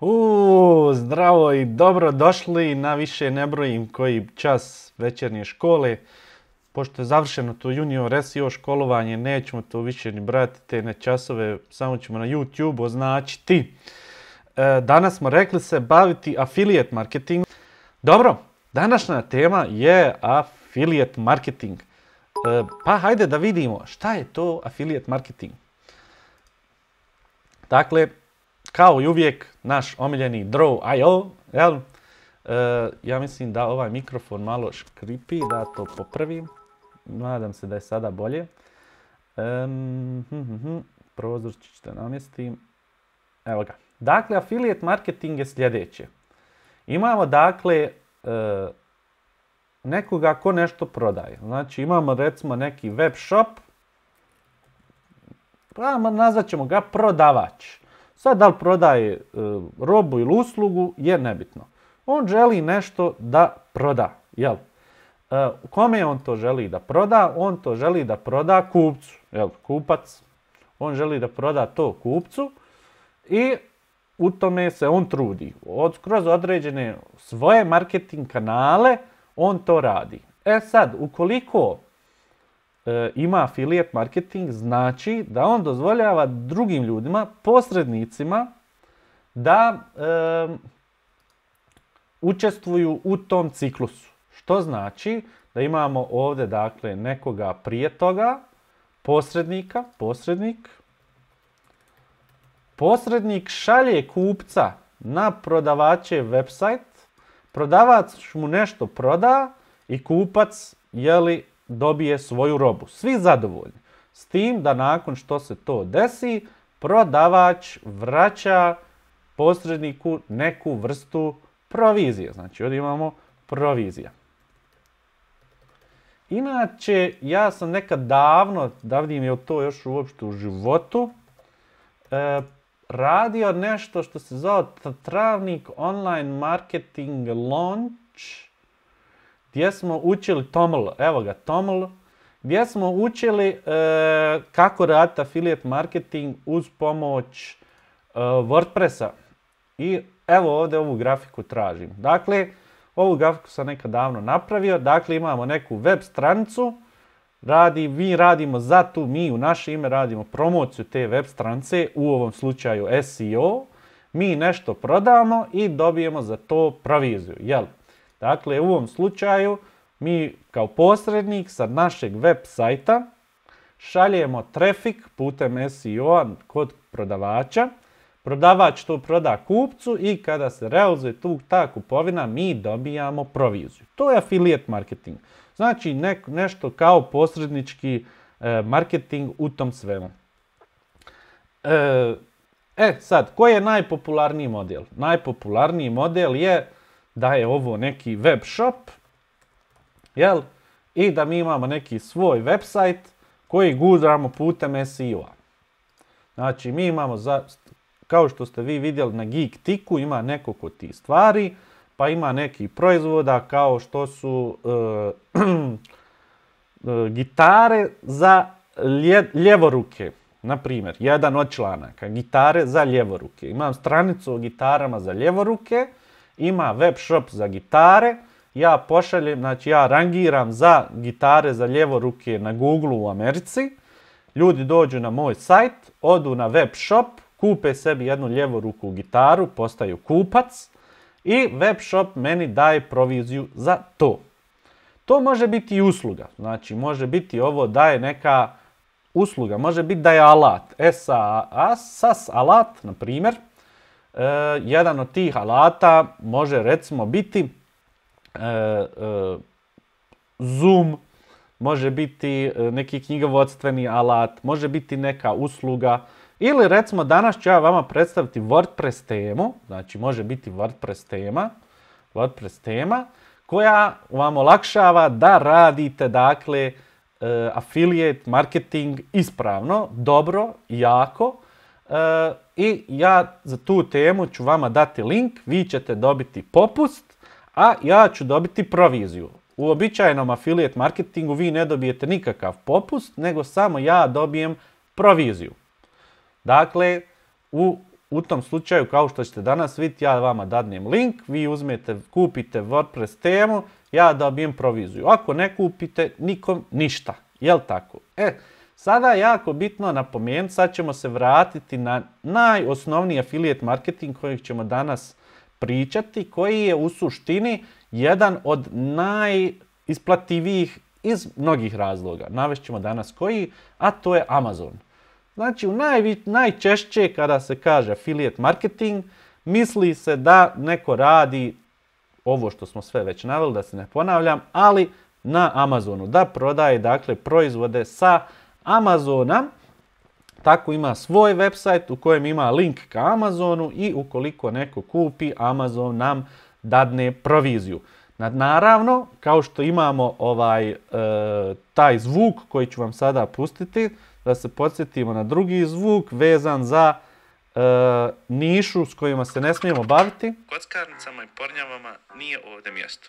Uuu, zdravo i dobro došli na više ne brojim koji čas večernje škole. Pošto je završeno to junior SEO školovanje, nećemo to više ni brati te ne časove, samo ćemo na YouTube označiti. E, danas smo rekli se baviti affiliate marketing. Dobro, današnja tema je affiliate marketing. E, pa hajde da vidimo šta je to affiliate marketing. Dakle, kao i uvijek, naš omiljeni Draw.io, jel? E, ja mislim da ovaj mikrofon malo škripi, da to popravim. Nadam se da je sada bolje. Prozor hm, hm, hm Evo ga. Dakle, affiliate marketing je sljedeće. Imamo dakle e, nekoga ko nešto prodaje. Znači imamo recimo neki web shop. Pa nazvat ćemo ga prodavač. Sad, da li prodaje e, robu ili uslugu je nebitno. On želi nešto da proda, jel? E, kome on to želi da proda? On to želi da proda kupcu, jel? Kupac. On želi da proda to kupcu i u tome se on trudi. Od, kroz određene svoje marketing kanale on to radi. E sad, ukoliko E, ima affiliate marketing znači da on dozvoljava drugim ljudima, posrednicima, da e, učestvuju u tom ciklusu. Što znači da imamo ovdje dakle nekoga prije toga, posrednika, posrednik. Posrednik šalje kupca na prodavače website, prodavač mu nešto proda i kupac, jeli, dobije svoju robu. Svi zadovoljni. S tim da nakon što se to desi, prodavač vraća posredniku neku vrstu provizije. Znači ovdje imamo provizija. Inače, ja sam nekad davno, da vidim je to još uopšte u životu, e, radio nešto što se zove Travnik Online Marketing Launch gdje smo učili Toml, evo ga Toml, gdje smo učili e, kako raditi affiliate marketing uz pomoć e, WordPressa. I evo ovdje ovu grafiku tražim. Dakle, ovu grafiku sam nekad davno napravio. Dakle, imamo neku web stranicu. Radi, mi radimo za tu, mi u naše ime radimo promociju te web strance, u ovom slučaju SEO. Mi nešto prodamo i dobijemo za to proviziju. Jel? Dakle, u ovom slučaju mi kao posrednik sa našeg web sajta šaljemo trafik putem SEO-a kod prodavača. Prodavač to proda kupcu i kada se realizuje tu ta kupovina mi dobijamo proviziju. To je affiliate marketing. Znači nešto kao posrednički e, marketing u tom svemu. E, e sad, koji je najpopularniji model? Najpopularniji model je da je ovo neki web shop, jel? I da mi imamo neki svoj website koji guramo putem SEO-a. Znači, mi imamo, za, kao što ste vi vidjeli na Geek Tiku, ima nekoliko tih stvari, pa ima neki proizvoda kao što su eh, eh, gitare za lje, ljevoruke. Na primjer, jedan od članaka, gitare za ljevoruke. Imam stranicu o gitarama za ljevoruke, ima web shop za gitare, ja pošaljem, znači ja rangiram za gitare za ljevo ruke na Google u Americi, ljudi dođu na moj sajt, odu na web shop, kupe sebi jednu u gitaru, postaju kupac i web shop meni daje proviziju za to. To može biti i usluga, znači može biti ovo daje neka usluga, može biti da je alat, SAS alat, na primjer, E, jedan od tih alata može recimo biti e, e, Zoom, može biti neki knjigovodstveni alat, može biti neka usluga. Ili recimo danas ću ja vama predstaviti WordPress temu, znači može biti WordPress tema, WordPress tema koja vam olakšava da radite dakle affiliate marketing ispravno, dobro, jako i ja za tu temu ću vama dati link, vi ćete dobiti popust, a ja ću dobiti proviziju. U običajnom affiliate marketingu vi ne dobijete nikakav popust, nego samo ja dobijem proviziju. Dakle, u, u tom slučaju, kao što ćete danas vidjeti, ja vama dadnem link, vi uzmete, kupite WordPress temu, ja dobijem proviziju. Ako ne kupite, nikom ništa. Jel tako? E, Sada je jako bitno napomenuti, sad ćemo se vratiti na najosnovniji affiliate marketing kojeg ćemo danas pričati, koji je u suštini jedan od najisplativijih iz mnogih razloga. ćemo danas koji, a to je Amazon. Znači, najčešće kada se kaže affiliate marketing, misli se da neko radi ovo što smo sve već naveli, da se ne ponavljam, ali na Amazonu, da prodaje dakle proizvode sa Amazona, tako ima svoj website u kojem ima link ka Amazonu i ukoliko neko kupi, Amazon nam dadne proviziju. Naravno, kao što imamo ovaj e, taj zvuk koji ću vam sada pustiti, da se podsjetimo na drugi zvuk vezan za e, nišu s kojima se ne smijemo baviti. Kockarnicama i pornjavama nije ovdje mjesto.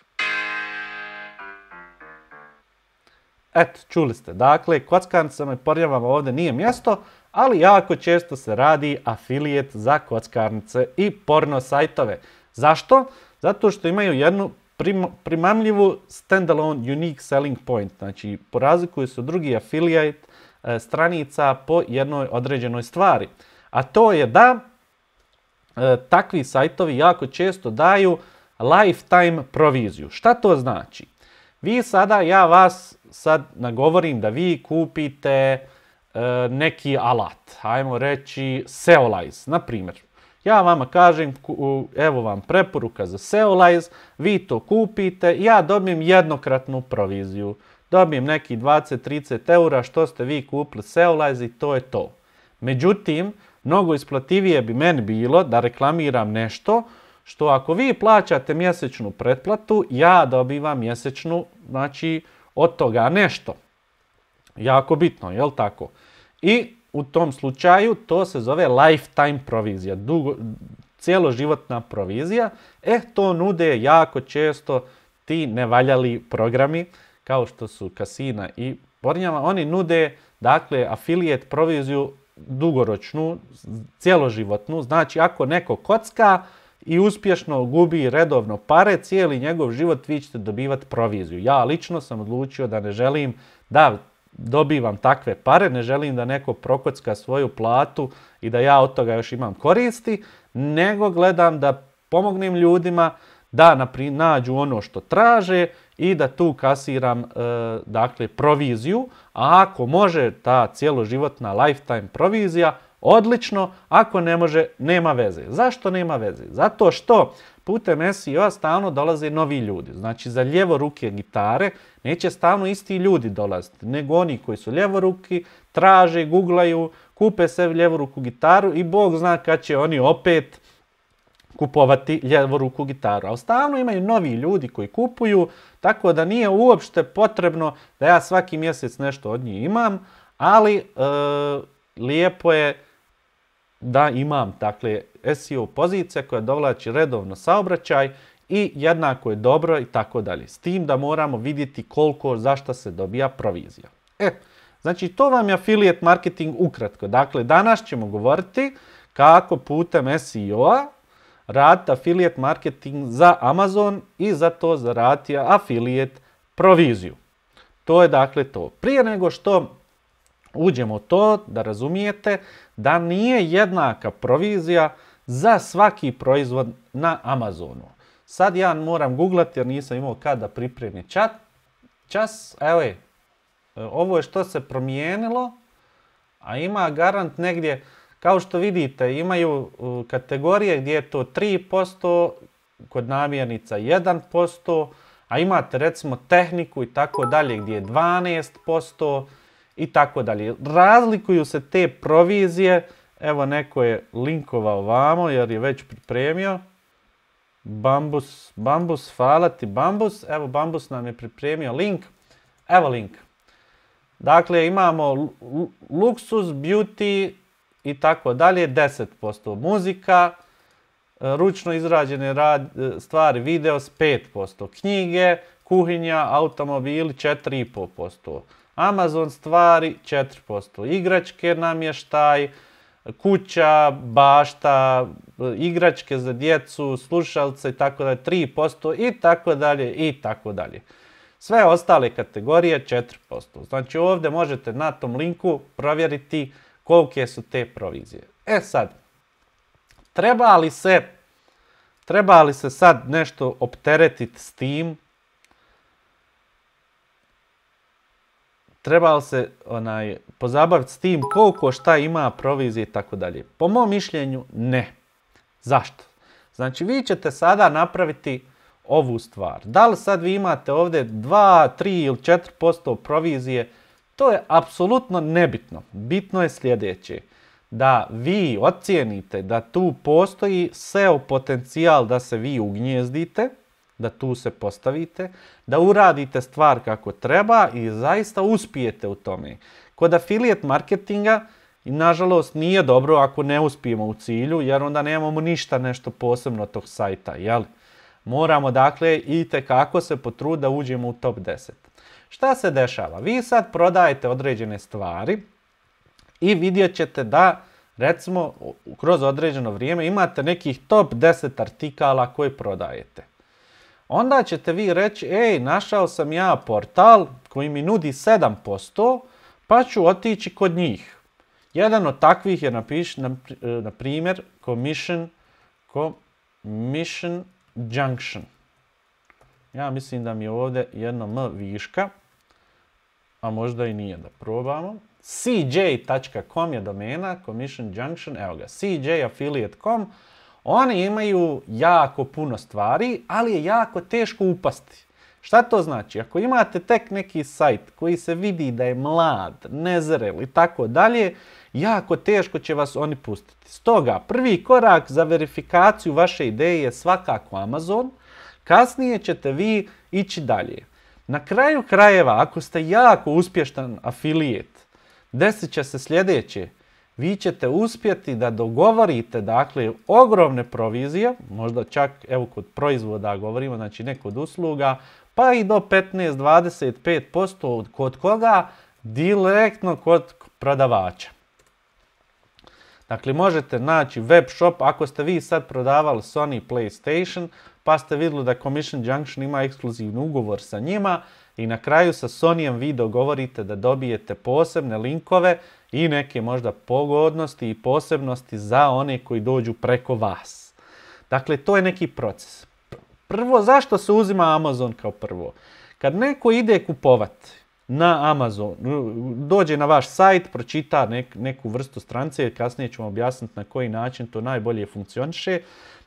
Eto, čuli ste. Dakle, kockarnicama i porjavama ovdje nije mjesto, ali jako često se radi afilijet za kockarnice i porno sajtove. Zašto? Zato što imaju jednu primamljivu primamljivu standalone unique selling point. Znači, porazlikuju se drugi afilijet e, stranica po jednoj određenoj stvari. A to je da e, takvi sajtovi jako često daju lifetime proviziju. Šta to znači? Vi sada, ja vas sad nagovorim da vi kupite e, neki alat, ajmo reći Seolize, na primjer. Ja vama kažem, evo vam preporuka za Seolize, vi to kupite, ja dobijem jednokratnu proviziju. Dobijem neki 20-30 eura što ste vi kupili Seolize i to je to. Međutim, mnogo isplativije bi meni bilo da reklamiram nešto što ako vi plaćate mjesečnu pretplatu, ja dobivam mjesečnu, znači, od toga nešto. Jako bitno, jel tako? I u tom slučaju to se zove lifetime provizija, dugo, cijeloživotna provizija. E, to nude jako često ti nevaljali programi, kao što su kasina i pornjava. Oni nude, dakle, afilijet proviziju dugoročnu, cijeloživotnu. Znači, ako neko kocka, i uspješno gubi redovno pare, cijeli njegov život vi ćete dobivati proviziju. Ja lično sam odlučio da ne želim da dobivam takve pare, ne želim da neko prokocka svoju platu i da ja od toga još imam koristi, nego gledam da pomognem ljudima da nađu ono što traže i da tu kasiram e, dakle proviziju, a ako može ta cjeloživotna lifetime provizija, Odlično, ako ne može, nema veze. Zašto nema veze? Zato što putem SEO stalno dolaze novi ljudi. Znači za ruke gitare neće stalno isti ljudi dolaziti, nego oni koji su ruki, traže, guglaju, kupe se ruku gitaru i Bog zna kad će oni opet kupovati ruku gitaru. Ali stalno imaju novi ljudi koji kupuju, tako da nije uopšte potrebno da ja svaki mjesec nešto od njih imam, ali e, lijepo je da imam dakle, SEO pozicija koja dovlači redovno saobraćaj i jednako je dobro i tako dalje. S tim da moramo vidjeti koliko zašto se dobija provizija. E, znači to vam je affiliate marketing ukratko. Dakle, danas ćemo govoriti kako putem SEO-a raditi affiliate marketing za Amazon i za to zaraditi affiliate proviziju. To je dakle to. Prije nego što uđemo to da razumijete da nije jednaka provizija za svaki proizvod na Amazonu. Sad ja moram googlati jer nisam imao kada pripremi čat. Čas, evo je, e, ovo je što se promijenilo, a ima garant negdje, kao što vidite, imaju e, kategorije gdje je to 3%, kod namjernica 1%, a imate recimo tehniku i tako dalje gdje je 12%, i tako dalje. Razlikuju se te provizije, evo neko je linkovao vamo jer je već pripremio. Bambus, bambus, hvala ti bambus. Evo bambus nam je pripremio link. Evo link. Dakle, imamo luksus, beauty i tako dalje, 10%. Muzika, ručno izrađene stvari, video 5%. Knjige, kuhinja, automobili 4,5%. Amazon stvari 4%, igračke namještaj, kuća, bašta, igračke za djecu, slušalce i tako dalje, 3% i tako dalje i tako dalje. Sve ostale kategorije 4%. Znači ovdje možete na tom linku provjeriti kolike su te provizije. E sad, treba li se, treba li se sad nešto opteretiti s tim trebalo se onaj, pozabaviti s tim koliko šta ima provizije i tako dalje. Po mom mišljenju ne. Zašto? Znači vi ćete sada napraviti ovu stvar. Da li sad vi imate ovdje 2, 3 ili 4% provizije, to je apsolutno nebitno. Bitno je sljedeće. Da vi ocijenite da tu postoji SEO potencijal da se vi ugnjezdite, da tu se postavite, da uradite stvar kako treba i zaista uspijete u tome. Kod afilijet marketinga, nažalost nije dobro ako ne uspijemo u cilju jer onda nemamo ništa nešto posebno tog sajta, jel? Moramo dakle i kako se potruditi da uđemo u top 10. Šta se dešava? Vi sad prodajete određene stvari i vidjet ćete da recimo kroz određeno vrijeme imate nekih top 10 artikala koje prodajete onda ćete vi reći, ej, našao sam ja portal koji mi nudi 7%, pa ću otići kod njih. Jedan od takvih je, napiš, na, primjer, Commission, Commission Junction. Ja mislim da mi je ovdje jedno M viška, a možda i nije da probamo. CJ.com je domena, Commission Junction, evo ga, CJaffiliate.com. Oni imaju jako puno stvari, ali je jako teško upasti. Šta to znači? Ako imate tek neki sajt koji se vidi da je mlad, nezrel i tako dalje, jako teško će vas oni pustiti. Stoga, prvi korak za verifikaciju vaše ideje je svakako Amazon, kasnije ćete vi ići dalje. Na kraju krajeva, ako ste jako uspješan afilijet, desit će se sljedeće vi ćete uspjeti da dogovorite dakle ogromne provizije, možda čak evo kod proizvoda govorimo, znači ne kod usluga, pa i do 15-25% kod koga? Direktno kod prodavača. Dakle, možete naći web shop, ako ste vi sad prodavali Sony PlayStation, pa ste vidjeli da Commission Junction ima ekskluzivni ugovor sa njima i na kraju sa Sonyjem vi dogovorite da dobijete posebne linkove i neke možda pogodnosti i posebnosti za one koji dođu preko vas. Dakle, to je neki proces. Prvo, zašto se uzima Amazon kao prvo? Kad neko ide kupovati na Amazon, dođe na vaš sajt, pročita neku vrstu strance, kasnije ćemo objasniti na koji način to najbolje funkcioniše.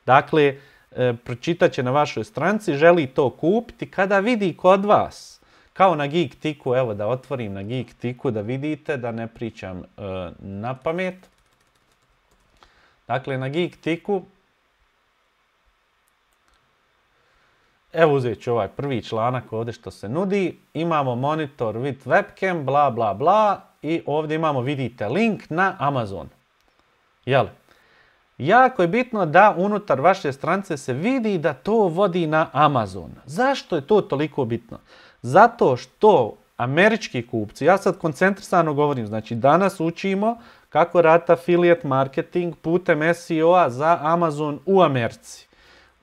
Dakle, pročitaće pročitat će na vašoj stranci, želi to kupiti. Kada vidi kod vas kao na Geek Tiku, evo da otvorim na Geek Tiku da vidite da ne pričam e, na pamet. Dakle, na Geek Tiku, evo uzet ću ovaj prvi članak ovdje što se nudi. Imamo monitor with webcam, bla bla bla i ovdje imamo, vidite, link na Amazon. Jel? Jako je bitno da unutar vaše strance se vidi da to vodi na Amazon. Zašto je to toliko bitno? Zato što američki kupci, ja sad koncentrisano govorim, znači danas učimo kako rati affiliate marketing putem SEO-a za Amazon u Americi.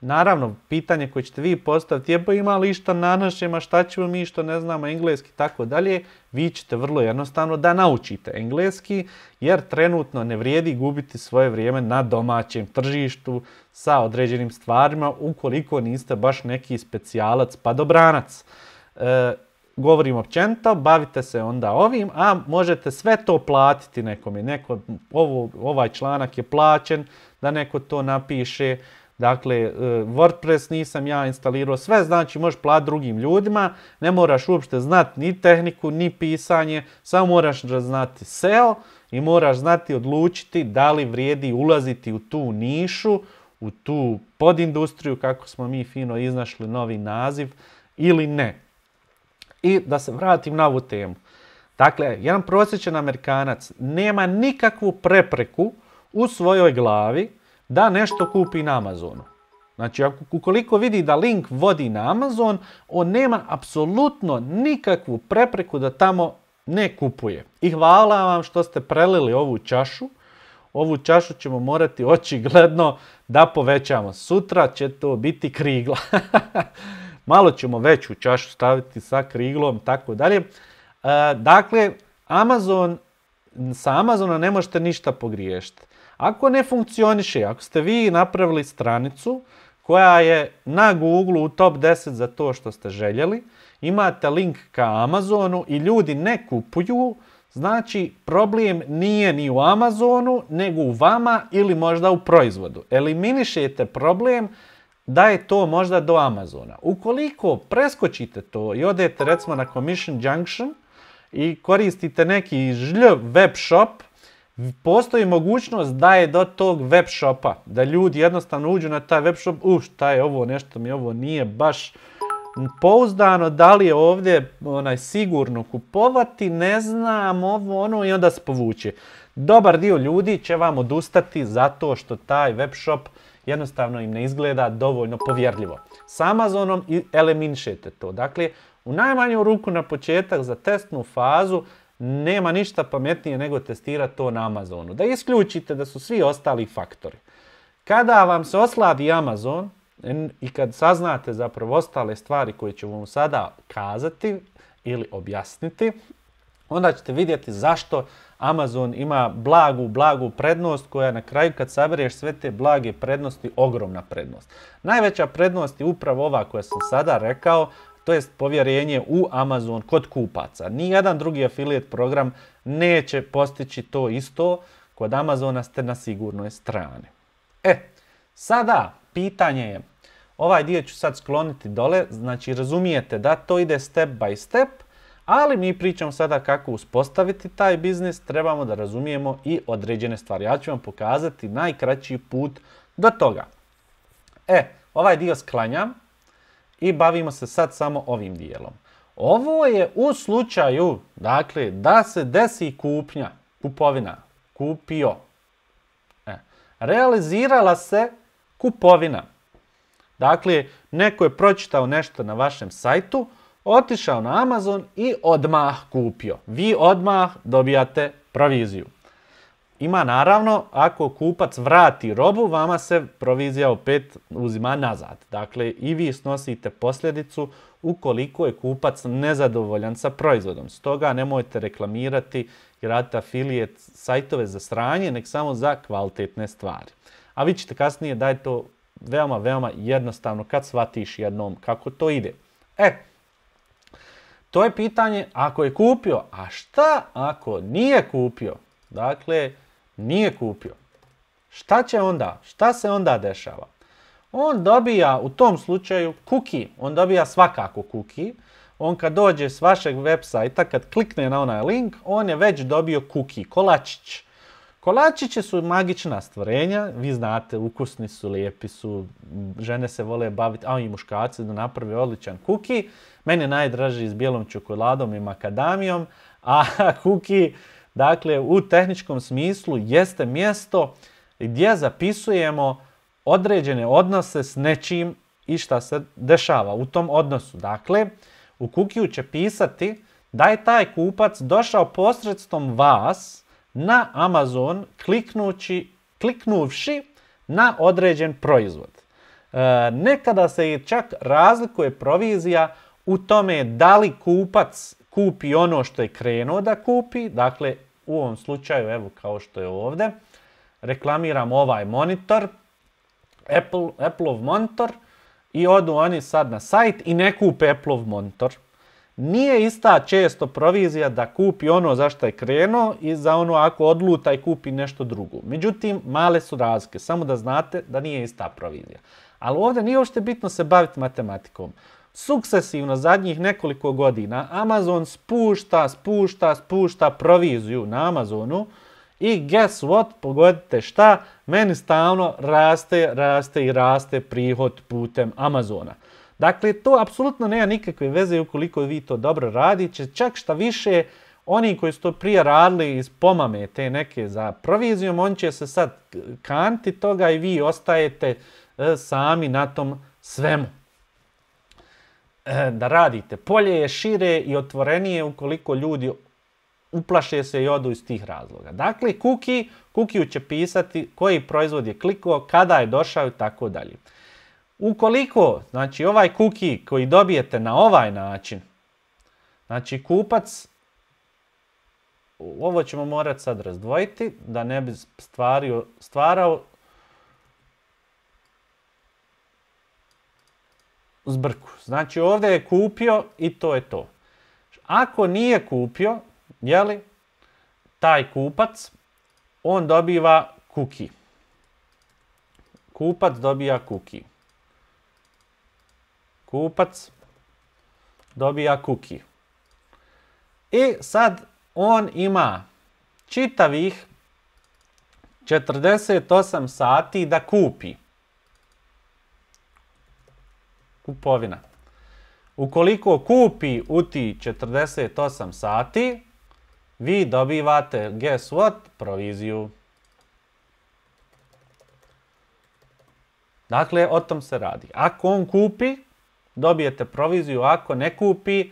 Naravno, pitanje koje ćete vi postaviti je pa ima li šta na našima, šta ćemo mi što ne znamo engleski i tako dalje. Vi ćete vrlo jednostavno da naučite engleski jer trenutno ne vrijedi gubiti svoje vrijeme na domaćem tržištu sa određenim stvarima ukoliko niste baš neki specijalac pa dobranac. E, govorim općenito, bavite se onda ovim, a možete sve to platiti nekome. Neko, ovo, ovaj članak je plaćen da neko to napiše. Dakle, e, WordPress nisam ja instalirao sve, znači možeš platiti drugim ljudima, ne moraš uopšte znati ni tehniku, ni pisanje, samo moraš znati SEO i moraš znati odlučiti da li vrijedi ulaziti u tu nišu, u tu podindustriju, kako smo mi fino iznašli novi naziv, ili ne. I da se vratim na ovu temu. Dakle, jedan prosječan Amerikanac nema nikakvu prepreku u svojoj glavi da nešto kupi na Amazonu. Znači, ukoliko vidi da link vodi na Amazon, on nema apsolutno nikakvu prepreku da tamo ne kupuje. I hvala vam što ste prelili ovu čašu. Ovu čašu ćemo morati očigledno da povećamo. Sutra će to biti krigla. malo ćemo veću čašu staviti sa kriglom, tako dalje. E, dakle, Amazon, sa Amazona ne možete ništa pogriješiti. Ako ne funkcioniše, ako ste vi napravili stranicu koja je na Google u top 10 za to što ste željeli, imate link ka Amazonu i ljudi ne kupuju, Znači, problem nije ni u Amazonu, nego u vama ili možda u proizvodu. Eliminišete problem da je to možda do Amazona. Ukoliko preskočite to i odete recimo na Commission Junction i koristite neki žlj web shop, postoji mogućnost da je do tog web shopa. Da ljudi jednostavno uđu na taj web shop, u šta je ovo, nešto mi ovo nije baš pouzdano, da li je ovdje onaj, sigurno kupovati, ne znam ovo ono i onda se povuće. Dobar dio ljudi će vam odustati zato što taj web shop jednostavno im ne izgleda dovoljno povjerljivo. S Amazonom eleminšete to. Dakle, u najmanju ruku na početak za testnu fazu nema ništa pametnije nego testirati to na Amazonu. Da isključite da su svi ostali faktori. Kada vam se osladi Amazon i kad saznate zapravo ostale stvari koje ću vam sada kazati ili objasniti, onda ćete vidjeti zašto Amazon ima blagu, blagu prednost koja na kraju kad sabereš sve te blage prednosti, ogromna prednost. Najveća prednost je upravo ova koja sam sada rekao, to jest povjerenje u Amazon kod kupaca. Nijedan drugi afilijet program neće postići to isto, kod Amazona ste na sigurnoj strani. E, sada pitanje je, ovaj dio ću sad skloniti dole, znači razumijete da to ide step by step, ali mi pričamo sada kako uspostaviti taj biznis, trebamo da razumijemo i određene stvari. Ja ću vam pokazati najkraći put do toga. E, ovaj dio sklanjam i bavimo se sad samo ovim dijelom. Ovo je u slučaju, dakle, da se desi kupnja, kupovina, kupio. E, realizirala se kupovina. Dakle, neko je pročitao nešto na vašem sajtu, otišao na Amazon i odmah kupio. Vi odmah dobijate proviziju. Ima naravno, ako kupac vrati robu, vama se provizija opet uzima nazad. Dakle, i vi snosite posljedicu ukoliko je kupac nezadovoljan sa proizvodom. Stoga nemojte reklamirati i raditi afilijet sajtove za sranje, nek samo za kvalitetne stvari. A vi ćete kasnije da je to veoma, veoma jednostavno kad shvatiš jednom kako to ide. E, to je pitanje ako je kupio, a šta ako nije kupio? Dakle, nije kupio. Šta će onda? Šta se onda dešava? On dobija u tom slučaju kuki, on dobija svakako kuki. On kad dođe s vašeg web sajta, kad klikne na onaj link, on je već dobio kuki, kolačić. Kolačići su magična stvorenja, vi znate, ukusni su, lijepi su, žene se vole baviti, a i muškarci da naprave odličan kuki. Mene najdraži s bijelom čokoladom i makadamijom, a kuki, dakle, u tehničkom smislu jeste mjesto gdje zapisujemo određene odnose s nečim i šta se dešava u tom odnosu. Dakle, u kukiju će pisati da je taj kupac došao posredstvom vas, na Amazon kliknući, kliknuvši na određen proizvod. E, nekada se je čak razlikuje provizija u tome da li kupac kupi ono što je krenuo da kupi, dakle u ovom slučaju, evo kao što je ovdje, reklamiram ovaj monitor, Apple, Appleov monitor i odu oni sad na sajt i ne kupe Apple monitor. Nije ista često provizija da kupi ono za što je krenuo i za ono ako odluta i kupi nešto drugo. Međutim, male su razlike, samo da znate da nije ista provizija. Ali ovdje nije uopšte bitno se baviti matematikom. Sukcesivno zadnjih nekoliko godina Amazon spušta, spušta, spušta proviziju na Amazonu i guess what, pogodite šta, meni stalno raste, raste i raste prihod putem Amazona. Dakle, to apsolutno nema nikakve veze ukoliko vi to dobro radite. Čak šta više, oni koji su to prije radili iz pomame te neke za provizijom, on će se sad kanti toga i vi ostajete e, sami na tom svemu. E, da radite. Polje je šire i otvorenije ukoliko ljudi uplaše se i odu iz tih razloga. Dakle, kuki, kukiju će pisati koji proizvod je klikao, kada je došao i tako dalje. Ukoliko, znači ovaj kuki koji dobijete na ovaj način, znači kupac, ovo ćemo morati sad razdvojiti da ne bi stvario, stvarao zbrku. Znači ovdje je kupio i to je to. Ako nije kupio, jeli, taj kupac, on dobiva kuki. Kupac dobija kuki kupac dobija kuki. I sad on ima čitavih 48 sati da kupi. Kupovina. Ukoliko kupi u ti 48 sati, vi dobivate, guess what, proviziju. Dakle, o tom se radi. Ako on kupi, dobijete proviziju, ako ne kupi,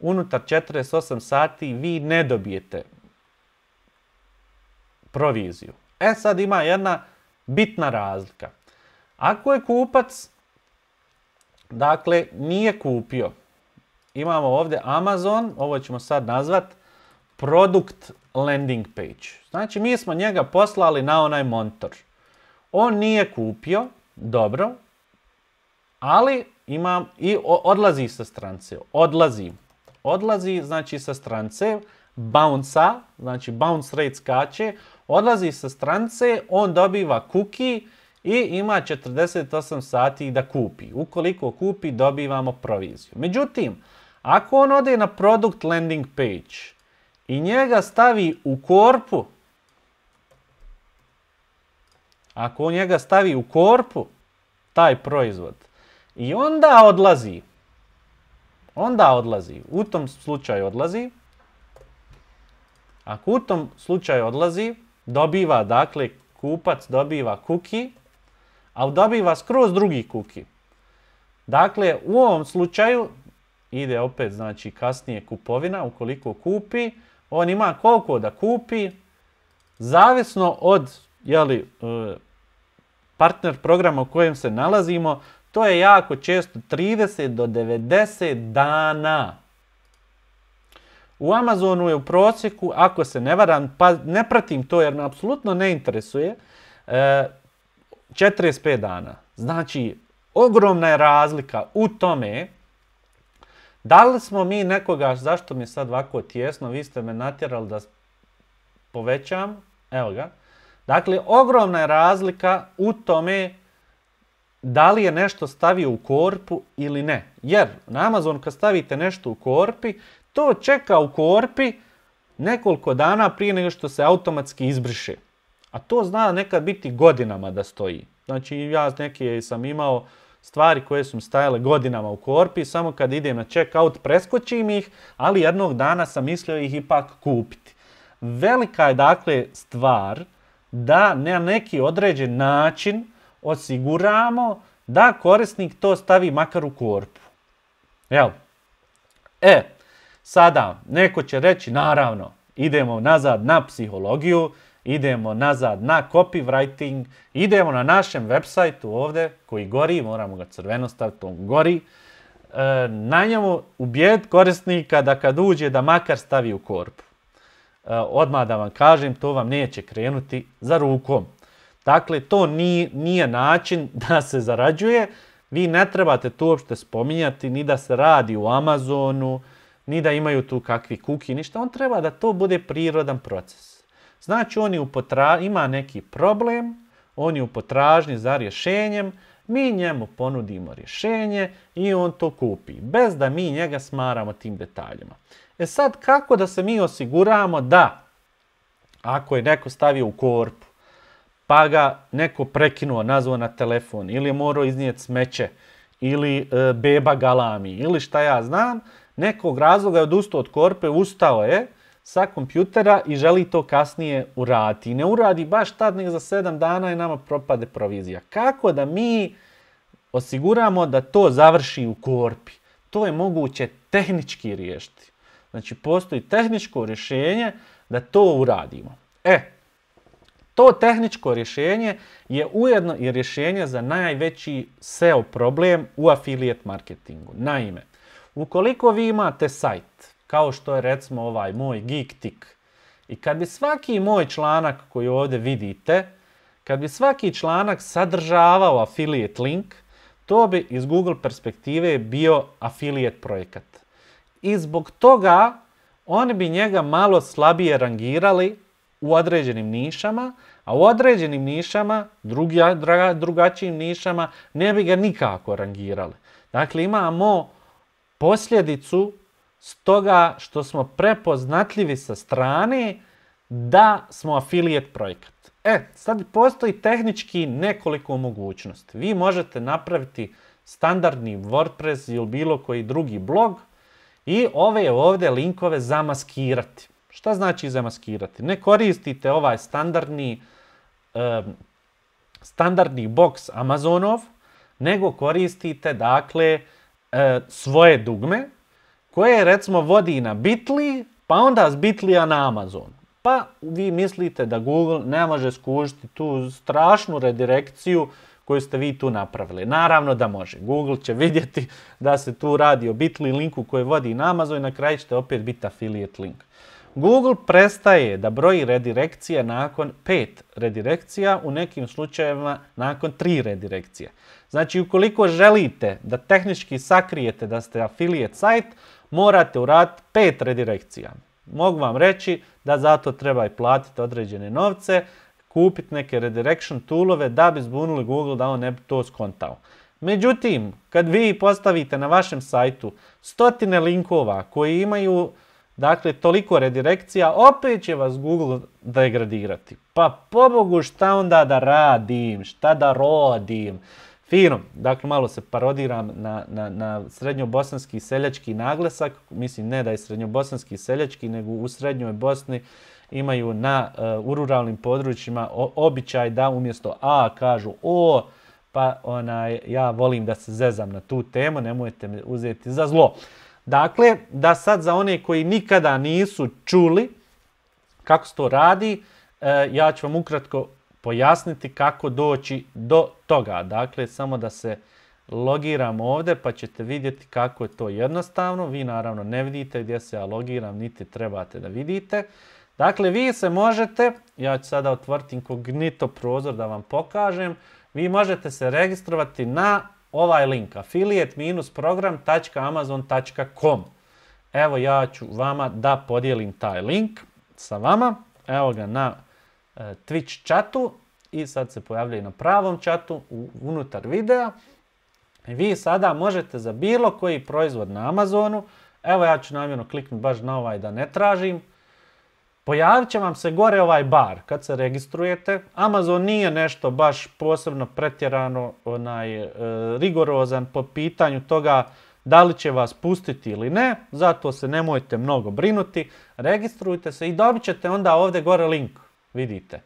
unutar 48 sati vi ne dobijete proviziju. E sad ima jedna bitna razlika. Ako je kupac, dakle, nije kupio. Imamo ovdje Amazon, ovo ćemo sad nazvat, product landing page. Znači, mi smo njega poslali na onaj montor. On nije kupio, dobro, ali imam i odlazi sa strance, odlazi. Odlazi znači sa strance, bounce znači bounce rate skače, odlazi sa strance, on dobiva kuki i ima 48 sati da kupi. Ukoliko kupi dobivamo proviziju. Međutim, ako on ode na product landing page i njega stavi u korpu, ako on njega stavi u korpu, taj proizvod, i onda odlazi. Onda odlazi. U tom slučaju odlazi. Ako u tom slučaju odlazi, dobiva, dakle, kupac dobiva kuki, ali dobiva skroz drugi kuki. Dakle, u ovom slučaju ide opet, znači, kasnije kupovina, ukoliko kupi, on ima koliko da kupi, zavisno od, jeli, e, partner programa u kojem se nalazimo, to je jako često 30 do 90 dana. U Amazonu je u prosjeku, ako se ne varam, pa ne pratim to jer me apsolutno ne interesuje, 45 e, dana. Znači, ogromna je razlika u tome da li smo mi nekoga, zašto mi je sad ovako tjesno, vi ste me natjerali da povećam, evo ga. Dakle, ogromna je razlika u tome da li je nešto stavio u korpu ili ne. Jer na Amazon kad stavite nešto u korpi, to čeka u korpi nekoliko dana prije nego što se automatski izbriše. A to zna nekad biti godinama da stoji. Znači ja neki sam imao stvari koje su stajale godinama u korpi, samo kad idem na checkout preskočim ih, ali jednog dana sam mislio ih ipak kupiti. Velika je dakle stvar da na neki određen način osiguramo da korisnik to stavi makar u korpu. Jel? E, sada neko će reći naravno, idemo nazad na psihologiju, idemo nazad na copywriting, idemo na našem web ovdje koji gori, moramo ga crveno staviti, on gori, e, na njemu ubijed korisnika da kad uđe da makar stavi u korpu. E, odmah da vam kažem, to vam neće krenuti za rukom. Dakle, to nije, način da se zarađuje. Vi ne trebate to uopšte spominjati, ni da se radi u Amazonu, ni da imaju tu kakvi kuki, ništa. On treba da to bude prirodan proces. Znači, on ima neki problem, on je u potražnji za rješenjem, mi njemu ponudimo rješenje i on to kupi, bez da mi njega smaramo tim detaljima. E sad, kako da se mi osiguramo da, ako je neko stavio u korpu, pa ga neko prekinuo, nazvao na telefon, ili je morao iznijeti smeće, ili e, beba galami, ili šta ja znam, nekog razloga je odustao od korpe, ustao je sa kompjutera i želi to kasnije uraditi. I ne uradi baš tad, nego za sedam dana i nama propade provizija. Kako da mi osiguramo da to završi u korpi? To je moguće tehnički riješiti. Znači, postoji tehničko rješenje da to uradimo. E, to tehničko rješenje je ujedno i rješenje za najveći SEO problem u afilijet marketingu. Naime, ukoliko vi imate sajt, kao što je recimo ovaj moj GeekTik, i kad bi svaki moj članak koji ovdje vidite, kad bi svaki članak sadržavao afilijet link, to bi iz Google perspektive bio afilijet projekat. I zbog toga oni bi njega malo slabije rangirali u određenim nišama, a u određenim nišama, drugi, drugačijim nišama, ne bi ga nikako rangirali. Dakle, imamo posljedicu toga što smo prepoznatljivi sa strane da smo afilijet projekat. E, sad postoji tehnički nekoliko mogućnosti. Vi možete napraviti standardni WordPress ili bilo koji drugi blog i ove ovdje linkove zamaskirati. Šta znači zamaskirati? Ne koristite ovaj standardni, standardni box Amazonov, nego koristite dakle e, svoje dugme koje recimo vodi na Bitly, pa onda s Bitlija na Amazon. Pa vi mislite da Google ne može skužiti tu strašnu redirekciju koju ste vi tu napravili. Naravno da može. Google će vidjeti da se tu radi o Bitly linku koji vodi na Amazon i na kraju ćete opet biti affiliate link. Google prestaje da broji redirekcije nakon pet redirekcija, u nekim slučajevima nakon tri redirekcije. Znači, ukoliko želite da tehnički sakrijete da ste affiliate sajt, morate uraditi pet redirekcija. Mogu vam reći da zato treba i platiti određene novce, kupiti neke redirection toolove da bi zbunili Google da on ne bi to skontao. Međutim, kad vi postavite na vašem sajtu stotine linkova koji imaju Dakle, toliko redirekcija, opet će vas Google degradirati. Pa pobogu šta onda da radim, šta da rodim. Fino, dakle malo se parodiram na, na, na srednjobosanski seljački naglasak, mislim ne da je srednjobosanski seljački, nego u srednjoj Bosni imaju na, eh, u ruralnim područjima običaj da umjesto A kažu O, pa onaj, ja volim da se zezam na tu temu, nemojte me uzeti za zlo. Dakle, da sad za one koji nikada nisu čuli kako se to radi, e, ja ću vam ukratko pojasniti kako doći do toga. Dakle, samo da se logiram ovdje pa ćete vidjeti kako je to jednostavno. Vi naravno ne vidite gdje se ja logiram, niti trebate da vidite. Dakle, vi se možete, ja ću sada otvoriti inkognito prozor da vam pokažem, vi možete se registrovati na ovaj link affiliate-program.amazon.com. Evo ja ću vama da podijelim taj link sa vama. Evo ga na e, Twitch chatu i sad se pojavljuje na pravom chatu unutar videa. Vi sada možete za bilo koji proizvod na Amazonu, evo ja ću namjerno kliknuti baš na ovaj da ne tražim, Pojavit će vam se gore ovaj bar kad se registrujete. Amazon nije nešto baš posebno pretjerano onaj, e, rigorozan po pitanju toga da li će vas pustiti ili ne, zato se nemojte mnogo brinuti. Registrujte se i dobit ćete onda ovdje gore link, vidite.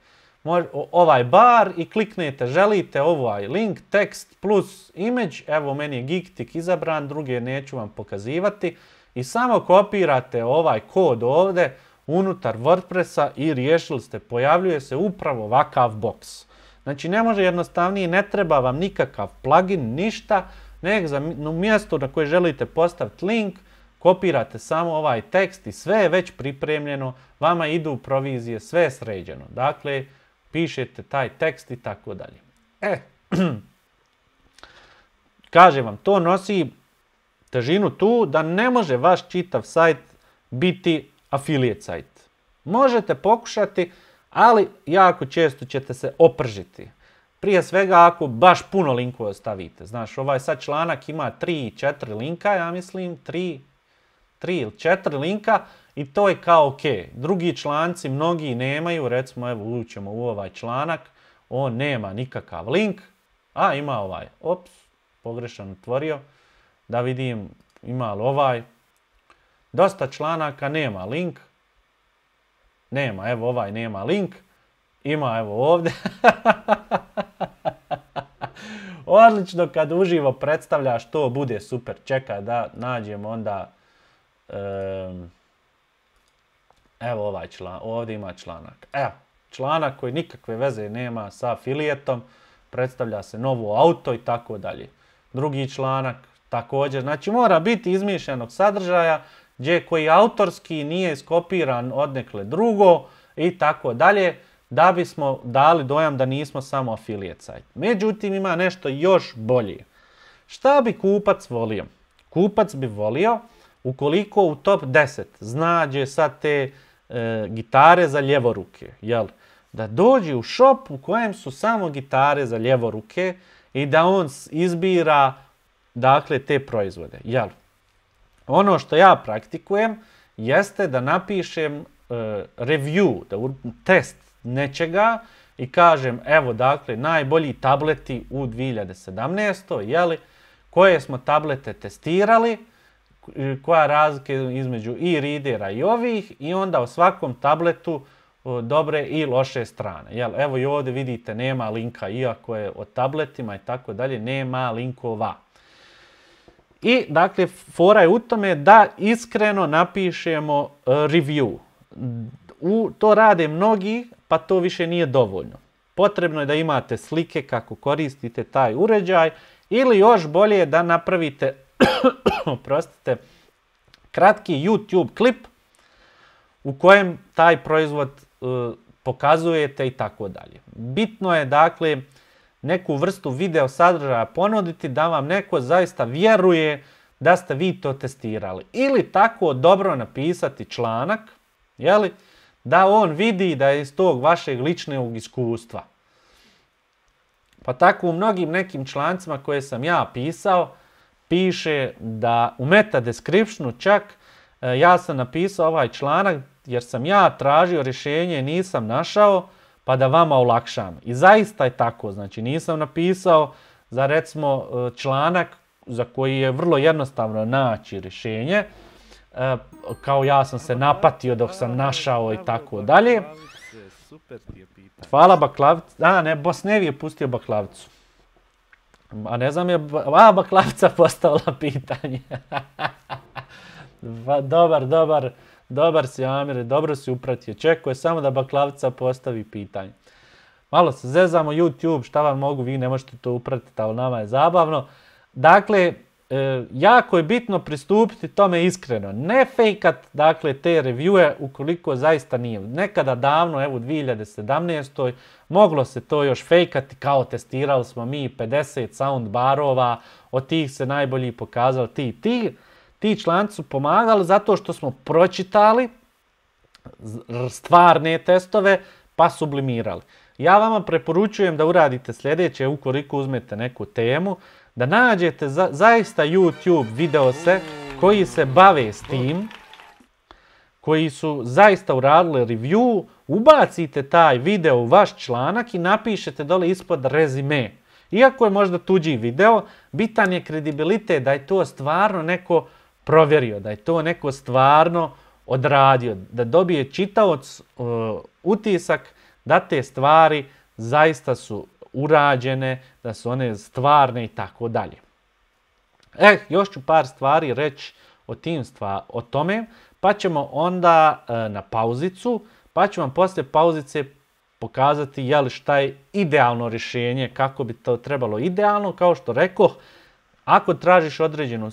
ovaj bar i kliknete želite ovaj link, tekst plus image, evo meni je Geektik izabran, druge neću vam pokazivati. I samo kopirate ovaj kod ovdje, unutar WordPressa i riješili ste. Pojavljuje se upravo ovakav box. Znači ne može jednostavnije, ne treba vam nikakav plugin, ništa, nek za mjesto na koje želite postaviti link, kopirate samo ovaj tekst i sve je već pripremljeno, vama idu provizije, sve je sređeno. Dakle, pišete taj tekst i tako dalje. E, kaže vam, to nosi težinu tu da ne može vaš čitav sajt biti affiliate site. Možete pokušati, ali jako često ćete se opržiti. Prije svega ako baš puno linkova ostavite. Znaš, ovaj sad članak ima 3, 4 linka, ja mislim, 3, 3 ili 4 linka i to je kao ok. Drugi članci, mnogi nemaju, recimo evo ućemo u ovaj članak, on nema nikakav link, a ima ovaj, ops, pogrešan otvorio, da vidim ima li ovaj, Dosta članaka nema link. Nema, evo ovaj nema link. Ima evo ovdje. Odlično kad uživo predstavljaš to bude super. Čekaj da nađem onda... evo ovaj članak, ovdje ima članak. Evo, članak koji nikakve veze nema sa afilijetom, predstavlja se novo auto i tako dalje. Drugi članak također, znači mora biti izmišljenog sadržaja gdje koji autorski nije iskopiran od nekle drugo i tako dalje, da bismo dali dojam da nismo samo afilijet Međutim, ima nešto još bolje. Šta bi kupac volio? Kupac bi volio ukoliko u top 10 znađe sad te e, gitare za ljevoruke, jel? Da dođe u shop u kojem su samo gitare za ljevoruke i da on izbira dakle te proizvode, jel? Ono što ja praktikujem jeste da napišem e, review, da test nečega i kažem evo dakle najbolji tableti u 2017. Jeli, koje smo tablete testirali, e, koja razlika između i readera i ovih i onda o svakom tabletu e, dobre i loše strane. Jel, evo i ovdje vidite nema linka iako je o tabletima i tako dalje, nema linkova. I dakle, fora je u tome da iskreno napišemo e, review. to rade mnogi, pa to više nije dovoljno. Potrebno je da imate slike kako koristite taj uređaj ili još bolje da napravite prostite, kratki YouTube klip u kojem taj proizvod e, pokazujete i tako dalje. Bitno je dakle neku vrstu video sadržaja ponuditi da vam neko zaista vjeruje da ste vi to testirali. Ili tako dobro napisati članak, jeli, da on vidi da je iz tog vašeg ličnog iskustva. Pa tako u mnogim nekim člancima koje sam ja pisao, piše da u meta descriptionu čak e, ja sam napisao ovaj članak jer sam ja tražio rješenje i nisam našao, pa da vama olakšam. I zaista je tako, znači nisam napisao za recimo e, članak za koji je vrlo jednostavno naći rješenje, e, kao ja sam se napatio dok sam našao i tako dalje. Hvala baklavicu. a ne, Bosnevi je pustio baklavicu. A ne znam je, a baklavica postavila pitanje. Dobar, dobar. Dobar si Amire, dobro si upratio. Čekuje samo da baklavica postavi pitanje. Malo se zezamo YouTube, šta vam mogu, vi ne možete to upratiti, ali nama je zabavno. Dakle, e, jako je bitno pristupiti tome iskreno. Ne fejkat dakle, te reviewe ukoliko zaista nije. Nekada davno, evo u 2017. moglo se to još fejkati kao testirali smo mi 50 soundbarova, od tih se najbolji pokazali ti i ti. Ti članci su pomagali zato što smo pročitali stvarne testove pa sublimirali. Ja vama preporučujem da uradite sljedeće ukoliko uzmete neku temu, da nađete zaista YouTube se koji se bave s tim, koji su zaista uradili review, ubacite taj video u vaš članak i napišete dole ispod rezime. Iako je možda tuđi video, bitan je kredibilitet da je to stvarno neko provjerio, da je to neko stvarno odradio, da dobije čitav uh, utisak da te stvari zaista su urađene, da su one stvarne i tako dalje. E, još ću par stvari reći o tim stvar, o tome, pa ćemo onda e, na pauzicu, pa ću vam poslije pauzice pokazati jel šta je idealno rješenje, kako bi to trebalo idealno, kao što rekoh, ako tražiš određenu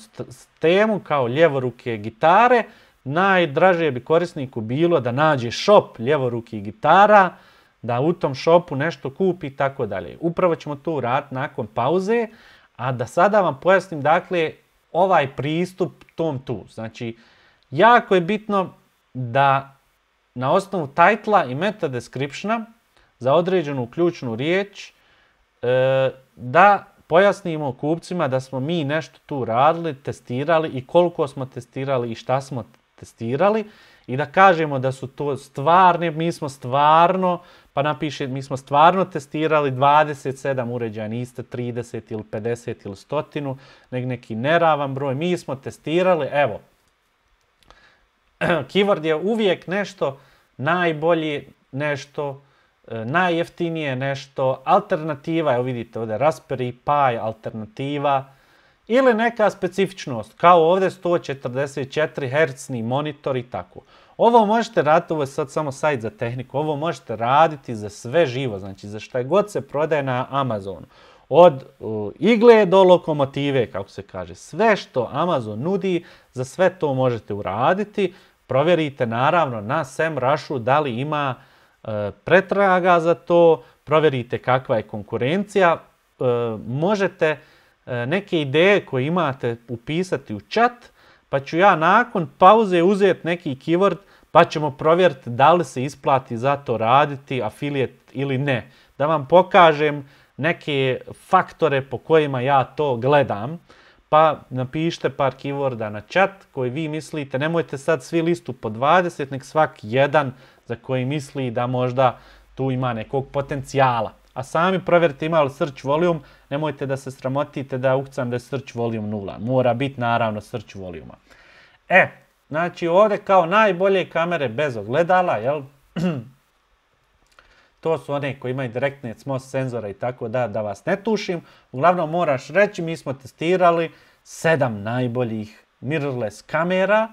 temu kao ljevoruke gitare, najdraže bi korisniku bilo da nađe shop ljevoruke gitara, da u tom shopu nešto kupi i tako dalje. Upravo ćemo to uraditi nakon pauze, a da sada vam pojasnim dakle ovaj pristup tom tu. Znači, jako je bitno da na osnovu titla i meta descriptiona za određenu ključnu riječ e, da pojasnimo kupcima da smo mi nešto tu radili, testirali i koliko smo testirali i šta smo testirali i da kažemo da su to stvarne, mi smo stvarno, pa napiše mi smo stvarno testirali 27 uređaja, niste 30 ili 50 ili 100, nek neki neravan broj, mi smo testirali, evo. Keyword je uvijek nešto najbolje, nešto E, najjeftinije nešto, alternativa, evo vidite ovdje Raspberry Pi alternativa, ili neka specifičnost, kao ovdje 144 Hz monitor i tako. Ovo možete raditi, ovo je sad samo sajt za tehniku, ovo možete raditi za sve živo, znači za šta god se prodaje na Amazonu. Od igle do lokomotive, kako se kaže. Sve što Amazon nudi, za sve to možete uraditi. Provjerite naravno na Semrushu rašu da li ima E, pretraga za to, provjerite kakva je konkurencija. E, možete e, neke ideje koje imate upisati u chat, pa ću ja nakon pauze uzeti neki keyword pa ćemo provjeriti da li se isplati za to raditi afilijet ili ne. Da vam pokažem neke faktore po kojima ja to gledam. Pa napišite par keyworda na chat koji vi mislite, nemojte sad svi listu po 20, nek svak jedan za koji misli da možda tu ima nekog potencijala. A sami provjerite ima li search volume, nemojte da se sramotite da ukucam da je search volume nula. Mora biti naravno search volume. E, znači ovdje kao najbolje kamere bez ogledala, jel? To su one koji imaju direktne CMOS senzora i tako da, da vas ne tušim. Uglavnom moraš reći, mi smo testirali sedam najboljih mirrorless kamera.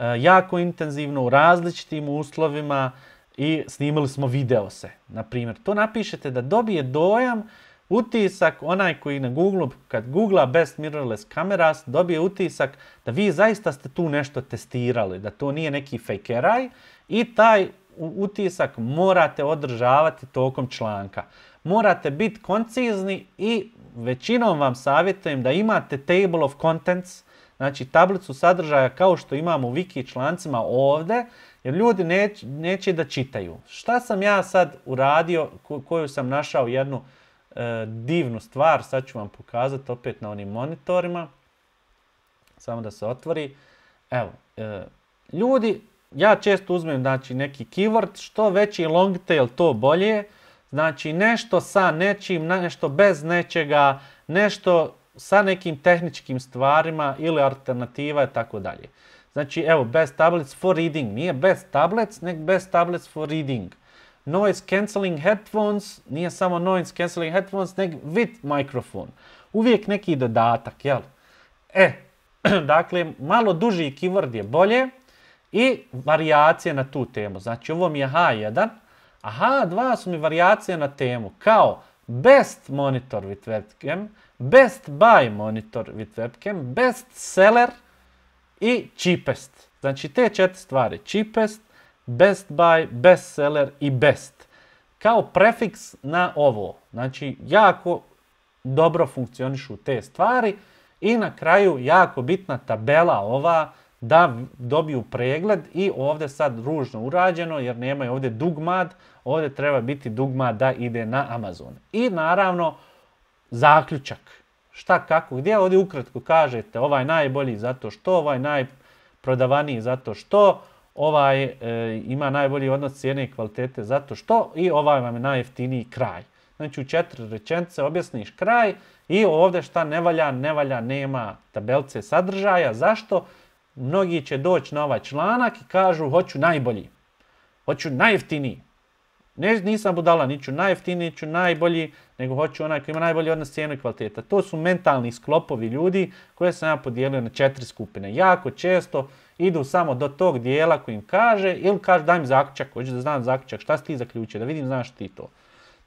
E, jako intenzivno u različitim uslovima i snimili smo video se, na primjer. To napišete da dobije dojam, utisak, onaj koji na Google, kad googla best mirrorless cameras, dobije utisak da vi zaista ste tu nešto testirali, da to nije neki fejkeraj i taj utisak morate održavati tokom članka. Morate biti koncizni i većinom vam savjetujem da imate table of contents, Znači tablicu sadržaja kao što imamo u wiki člancima ovdje, jer ljudi neće da čitaju. Šta sam ja sad uradio, koju sam našao jednu e, divnu stvar, sad ću vam pokazati opet na onim monitorima. Samo da se otvori. Evo, e, ljudi, ja često uzmem znači, neki keyword, što veći long tail to bolje. Znači nešto sa nečim, nešto bez nečega, nešto sa nekim tehničkim stvarima ili alternativa i tako dalje. Znači, evo, best tablets for reading. Nije best tablets, nek best tablets for reading. Noise cancelling headphones, nije samo noise cancelling headphones, nek with microphone. Uvijek neki dodatak, jel? E, dakle, malo duži keyword je bolje i variacije na tu temu. Znači, ovo mi je H1, a H2 su mi varijacije na temu kao best monitor with webcam, Best buy monitor with webcam, best seller i cheapest. Znači te četiri stvari, cheapest, best buy, best seller i best. Kao prefiks na ovo. Znači jako dobro funkcionišu te stvari i na kraju jako bitna tabela ova da dobiju pregled i ovdje sad ružno urađeno jer nemaju ovdje dugmad, ovdje treba biti dugmad da ide na Amazon. I naravno zaključak. Šta, kako, gdje ovdje ukratko kažete ovaj najbolji zato što, ovaj najprodavaniji zato što, ovaj e, ima najbolji odnos cijene i kvalitete zato što i ovaj vam je najjeftiniji kraj. Znači u četiri rečence objasniš kraj i ovdje šta ne valja, ne valja, nema tabelce sadržaja. Zašto? Mnogi će doći na ovaj članak i kažu hoću najbolji, hoću najjeftiniji. Ne, nisam budala, niću najjeftiniji, niću najbolji, nego hoću onaj koji ima najbolji odnos cijenu i kvaliteta. To su mentalni sklopovi ljudi koje sam ja podijelio na četiri skupine. Jako često idu samo do tog dijela koji im kaže ili kaže daj mi zaključak, hoću da znam zaključak, šta si ti zaključio, da vidim znaš ti to.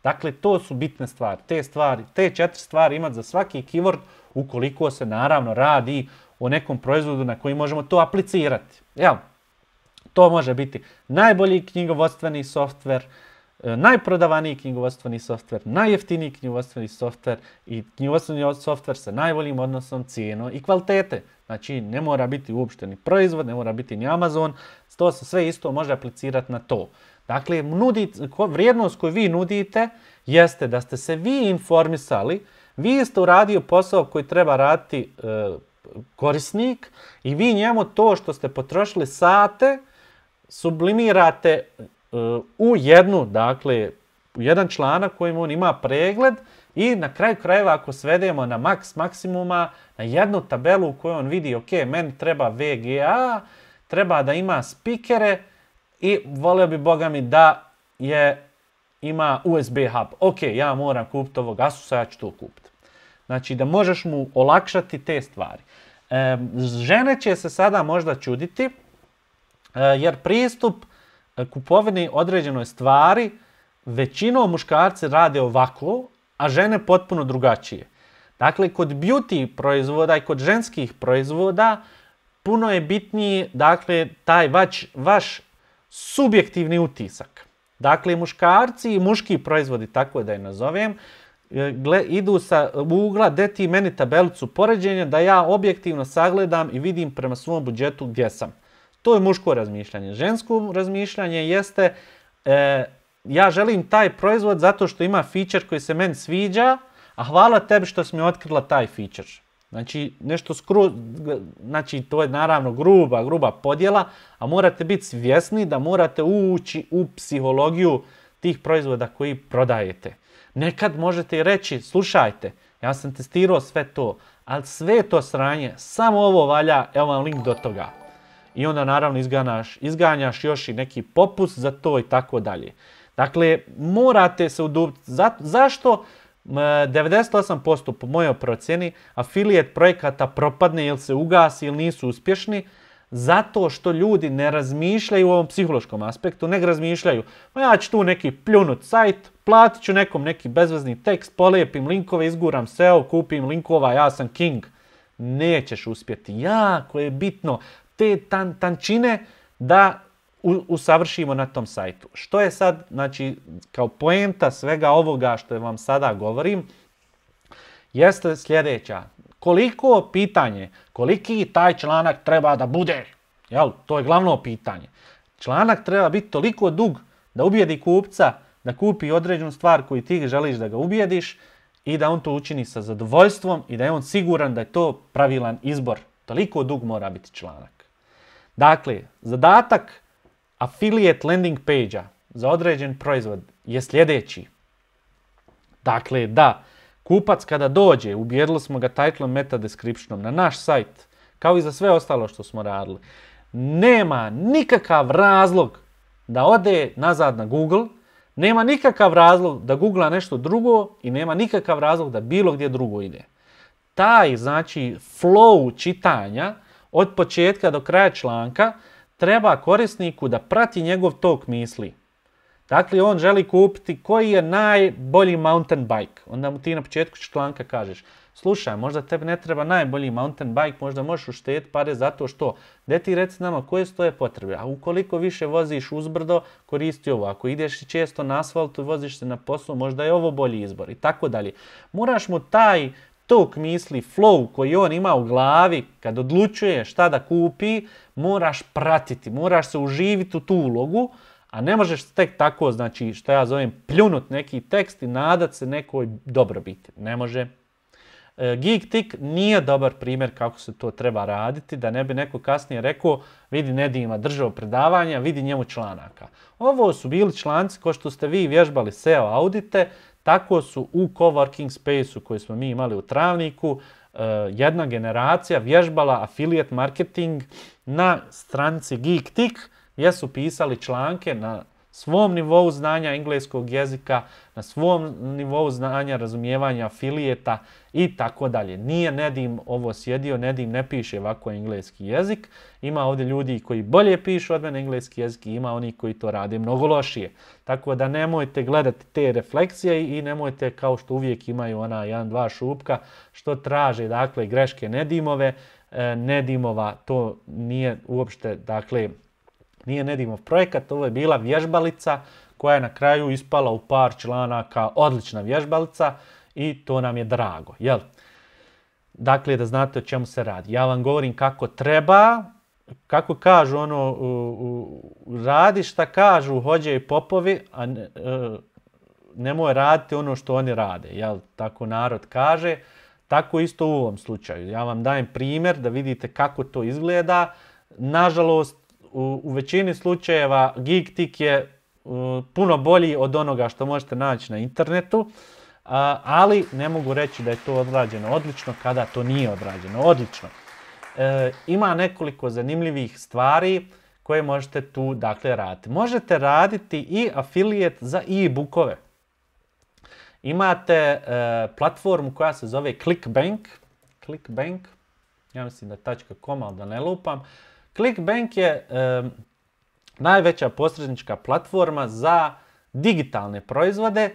Dakle, to su bitne stvari. Te stvari, te četiri stvari imati za svaki keyword ukoliko se naravno radi o nekom proizvodu na koji možemo to aplicirati. Jel? To može biti najbolji knjigovodstveni softver, E, najprodavaniji knjigovodstveni softver, najjeftiniji knjigovodstveni softver i knjigovodstveni softver sa najboljim odnosom cijeno i kvalitete. Znači ne mora biti uopšte ni proizvod, ne mora biti ni Amazon, to se sve isto može aplicirati na to. Dakle, vrijednost koju vi nudite jeste da ste se vi informisali, vi ste uradio posao koji treba raditi e, korisnik i vi njemu to što ste potrošili sate, sublimirate u jednu, dakle, u jedan članak kojim on ima pregled i na kraju krajeva ako svedemo na maks maksimuma, na jednu tabelu u kojoj on vidi, ok, meni treba VGA, treba da ima spikere i volio bi boga mi da je ima USB hub. Ok, ja moram kupiti ovog Asusa, ja ću to kupiti. Znači da možeš mu olakšati te stvari. žene će se sada možda čuditi e, jer pristup kupovini određenoj stvari, većinom muškarci rade ovako, a žene potpuno drugačije. Dakle, kod beauty proizvoda i kod ženskih proizvoda puno je bitniji dakle, taj vaš, vaš subjektivni utisak. Dakle, muškarci i muški proizvodi, tako da je nazovem, e, gle, idu sa ugla gdje ti meni tabelicu poređenja da ja objektivno sagledam i vidim prema svom budžetu gdje sam. To je muško razmišljanje. Žensko razmišljanje jeste e, ja želim taj proizvod zato što ima feature koji se meni sviđa, a hvala tebi što si mi otkrila taj feature. Znači, nešto skru... Znači, to je naravno gruba, gruba podjela, a morate biti svjesni da morate ući u psihologiju tih proizvoda koji prodajete. Nekad možete i reći, slušajte, ja sam testirao sve to, ali sve to sranje, samo ovo valja, evo vam link do toga i onda naravno izganjaš, izganjaš još i neki popust za to i tako dalje. Dakle, morate se udubiti. Za, zašto 98% po mojoj procjeni afilijet projekata propadne ili se ugasi ili nisu uspješni? Zato što ljudi ne razmišljaju u ovom psihološkom aspektu, ne razmišljaju, ma ja ću tu neki pljunut sajt, platit ću nekom neki bezvezni tekst, polijepim linkove, izguram SEO, kupim linkova, ja sam king. Nećeš uspjeti. Jako je bitno te tančine da usavršimo na tom sajtu. Što je sad, znači, kao poenta svega ovoga što vam sada govorim, jeste sljedeća. Koliko pitanje, koliki taj članak treba da bude? Jel, to je glavno pitanje. Članak treba biti toliko dug da ubijedi kupca, da kupi određenu stvar koju ti želiš da ga ubijediš i da on to učini sa zadovoljstvom i da je on siguran da je to pravilan izbor. Toliko dug mora biti članak. Dakle, zadatak affiliate landing page za određen proizvod je sljedeći. Dakle, da, kupac kada dođe, ubijedili smo ga title meta descriptionom na naš sajt, kao i za sve ostalo što smo radili, nema nikakav razlog da ode nazad na Google, nema nikakav razlog da googla nešto drugo i nema nikakav razlog da bilo gdje drugo ide. Taj, znači, flow čitanja od početka do kraja članka treba korisniku da prati njegov tok misli. Dakle, on želi kupiti koji je najbolji mountain bike. Onda mu ti na početku članka kažeš, slušaj, možda tebi ne treba najbolji mountain bike, možda možeš uštetiti pare zato što, gdje ti reci nama koje su tvoje potrebe, a ukoliko više voziš uzbrdo, koristi ovo, ako ideš često na asfaltu, voziš se na posao, možda je ovo bolji izbor i tako dalje. Moraš mu taj tok misli, flow koji on ima u glavi kad odlučuje šta da kupi, moraš pratiti, moraš se uživiti u tu ulogu, a ne možeš tek tako, znači što ja zovem, pljunut neki tekst i nadat se nekoj dobrobiti. Ne može. E, Gig nije dobar primjer kako se to treba raditi, da ne bi neko kasnije rekao, vidi Nedima držao predavanja, vidi njemu članaka. Ovo su bili članci ko što ste vi vježbali SEO audite, tako su u coworking space-u koji smo mi imali u Travniku eh, jedna generacija vježbala affiliate marketing na stranci GeekTik gdje su pisali članke na svom nivou znanja engleskog jezika, na svom nivou znanja razumijevanja filijeta i tako dalje. Nije Nedim ovo sjedio, Nedim ne piše ovako engleski jezik. Ima ovdje ljudi koji bolje pišu od mene engleski jezik i ima oni koji to rade mnogo lošije. Tako da nemojte gledati te refleksije i nemojte kao što uvijek imaju ona jedan, dva šupka što traže dakle greške Nedimove. E, Nedimova to nije uopšte dakle nije Nedimov projekat, ovo je bila vježbalica koja je na kraju ispala u par članaka odlična vježbalica i to nam je drago, jel? Dakle, da znate o čemu se radi. Ja vam govorim kako treba, kako kažu ono, u, radi šta kažu hođe i popovi, a ne, e, nemoj raditi ono što oni rade, jel? Tako narod kaže. Tako isto u ovom slučaju. Ja vam dajem primjer da vidite kako to izgleda. Nažalost, u, većini slučajeva GeekTik je puno bolji od onoga što možete naći na internetu, ali ne mogu reći da je to odrađeno odlično kada to nije odrađeno odlično. E, ima nekoliko zanimljivih stvari koje možete tu dakle raditi. Možete raditi i afilijet za e-bookove. Imate e, platformu koja se zove Clickbank. Clickbank, ja mislim da je tačka ali da ne lupam. Clickbank je najveća posrednička platforma za digitalne proizvode.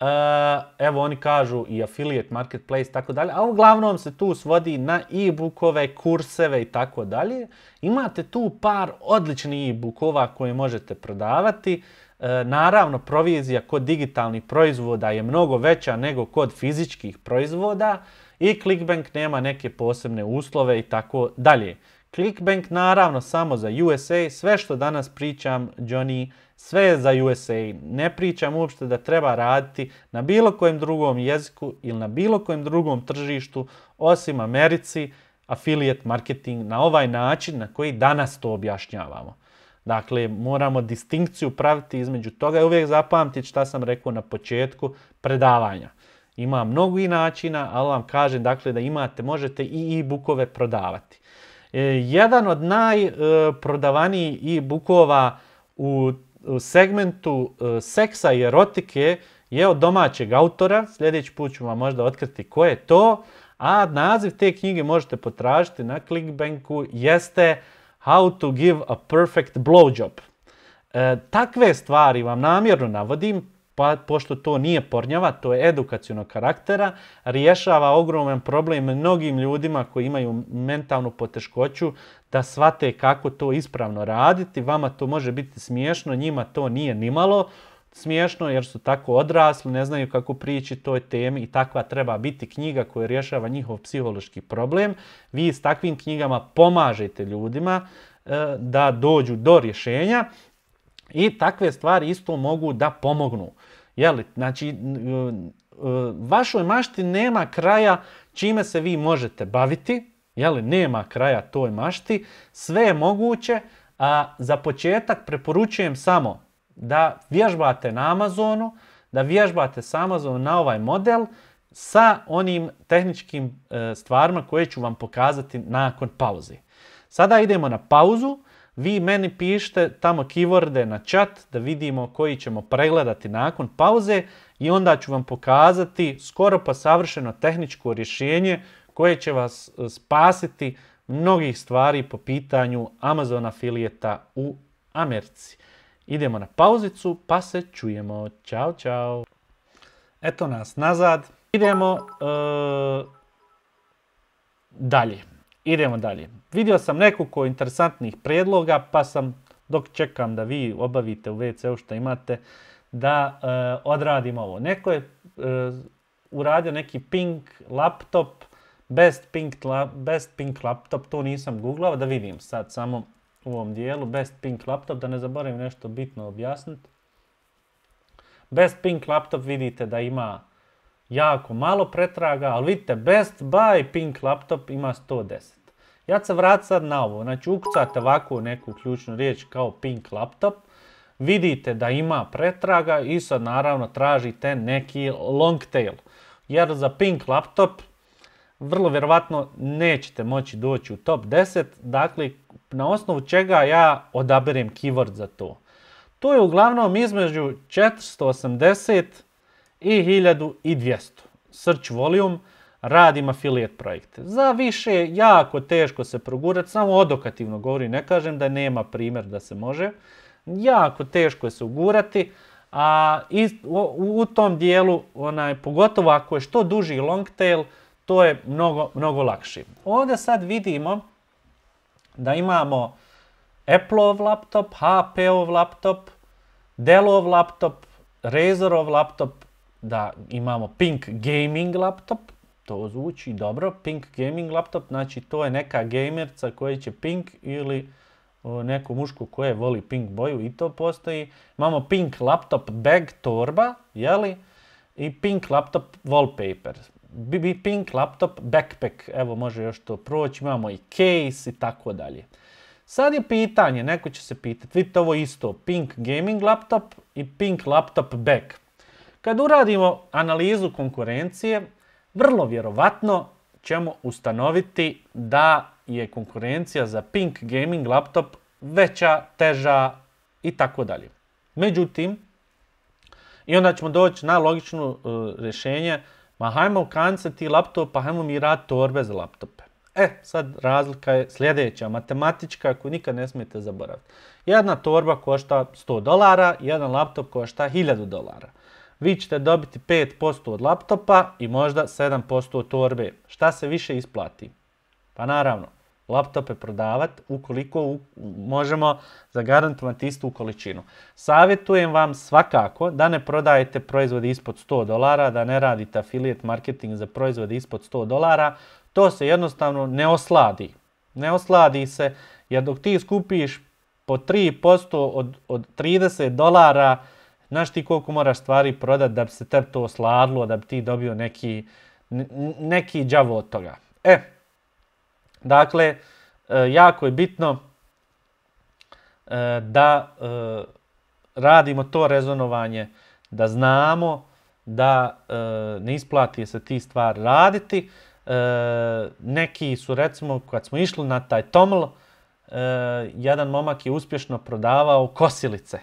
Eh, evo oni kažu i affiliate marketplace i tako dalje, a uglavnom se tu svodi na e-bookove, kurseve i tako dalje. Imate tu par odličnih e-bookova koje možete prodavati. Eh, naravno, provizija kod digitalnih proizvoda je mnogo veća nego kod fizičkih proizvoda i Clickbank nema neke posebne uslove i tako dalje. Clickbank naravno samo za USA, sve što danas pričam Johnny, sve je za USA. Ne pričam uopšte da treba raditi na bilo kojem drugom jeziku ili na bilo kojem drugom tržištu osim Americi, affiliate marketing na ovaj način na koji danas to objašnjavamo. Dakle, moramo distinkciju praviti između toga i uvijek zapamtiti šta sam rekao na početku predavanja. Ima mnogo i načina, ali vam kažem dakle, da imate, možete i e-bookove prodavati. E, jedan od najprodavanijih e, i bukova u segmentu e, seksa i erotike je od domaćeg autora. Sljedeći put ću vam možda otkriti ko je to. A naziv te knjige možete potražiti na Clickbanku jeste How to give a perfect blowjob. takve stvari vam namjerno navodim pa, pošto to nije pornjava, to je edukacijnog karaktera, rješava ogroman problem mnogim ljudima koji imaju mentalnu poteškoću da shvate kako to ispravno raditi. Vama to može biti smiješno, njima to nije nimalo smiješno jer su tako odrasli, ne znaju kako prići toj temi i takva treba biti knjiga koja rješava njihov psihološki problem. Vi s takvim knjigama pomažete ljudima e, da dođu do rješenja i takve stvari isto mogu da pomognu. Jeli? Znači, e, e, vašoj mašti nema kraja čime se vi možete baviti. Jeli? Nema kraja toj mašti. Sve je moguće. A za početak preporučujem samo da vježbate na Amazonu, da vježbate s Amazon na ovaj model sa onim tehničkim e, stvarima koje ću vam pokazati nakon pauze. Sada idemo na pauzu. Vi meni pišite tamo keyworde na chat da vidimo koji ćemo pregledati nakon pauze i onda ću vam pokazati skoro pa savršeno tehničko rješenje koje će vas e, spasiti mnogih stvari po pitanju Amazon afilijeta u Americi. Idemo na pauzicu pa se čujemo. Ćao, čao. Eto nas nazad. Idemo e, dalje. Idemo dalje. Vidio sam nekoliko interesantnih predloga, pa sam dok čekam da vi obavite u WC-u što imate da e, odradim ovo. Neko je e, uradio neki Pink laptop, best Pink best laptop, to nisam googlao, da vidim sad samo u ovom dijelu, best Pink laptop, da ne zaboravim nešto bitno objasniti. Best Pink laptop vidite da ima jako malo pretraga, ali vidite best buy Pink laptop ima 110. Ja se vrati sad na ovo, znači ukucate ovakvu neku ključnu riječ kao Pink Laptop, vidite da ima pretraga i sad naravno tražite neki long tail. Jer za Pink Laptop vrlo vjerovatno nećete moći doći u top 10, dakle na osnovu čega ja odaberem keyword za to. To je uglavnom između 480 i 1200 search volume radim afilijet projekte. Za više jako teško se progurati, samo odokativno govori, ne kažem da nema primjer da se može. Jako teško je se ugurati, a u, tom dijelu, onaj, pogotovo ako je što duži long tail, to je mnogo, mnogo lakši. Ovdje sad vidimo da imamo Appleov laptop, HPov laptop, Dell-ov laptop, Razer-ov laptop, da imamo Pink Gaming laptop, to zvuči dobro, Pink Gaming laptop, znači to je neka gamerca koja će Pink ili neku mušku koje voli pink boju i to postoji. Imamo pink laptop bag torba, jeli? I pink laptop wallpaper. BB pink laptop backpack, evo može još to proći, imamo i case i tako dalje. Sad je pitanje, neko će se pitati, vidite ovo isto, pink gaming laptop i pink laptop bag. Kad uradimo analizu konkurencije, vrlo vjerovatno ćemo ustanoviti da je konkurencija za Pink Gaming laptop veća, teža i tako dalje. Međutim, i onda ćemo doći na logično e, rješenje, ma hajmo kance ti laptopa, pa hajmo mi rad torbe za laptope. E, sad razlika je sljedeća, matematička koju nikad ne smijete zaboraviti. Jedna torba košta 100 dolara, jedan laptop košta 1000 dolara vi ćete dobiti 5% od laptopa i možda 7% od torbe. Šta se više isplati? Pa naravno, laptope prodavati ukoliko možemo zagarantovati istu količinu. Savjetujem vam svakako da ne prodajete proizvode ispod 100 dolara, da ne radite affiliate marketing za proizvode ispod 100 dolara. To se jednostavno ne osladi. Ne osladi se jer dok ti skupiš po 3% od, od 30 dolara Znaš ti koliko moraš stvari prodat da bi se tebi to osladilo, da bi ti dobio neki, neki džavo od toga. E, dakle, e, jako je bitno e, da e, radimo to rezonovanje, da znamo da ne isplati se ti stvari raditi. Neki su recimo, kad smo išli na taj toml, jedan momak je uspješno prodavao kosilice.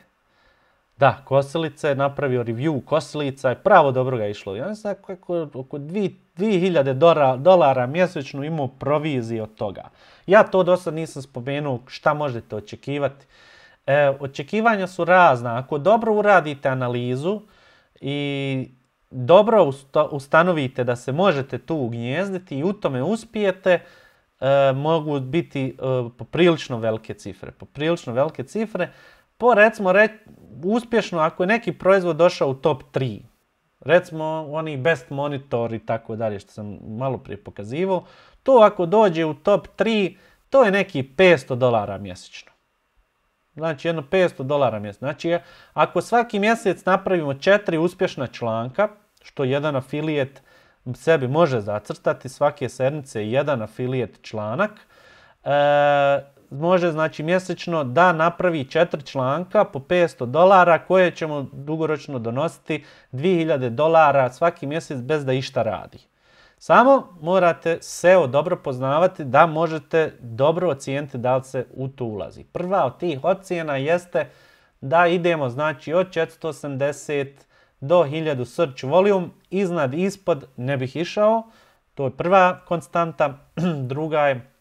Da, Kosilica je napravio review Kosilica je pravo dobro ga išlo. on je kako oko 2000 dolara mjesečno imao provizije od toga. Ja to do sad nisam spomenuo šta možete očekivati. E, očekivanja su razna. Ako dobro uradite analizu i dobro ustanovite da se možete tu ugnjezditi i u tome uspijete, e, mogu biti e, poprilično velike cifre. Poprilično velike cifre po recimo uspješno ako je neki proizvod došao u top 3, recimo oni best monitor i tako dalje što sam malo prije pokazivao, to ako dođe u top 3, to je neki 500 dolara mjesečno. Znači jedno 500 dolara mjesečno. Znači ako svaki mjesec napravimo četiri uspješna članka, što jedan afilijet sebi može zacrtati, svake sedmice jedan afilijet članak, e, može znači mjesečno da napravi četiri članka po 500 dolara koje ćemo dugoročno donositi 2000 dolara svaki mjesec bez da išta radi. Samo morate SEO dobro poznavati da možete dobro ocijeniti da li se u to ulazi. Prva od tih ocjena jeste da idemo znači od 480 do 1000 search volume, iznad, ispod ne bih išao. To je prva konstanta, druga je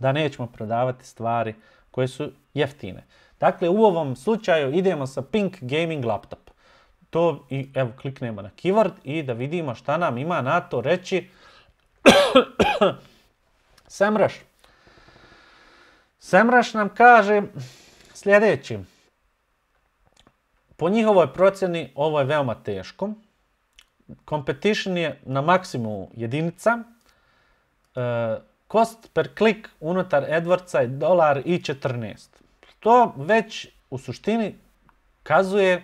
da nećemo prodavati stvari koje su jeftine. Dakle, u ovom slučaju idemo sa Pink Gaming Laptop. To i evo kliknemo na keyword i da vidimo šta nam ima na to reći Semraš. Semraš nam kaže sljedeći. Po njihovoj procjeni ovo je veoma teško. Competition je na maksimumu jedinica. E, cost per klik unutar AdWordsa je dolar i 14. To već u suštini kazuje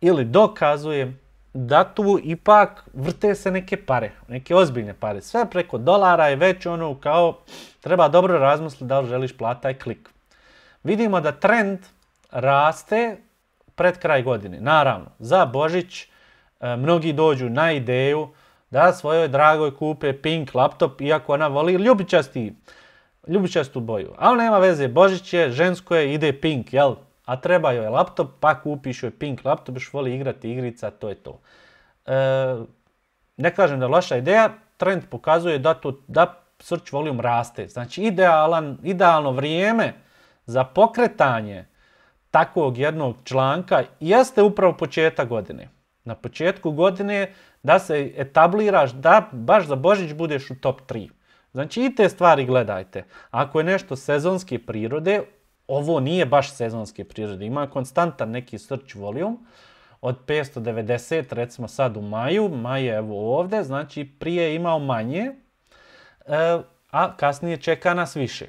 ili dokazuje da tu ipak vrte se neke pare, neke ozbiljne pare. Sve preko dolara je već ono kao treba dobro razmisliti da li želiš plati taj klik. Vidimo da trend raste pred kraj godine. Naravno, za Božić e, mnogi dođu na ideju da svojoj dragoj kupe pink laptop, iako ona voli ljubičasti, ljubičastu boju. Ali nema veze, Božić je, žensko je, ide pink, jel? A treba joj laptop, pa kupiš joj pink laptop, još voli igrati igrica, to je to. E, ne kažem da je loša ideja, trend pokazuje da, to, da search volume raste. Znači idealan, idealno vrijeme za pokretanje takvog jednog članka jeste upravo početak godine. Na početku godine da se etabliraš, da baš za Božić budeš u top 3. Znači i te stvari gledajte. Ako je nešto sezonske prirode, ovo nije baš sezonske prirode, ima konstantan neki search volume od 590 recimo sad u maju, maj je evo ovdje, znači prije je imao manje, e, a kasnije čeka nas više.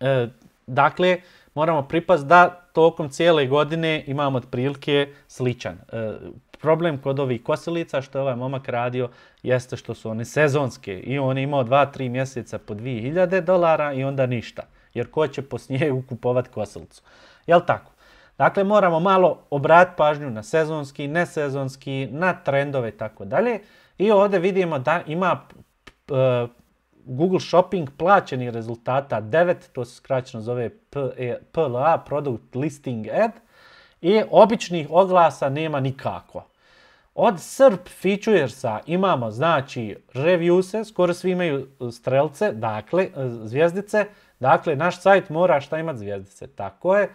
E, dakle, moramo pripast da tokom cijele godine imamo otprilike sličan e, Problem kod ovih kosilica što je ovaj momak radio jeste što su one sezonske i on je imao 2-3 mjeseca po 2000 dolara i onda ništa. Jer ko će po snijegu kupovati kosilicu? Jel tako? Dakle, moramo malo obratiti pažnju na sezonski, nesezonski, na trendove i tako dalje. I ovdje vidimo da ima e, Google Shopping plaćenih rezultata 9, to se skraćeno zove PLA, e Product Listing Ad, i običnih oglasa nema nikako. Od SRP featuresa imamo znači reviewse, skoro svi imaju strelce, dakle e, zvijezdice, dakle naš sajt mora šta imati zvijezdice, tako je.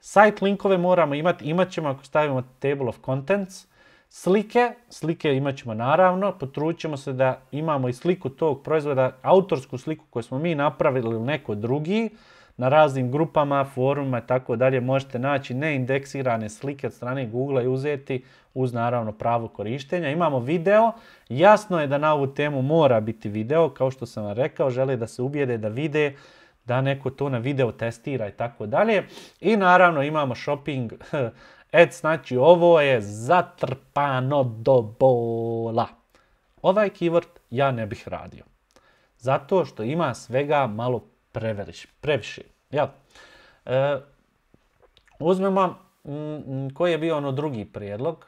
Sajt linkove moramo imati, imat ćemo ako stavimo table of contents, slike, slike imat ćemo naravno, potrudit se da imamo i sliku tog proizvoda, autorsku sliku koju smo mi napravili ili neko drugi, na raznim grupama, forumima i tako dalje možete naći neindeksirane slike od strane Google i uzeti uz naravno pravo korištenja. Imamo video, jasno je da na ovu temu mora biti video, kao što sam vam rekao, žele da se ubijede da vide da neko to na video testira i tako dalje. I naravno imamo shopping ads, znači ovo je zatrpano do bola. Ovaj keyword ja ne bih radio. Zato što ima svega malo preveriš, previše. Ja. E, uzmemo mm, koji je bio ono drugi prijedlog.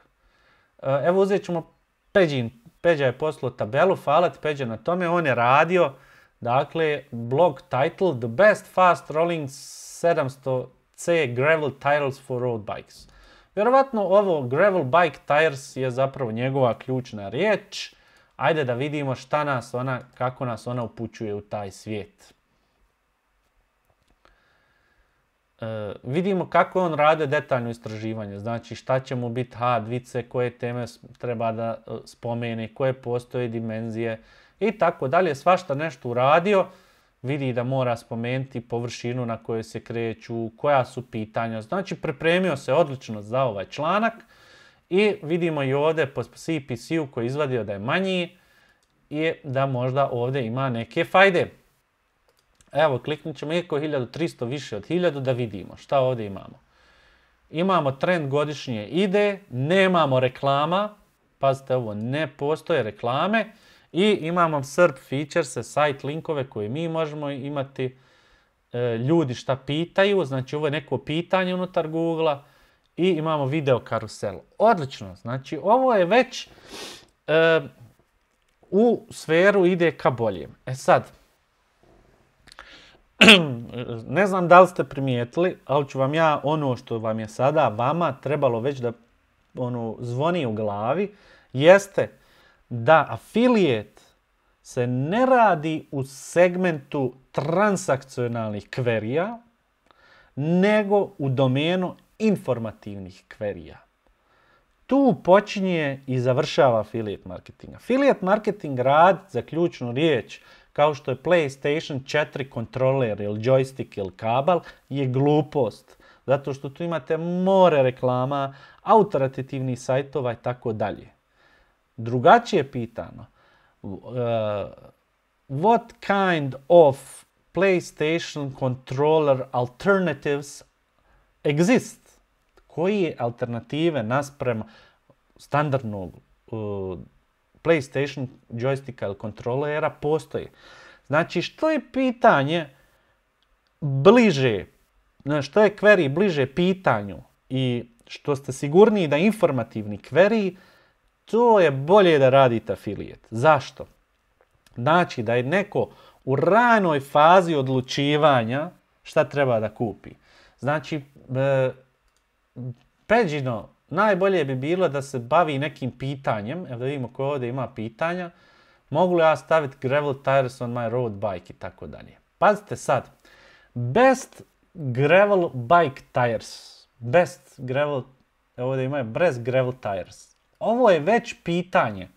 E, evo uzet ćemo Peđin. Peđa je poslao tabelu, hvala Peđa na tome. On je radio, dakle, blog title The Best Fast Rolling 700C Gravel Tires for Road Bikes. Vjerovatno ovo Gravel Bike Tires je zapravo njegova ključna riječ. Ajde da vidimo šta nas ona, kako nas ona upućuje u taj svijet. Eh, vidimo kako on rade detaljno istraživanje, znači šta će mu biti dvice, koje teme treba da eh, spomene, koje postoje dimenzije i tako dalje. Svašta nešto uradio, vidi da mora spomenuti površinu na kojoj se kreću, koja su pitanja. Znači pripremio se odlično za ovaj članak i vidimo i ovdje po CPC-u koji je izvadio da je manji i da možda ovdje ima neke fajde. Evo, kliknut ćemo iako 1300 više od 1000 da vidimo šta ovdje imamo. Imamo trend godišnje ide, nemamo reklama, pazite ovo, ne postoje reklame i imamo SERP features, site linkove koje mi možemo imati, e, ljudi šta pitaju, znači ovo je neko pitanje unutar google i imamo video karuselo. Odlično, znači ovo je već e, u sferu ide ka boljem. E sad, ne znam da li ste primijetili, ali ću vam ja ono što vam je sada vama trebalo već da ono, zvoni u glavi, jeste da afilijet se ne radi u segmentu transakcionalnih kverija, nego u domenu informativnih kverija. Tu počinje i završava affiliate marketing. Affiliate marketing radi, za ključnu riječ kao što je PlayStation 4 kontroler ili joystick ili kabal je glupost. Zato što tu imate more reklama, autoritativnih sajtova i tako dalje. Drugačije pitano, uh, what kind of PlayStation controller alternatives exist? Koji je alternative naspram standardnog uh, PlayStation joysticka ili kontrolera postoji. Znači što je pitanje bliže, što je query bliže pitanju i što ste sigurniji da informativni query, to je bolje da radite afilijet. Zašto? Znači da je neko u ranoj fazi odlučivanja šta treba da kupi. Znači, e, Peđino najbolje bi bilo da se bavi nekim pitanjem, evo da vidimo ko ovdje ima pitanja, mogu li ja staviti gravel tires on my road bike i tako dalje. Pazite sad, best gravel bike tires, best gravel, evo ovdje best gravel tires. Ovo je već pitanje.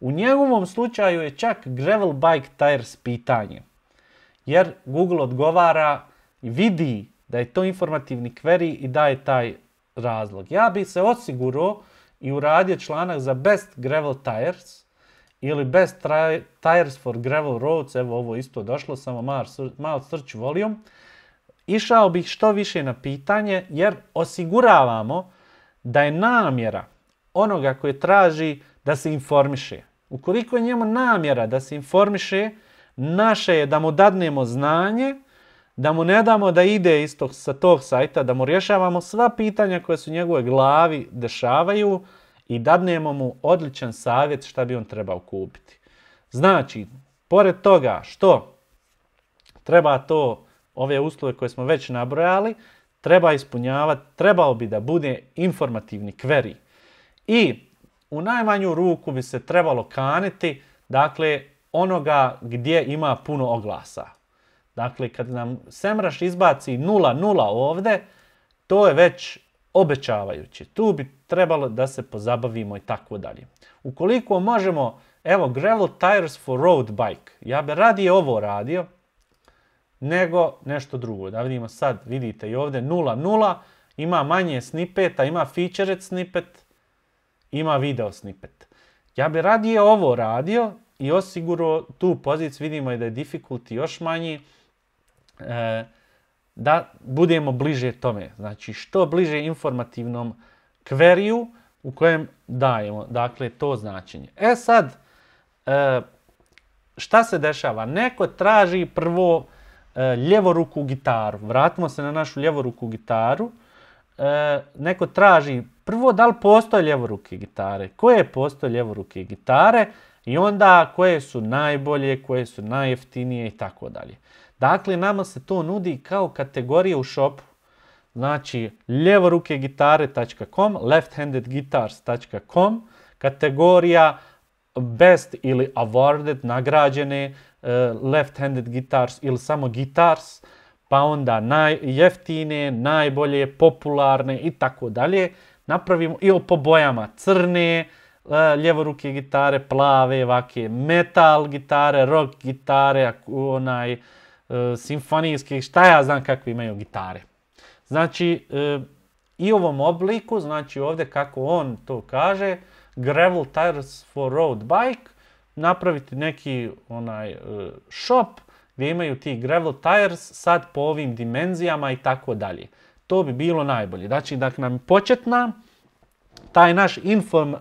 U njegovom slučaju je čak gravel bike tires pitanje. Jer Google odgovara i vidi da je to informativni query i daje taj razlog. Ja bi se osigurao i uradio članak za best gravel tires ili best tires for gravel roads, evo ovo isto došlo, samo malo, malo volijom. Išao bih što više na pitanje jer osiguravamo da je namjera onoga koji traži da se informiše. Ukoliko je njemu namjera da se informiše, naše je da mu dadnemo znanje da mu ne damo da ide istog sa tog sajta, da mu rješavamo sva pitanja koje su u njegove glavi dešavaju i dadnemo mu odličan savjet šta bi on trebao kupiti. Znači, pored toga što treba to, ove uslove koje smo već nabrojali, treba ispunjavati, trebao bi da bude informativni kveri. I u najmanju ruku bi se trebalo kaniti, dakle, onoga gdje ima puno oglasa. Dakle, kad nam Semraš izbaci 0-0 ovdje, to je već obećavajuće. Tu bi trebalo da se pozabavimo i tako dalje. Ukoliko možemo, evo, gravel tires for road bike. Ja bi radije ovo radio, nego nešto drugo. Da vidimo sad, vidite i ovdje 0.0, ima manje snippeta, ima featured snippet, ima video snippet. Ja bi radije ovo radio i osiguro tu poziciju vidimo da je difficulty još manji, Eh, da budemo bliže tome. Znači što bliže informativnom kveriju u kojem dajemo dakle to značenje. E sad, eh, šta se dešava? Neko traži prvo eh, ljevoruku gitaru. Vratimo se na našu ljevoruku gitaru. neko traži prvo da li postoje ljevoruke gitare, koje postoje ljevoruke gitare i onda koje su najbolje, koje su najjeftinije i tako dalje. Dakle, nama se to nudi kao kategorija u shopu. Znači, ljevoruke gitare.com, kategorija best ili awarded, nagrađene, e, left-handed guitars ili samo guitars, pa onda najjeftine, najbolje, popularne i tako dalje. Napravimo i po bojama crne, e, ljevoruke gitare, plave, vake, metal gitare, rock gitare, onaj, E, simfonijskih, šta ja znam kakve imaju gitare. Znači, e, i u ovom obliku, znači ovdje kako on to kaže, gravel tires for road bike, napraviti neki onaj e, shop gdje imaju ti gravel tires sad po ovim dimenzijama i tako dalje. To bi bilo najbolje. Znači, da nam početna taj naš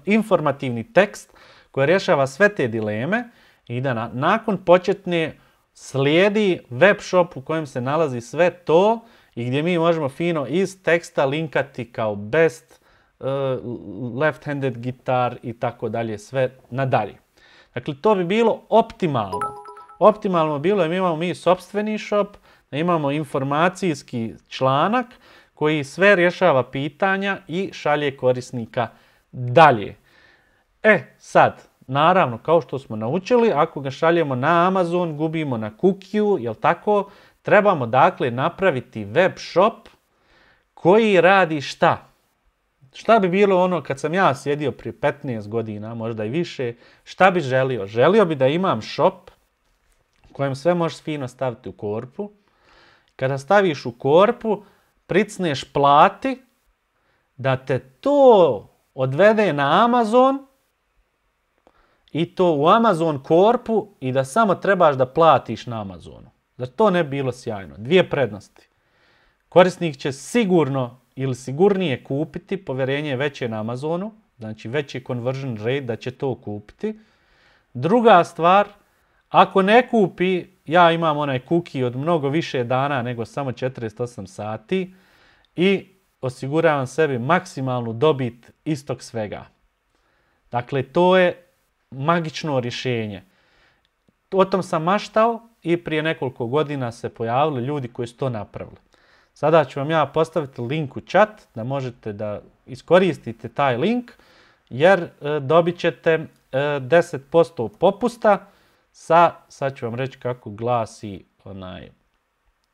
informativni tekst koji rješava sve te dileme i da nakon početne slijedi web shop u kojem se nalazi sve to i gdje mi možemo fino iz teksta linkati kao best, e, left-handed gitar i tako dalje, sve nadalje. Dakle, to bi bilo optimalno. Optimalno bilo je, imamo mi sobstveni shop, imamo informacijski članak koji sve rješava pitanja i šalje korisnika dalje. E, sad, Naravno, kao što smo naučili, ako ga šaljemo na Amazon, gubimo na kukiju, jel tako? Trebamo dakle napraviti web shop koji radi šta? Šta bi bilo ono kad sam ja sjedio prije 15 godina, možda i više, šta bi želio? Želio bi da imam shop kojem sve možeš fino staviti u korpu. Kada staviš u korpu, pricneš plati da te to odvede na Amazon, i to u Amazon korpu i da samo trebaš da platiš na Amazonu. Da to ne bilo sjajno? Dvije prednosti. Korisnik će sigurno ili sigurnije kupiti, povjerenje je veće na Amazonu, znači veći conversion rate da će to kupiti. Druga stvar, ako ne kupi, ja imam onaj cookie od mnogo više dana nego samo 48 sati i osiguravam sebi maksimalnu dobit istog svega. Dakle, to je magično rješenje. O tom sam maštao i prije nekoliko godina se pojavili ljudi koji su to napravili. Sada ću vam ja postaviti link u chat da možete da iskoristite taj link jer e, dobit ćete 10% e, popusta sa, sad ću vam reći kako glasi onaj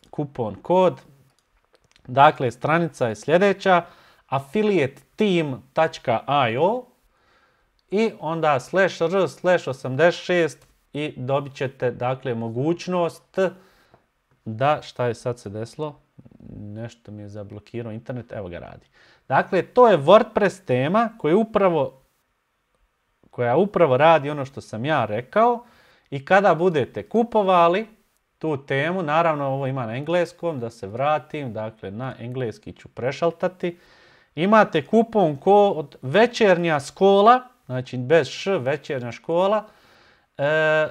kupon kod. Dakle, stranica je sljedeća affiliateteam.io i onda slash r slash 86 i dobit ćete dakle mogućnost da šta je sad se desilo nešto mi je zablokirao internet evo ga radi dakle to je WordPress tema koja upravo koja upravo radi ono što sam ja rekao i kada budete kupovali tu temu, naravno ovo ima na engleskom, da se vratim, dakle na engleski ću prešaltati. Imate kupon kod večernja skola, Znači bez š večernja škola. E,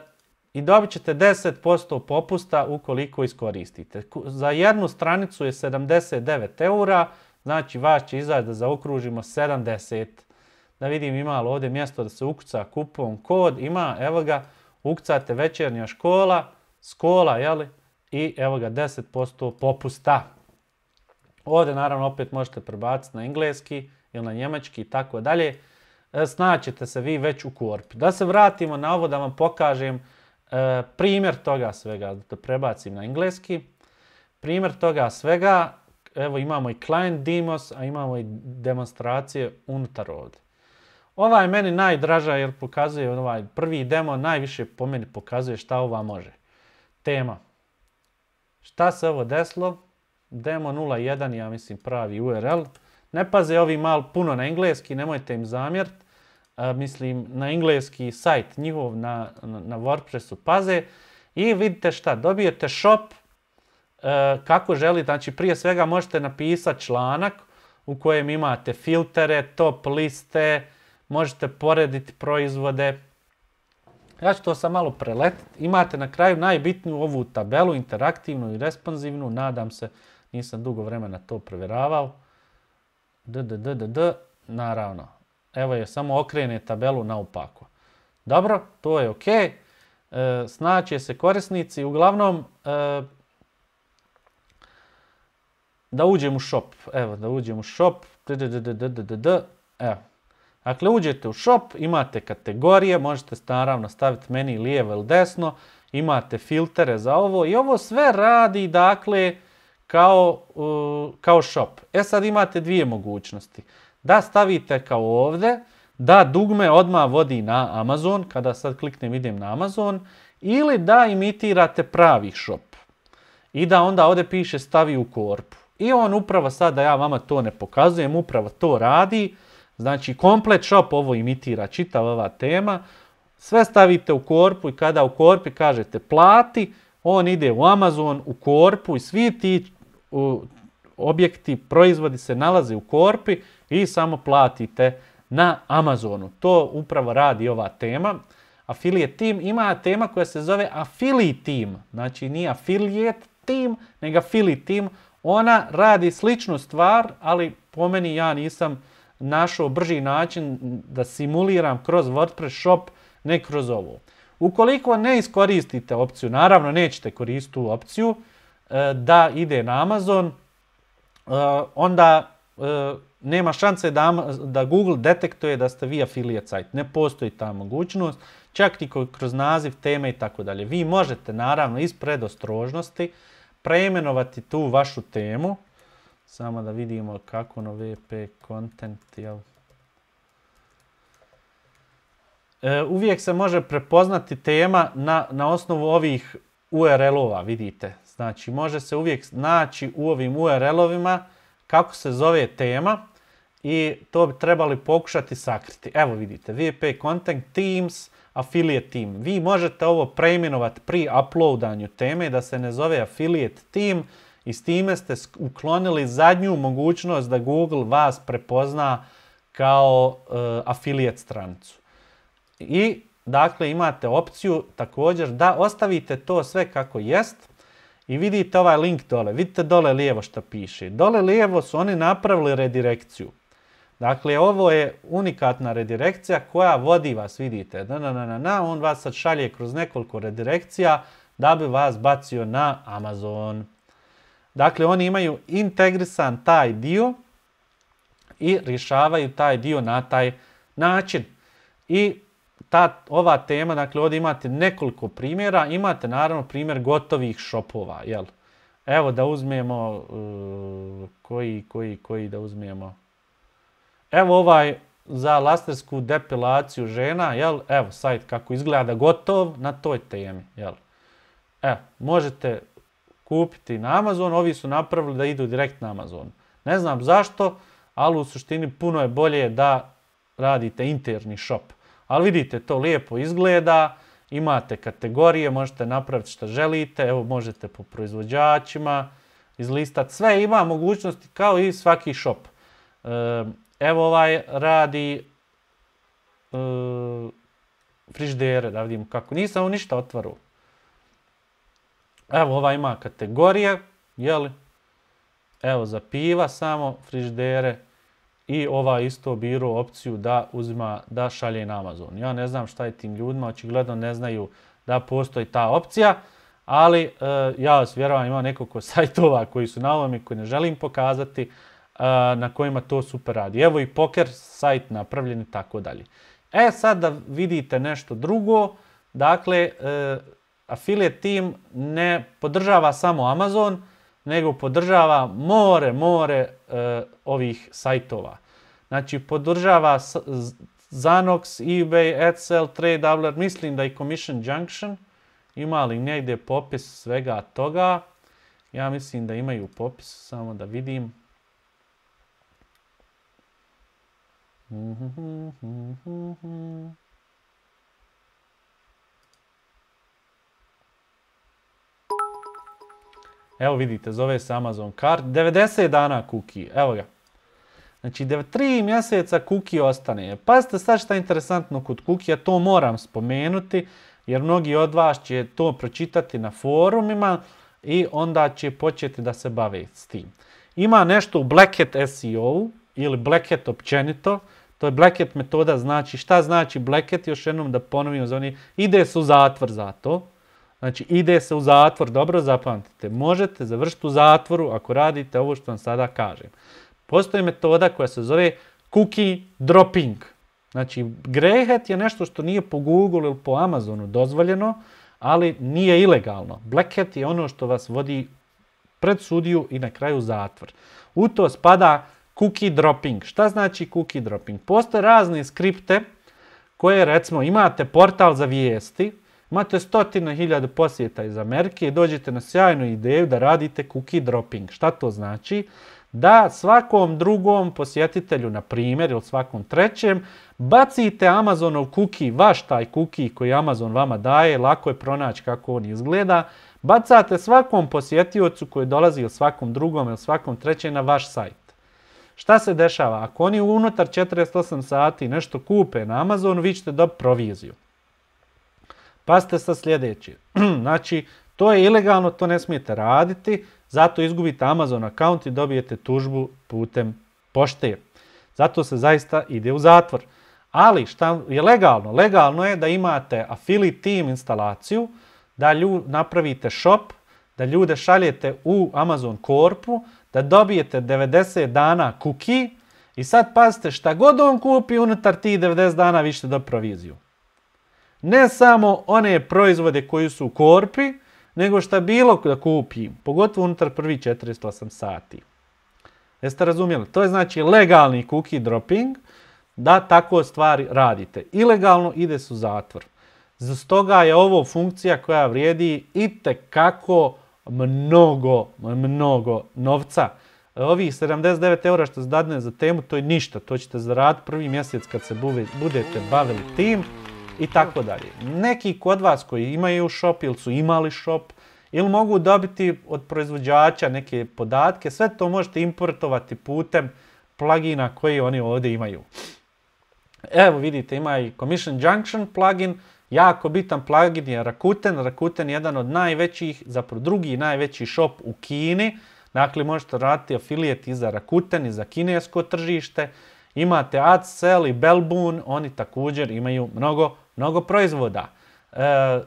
I dobit ćete 10% popusta ukoliko iskoristite. Za jednu stranicu je 79 eura. Znači vas će izaći da zaokružimo 70. Da vidim ima li ovdje mjesto da se ukuca kupon kod. Ima, evo ga, ukucate večernja škola, skola, jeli? I evo ga, 10% popusta. Ovdje naravno opet možete prebaciti na engleski ili na njemački i tako dalje. E, snaćete se vi već u korpi. Da se vratimo na ovo, da vam pokažem e, primjer toga svega. Da prebacim na engleski. Primjer toga svega, evo imamo i client demos, a imamo i demonstracije unutar ovdje. Ova je meni najdraža jer pokazuje ovaj prvi demo, najviše po meni pokazuje šta ova može. Tema. Šta se ovo desilo? Demo 01, ja mislim pravi URL. Ne paze ovi malo puno na engleski, nemojte im zamjert. E, mislim, na engleski sajt njihov na, WordPressu paze. I vidite šta, dobijete shop e, kako želite. Znači prije svega možete napisati članak u kojem imate filtere, top liste, možete porediti proizvode. Ja ću to sam malo preletiti. Imate na kraju najbitniju ovu tabelu, interaktivnu i responsivnu. Nadam se, nisam dugo vremena to provjeravao. D, d, d, d, d, naravno. Evo je, samo okrene tabelu upako. Dobro, to je ok. E, snaće se korisnici. Uglavnom, da uđem u shop. Evo, da uđem u shop. D, d, Evo. Dakle, uđete u shop, imate kategorije, možete naravno staviti meni lijevo ili desno, imate filtere za ovo i ovo sve radi, dakle, kao, kao shop. E sad imate dvije mogućnosti. Da stavite kao ovdje, da dugme odmah vodi na Amazon, kada sad kliknem idem na Amazon, ili da imitirate pravi shop. I da onda ovdje piše stavi u korpu. I on upravo sad, da ja vama to ne pokazujem, upravo to radi. Znači, komplet shop ovo imitira, čitava ova tema. Sve stavite u korpu i kada u korpi kažete plati, on ide u Amazon, u korpu i svi ti u, objekti, proizvodi se nalaze u korpi i samo platite na Amazonu. To upravo radi ova tema. Affiliate Team ima tema koja se zove Affiliate Team. Znači nije Affiliate Team, nego Affiliate Team. Ona radi sličnu stvar, ali po meni ja nisam našao brži način da simuliram kroz WordPress shop, ne kroz ovo. Ukoliko ne iskoristite opciju, naravno nećete koristiti opciju, E, da ide na Amazon, e, onda e, nema šanse da, Google detektuje da ste vi afilijet site Ne postoji ta mogućnost, čak i kroz naziv teme i tako dalje. Vi možete naravno iz predostrožnosti preimenovati tu vašu temu. Samo da vidimo kako ono VP content, jel? uvijek se može prepoznati tema na, na osnovu ovih URL-ova, vidite. Znači, može se uvijek naći u ovim URL-ovima kako se zove tema i to bi trebali pokušati sakriti. Evo vidite, VP Content Teams, Affiliate Team. Vi možete ovo preimenovati pri uploadanju teme da se ne zove Affiliate Team i s time ste uklonili zadnju mogućnost da Google vas prepozna kao e, affiliate stranicu. I dakle imate opciju također da ostavite to sve kako jest i vidite ovaj link dole, vidite dole lijevo što piše. Dole lijevo su oni napravili redirekciju. Dakle, ovo je unikatna redirekcija koja vodi vas, vidite, na, na, na, na, on vas sad šalje kroz nekoliko redirekcija da bi vas bacio na Amazon. Dakle, oni imaju integrisan taj dio i rješavaju taj dio na taj način. I ta, ova tema, dakle ovdje imate nekoliko primjera, imate naravno primjer gotovih šopova, jel? Evo da uzmemo, uh, koji, koji, koji da uzmemo? Evo ovaj za lastersku depilaciju žena, jel? Evo sajt kako izgleda gotov na toj temi, jel? Evo, možete kupiti na Amazon, ovi su napravili da idu direkt na Amazon. Ne znam zašto, ali u suštini puno je bolje da radite interni šop. Ali vidite, to lijepo izgleda, imate kategorije, možete napraviti što želite, evo možete po proizvođačima izlistati, sve ima mogućnosti kao i svaki shop. E, evo ovaj radi e, friždere, da vidimo kako, nisam ovo ništa otvarao. Evo ovaj ima kategorije, jeli? Evo za piva samo friždere, i ova isto biro opciju da uzima, da šalje na Amazon. Ja ne znam šta je tim ljudima, očigledno ne znaju da postoji ta opcija, ali e, ja vas vjerujem ima nekoliko sajtova koji su na ovom i koji ne želim pokazati, e, na kojima to super radi. Evo i poker sajt napravljen i tako dalje. E sad da vidite nešto drugo, dakle, e, affiliate team ne podržava samo Amazon, nego podržava more, more e, ovih sajtova. Znači, podržava Zanox, eBay, Excel, mislim da i Commission Junction. Ima li negdje popis svega toga? Ja mislim da imaju popis, samo da vidim. Mhm, mhm, mhm, Evo vidite, zove se Amazon Card. 90 dana kuki, evo ga. Znači, 3 mjeseca kuki ostane. Pazite sad šta je interesantno kod kukija, to moram spomenuti, jer mnogi od vas će to pročitati na forumima i onda će početi da se bave s tim. Ima nešto u Black Hat SEO ili Black Hat općenito, to je Black Hat metoda, znači šta znači Black Hat, još jednom da ponovim za znači oni, ide su zatvor za to. Znači, ide se u zatvor, dobro zapamtite. Možete završiti u zatvoru ako radite ovo što vam sada kažem. Postoji metoda koja se zove cookie dropping. Znači, grehet je nešto što nije po Google ili po Amazonu dozvoljeno, ali nije ilegalno. Black hat je ono što vas vodi pred sudiju i na kraju zatvor. U to spada cookie dropping. Šta znači cookie dropping? Postoje razne skripte koje, recimo, imate portal za vijesti, Imate stotine hiljada posjeta iz Amerike i dođete na sjajnu ideju da radite cookie dropping. Šta to znači? Da svakom drugom posjetitelju, na primjer, ili svakom trećem, bacite Amazonov cookie, vaš taj cookie koji Amazon vama daje, lako je pronaći kako on izgleda, bacate svakom posjetiocu koji dolazi ili svakom drugom ili svakom trećem na vaš sajt. Šta se dešava? Ako oni unutar 48 sati nešto kupe na Amazon vi ćete dobiti proviziju. Pazite sa sljedeći. znači, to je ilegalno, to ne smijete raditi, zato izgubite Amazon account i dobijete tužbu putem pošte. Zato se zaista ide u zatvor. Ali šta je legalno? Legalno je da imate affiliate team instalaciju, da napravite shop, da ljude šaljete u Amazon korpu, da dobijete 90 dana cookie i sad pazite šta god on kupi unutar tih 90 dana vi ćete do proviziju. Ne samo one proizvode koji su u korpi, nego šta bilo da kupi, pogotovo unutar prvi 48 sati. Jeste razumjeli? To je znači legalni cookie dropping, da tako stvari radite. Ilegalno ide su zatvor. Stoga je ovo funkcija koja vrijedi i kako mnogo, mnogo novca. Ovih 79 eura što zadane za temu, to je ništa. To ćete zaraditi prvi mjesec kad se budete bavili tim i tako dalje. Neki kod vas koji imaju shop ili su imali shop ili mogu dobiti od proizvođača neke podatke, sve to možete importovati putem plugina koji oni ovdje imaju. Evo vidite ima i Commission Junction plugin, jako bitan plugin je Rakuten. Rakuten je jedan od najvećih, zapravo drugi najveći shop u Kini. Dakle, možete raditi afilijet i za Rakuten i za kinesko tržište. Imate AdSell i Belbun, oni također imaju mnogo mnogo proizvoda. E,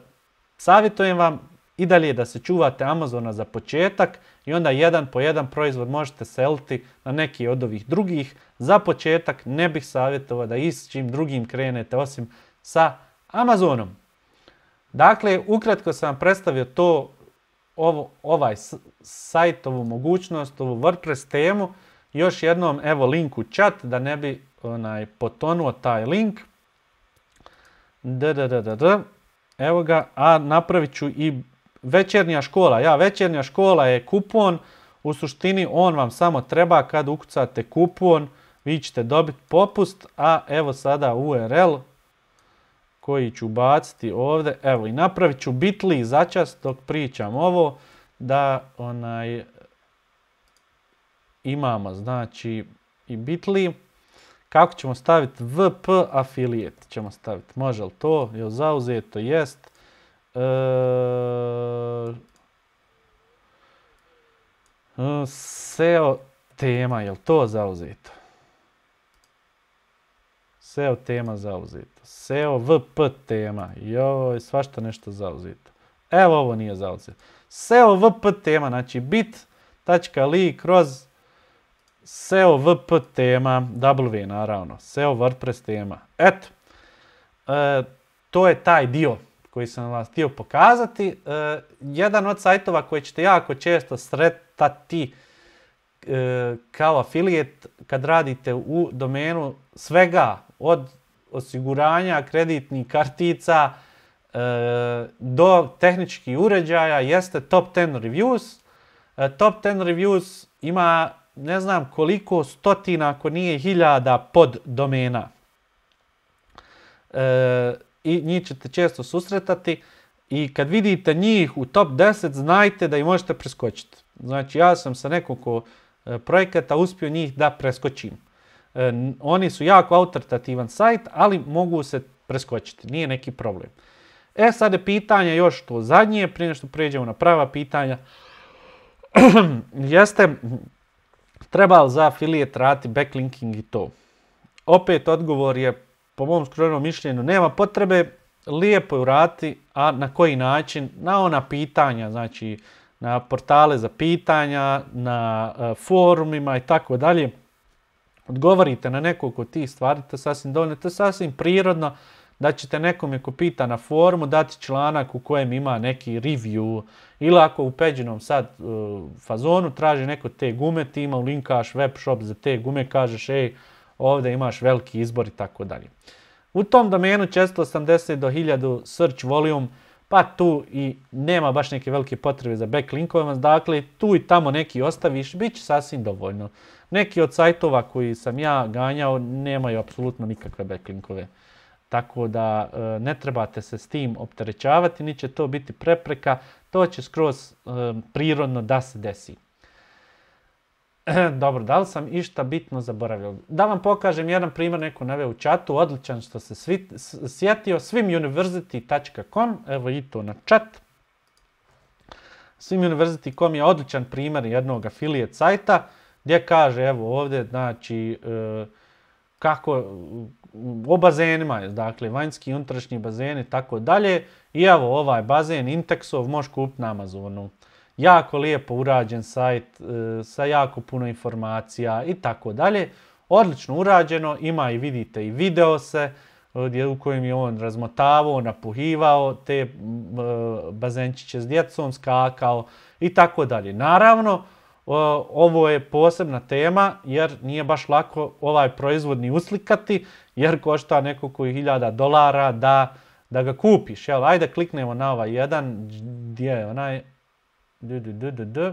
savjetujem vam i dalje da se čuvate Amazona za početak i onda jedan po jedan proizvod možete seliti na neki od ovih drugih. Za početak ne bih savjetovao da i s čim drugim krenete osim sa Amazonom. Dakle, ukratko sam vam predstavio to, ovo, ovaj sajt, ovu mogućnost, ovu WordPress temu. Još jednom, evo link u chat da ne bi onaj, potonuo taj link. Da, da, da, da, Evo ga, a napravit ću i večernja škola. Ja, večernja škola je kupon. U suštini on vam samo treba kad ukucate kupon. Vi ćete dobiti popust, a evo sada URL er koji ću baciti ovdje. Evo i napravit ću bitli čast dok pričam ovo da onaj imamo znači i bitli. Kako ćemo staviti VP afilijet ćemo staviti. Može li to? Je zauzeto? Jest. E, SEO tema, je to zauzeto? SEO tema zauzeto. SEO VP tema. Joj, svašta nešto zauzeto. Evo ovo nije zauzeto. SEO VP tema, znači bit.li kroz SEO VP tema, W naravno, SEO WordPress tema. Eto, e, to je taj dio koji sam vam htio pokazati. E, jedan od sajtova koji ćete jako često sretati e, kao afilijet kad radite u domenu svega od osiguranja, kreditnih kartica do tehničkih uređaja jeste Top 10 Reviews. Top 10 Reviews ima ne znam koliko stotina, ako nije hiljada pod domena. E, I njih ćete često susretati. I kad vidite njih u top 10, znajte da ih možete preskočiti. Znači ja sam sa nekoliko e, projekata uspio njih da preskočim. E, oni su jako autoritativan sajt, ali mogu se preskočiti. Nije neki problem. E sad je pitanje još to zadnje, prije što pređemo na prava pitanja. Jeste Treba li za afilijet rati backlinking i to? Opet odgovor je, po mom skrojenom mišljenju, nema potrebe, lijepo je urati, a na koji način? Na ona pitanja, znači na portale za pitanja, na e, forumima i tako dalje. Odgovorite na nekoliko tih stvari, to je sasvim dovoljno, to je sasvim prirodno da ćete nekome ko pita na forumu dati članak u kojem ima neki review ili ako u peđinom sad e, fazonu traži neko te gume, ti ima linkaš web shop za te gume, kažeš ej ovdje imaš veliki izbor i tako dalje. U tom domenu 480 do 1000 search volume, pa tu i nema baš neke velike potrebe za backlinkovima, dakle tu i tamo neki ostaviš, bit će sasvim dovoljno. Neki od sajtova koji sam ja ganjao nemaju apsolutno nikakve backlinkove. Tako da eh, ne trebate se s tim opterećavati, ni će to biti prepreka, to će skroz eh, prirodno da se desi. Dobro, da li sam išta bitno zaboravio? Da vam pokažem jedan primjer, neko naveo u čatu, odličan što se svi, sjetio, svimuniversity.com, evo i to na chat. Svimuniversity.com je odličan primjer jednog afilijet sajta gdje kaže, evo ovdje, znači, eh, kako o bazenima, dakle vanjski i unutrašnji bazen i tako dalje. I evo ovaj bazen Intexov možeš kupiti na Amazonu. Jako lijepo urađen sajt e, sa jako puno informacija i tako dalje. Odlično urađeno, ima i vidite i video se e, u kojem je on razmotavao, napuhivao te e, bazenčiće s djecom, skakao i tako dalje. Naravno, ovo je posebna tema jer nije baš lako ovaj proizvod ni uslikati jer košta nekoliko hiljada dolara da, da ga kupiš. Jel? Ajde kliknemo na ovaj jedan, gdje je onaj, d,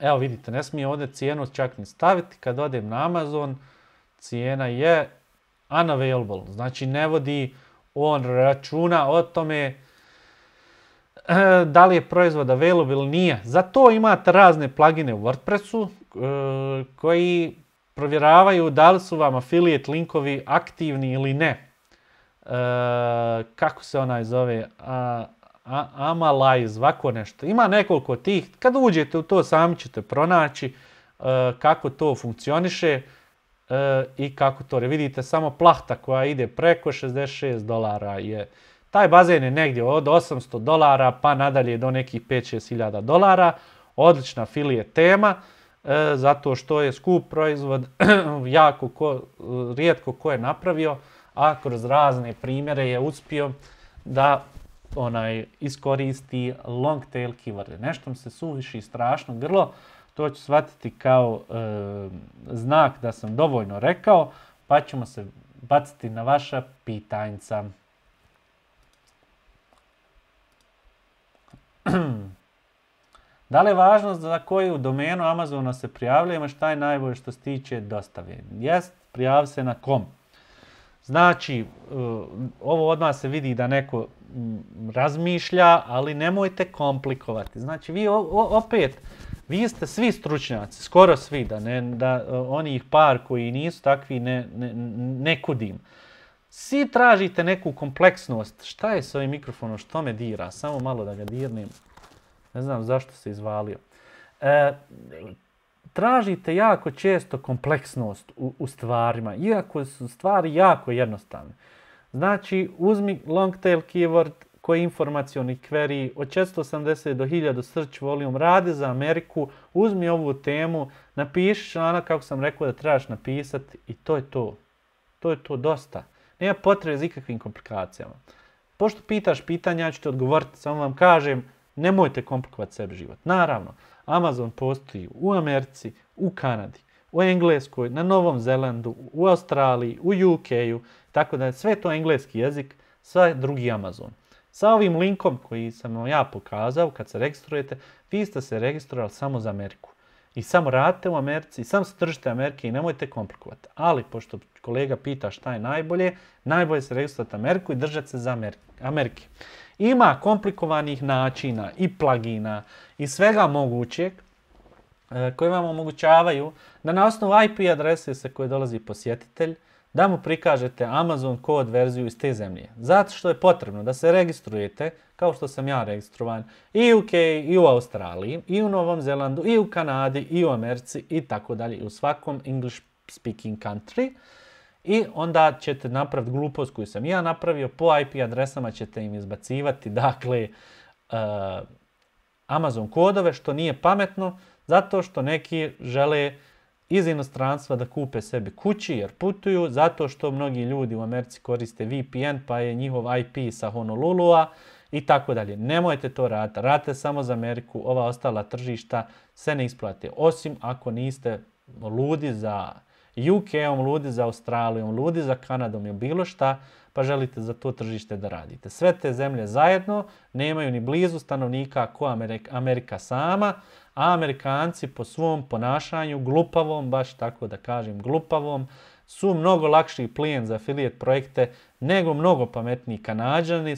Evo vidite, ne smije ovdje cijenu čak ni staviti. Kad odem na Amazon, cijena je unavailable. Znači ne vodi on računa o tome E, da li je proizvod available ili nije. Za to imate razne plugine u WordPressu e, koji provjeravaju da li su vam affiliate linkovi aktivni ili ne. E, kako se onaj zove? A, Amalize, ovako nešto. Ima nekoliko tih. Kad uđete u to sami ćete pronaći kako to funkcioniše i kako to. Vidite samo plahta koja ide preko 66 dolara je taj bazen je negdje od 800 dolara pa nadalje do nekih 5-6 dolara. Odlična filije tema, e, zato što je skup proizvod, jako rijetko ko je napravio, a kroz razne primjere je uspio da onaj iskoristi long tail keyworde. Nešto mi se suviši strašno grlo, to ću shvatiti kao e, znak da sam dovoljno rekao, pa ćemo se baciti na vaša pitanjca. da li je važno za koju domenu Amazona se prijavljujemo, šta je najbolje što se tiče dostave? Jest, prijavi se na kom. Znači, e, ovo odmah se vidi da neko mm, razmišlja, ali nemojte komplikovati. Znači, vi opet, vi ste svi stručnjaci, skoro svi, da, ne, da e, onih par koji nisu takvi ne, ne kudim. Svi tražite neku kompleksnost. Šta je s ovim mikrofonom? Što me dira? Samo malo da ga dirnem. Ne znam zašto se izvalio. E, tražite jako često kompleksnost u, stvarima. Iako su stvari jako jednostavne. Znači, uzmi long tail keyword koji je informacijalni query od 480 do 1000 search volume, radi za Ameriku, uzmi ovu temu, napiši članak kako sam rekao da trebaš napisati i to je to. To je to dosta. Nema potrebe za ikakvim komplikacijama. Pošto pitaš pitanja, ja ću odgovoriti, samo vam kažem, nemojte komplikovati sebi život. Naravno, Amazon postoji u Americi, u Kanadi, u Engleskoj, na Novom Zelandu, u Australiji, u UK-u, tako da je sve to engleski jezik, sve drugi Amazon. Sa ovim linkom koji sam vam ja pokazao kad se registrujete, vi ste se registrovali samo za Ameriku i samo radite u Americi, i samo se držite Amerike i nemojte komplikovati. Ali, pošto kolega pita šta je najbolje, najbolje se u Ameriku i držati se za Amerike. Ima komplikovanih načina i plagina i svega mogućeg koje koji vam omogućavaju da na osnovu IP adrese sa koje dolazi posjetitelj, da mu prikažete Amazon kod verziju iz te zemlje. Zato što je potrebno da se registrujete, kao što sam ja registrovan, i u UK, i u Australiji, i u Novom Zelandu, i u Kanadi, i u Americi, i tako dalje, u svakom English speaking country. I onda ćete napraviti glupost koju sam ja napravio, po IP adresama ćete im izbacivati, dakle, eh, Amazon kodove, što nije pametno, zato što neki žele iz inostranstva da kupe sebi kući jer putuju zato što mnogi ljudi u Americi koriste VPN pa je njihov IP sa Honolulua i tako dalje. Nemojte to raditi, rate samo za Ameriku, ova ostala tržišta se ne isplate. Osim ako niste ludi za UK-om, ludi za Australijom, ludi za Kanadom ili bilo šta, pa želite za to tržište da radite. Sve te zemlje zajedno nemaju ni blizu stanovnika ko Amerika sama, a Amerikanci po svom ponašanju, glupavom, baš tako da kažem glupavom, su mnogo lakši plijen za afilijet projekte nego mnogo pametniji kanadžani,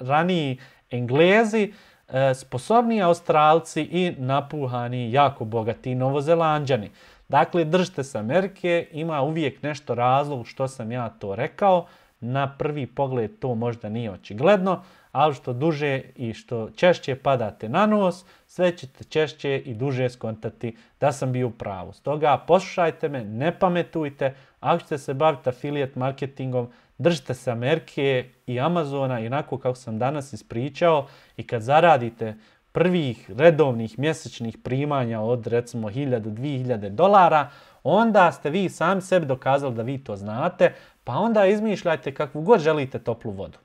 raniji englezi, e, sposobniji australci i napuhani jako bogati novozelanđani. Dakle, držite se Amerike, ima uvijek nešto razlog što sam ja to rekao. Na prvi pogled to možda nije očigledno, ali što duže i što češće padate na nos, sve ćete češće i duže skontati da sam bio u pravu. Stoga poslušajte me, ne pametujte, ako ćete se baviti affiliate marketingom, držite se Amerike i Amazona, onako kako sam danas ispričao i kad zaradite prvih redovnih mjesečnih primanja od recimo 1000-2000 dolara, onda ste vi sami sebi dokazali da vi to znate, pa onda izmišljajte kakvu god želite toplu vodu.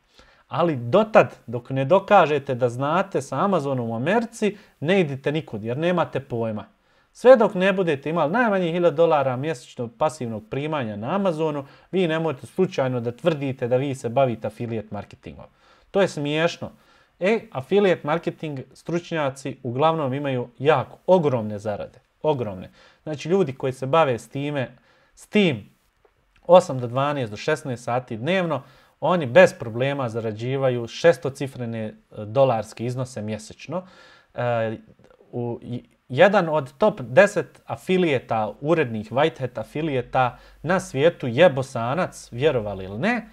Ali dotad, dok ne dokažete da znate sa Amazonom u Americi, ne idite nikud jer nemate pojma. Sve dok ne budete imali najmanje 1000 dolara mjesečno pasivnog primanja na Amazonu, vi nemojte slučajno da tvrdite da vi se bavite affiliate marketingom. To je smiješno. E, affiliate marketing stručnjaci uglavnom imaju jako, ogromne zarade. Ogromne. Znači ljudi koji se bave s time, s tim 8 do 12 do 16 sati dnevno, oni bez problema zarađivaju šestocifrene cifrene dolarske iznose mjesečno. E, u, jedan od top 10 afilijeta, urednih Whitehead afilijeta na svijetu je Bosanac, vjerovali ili ne.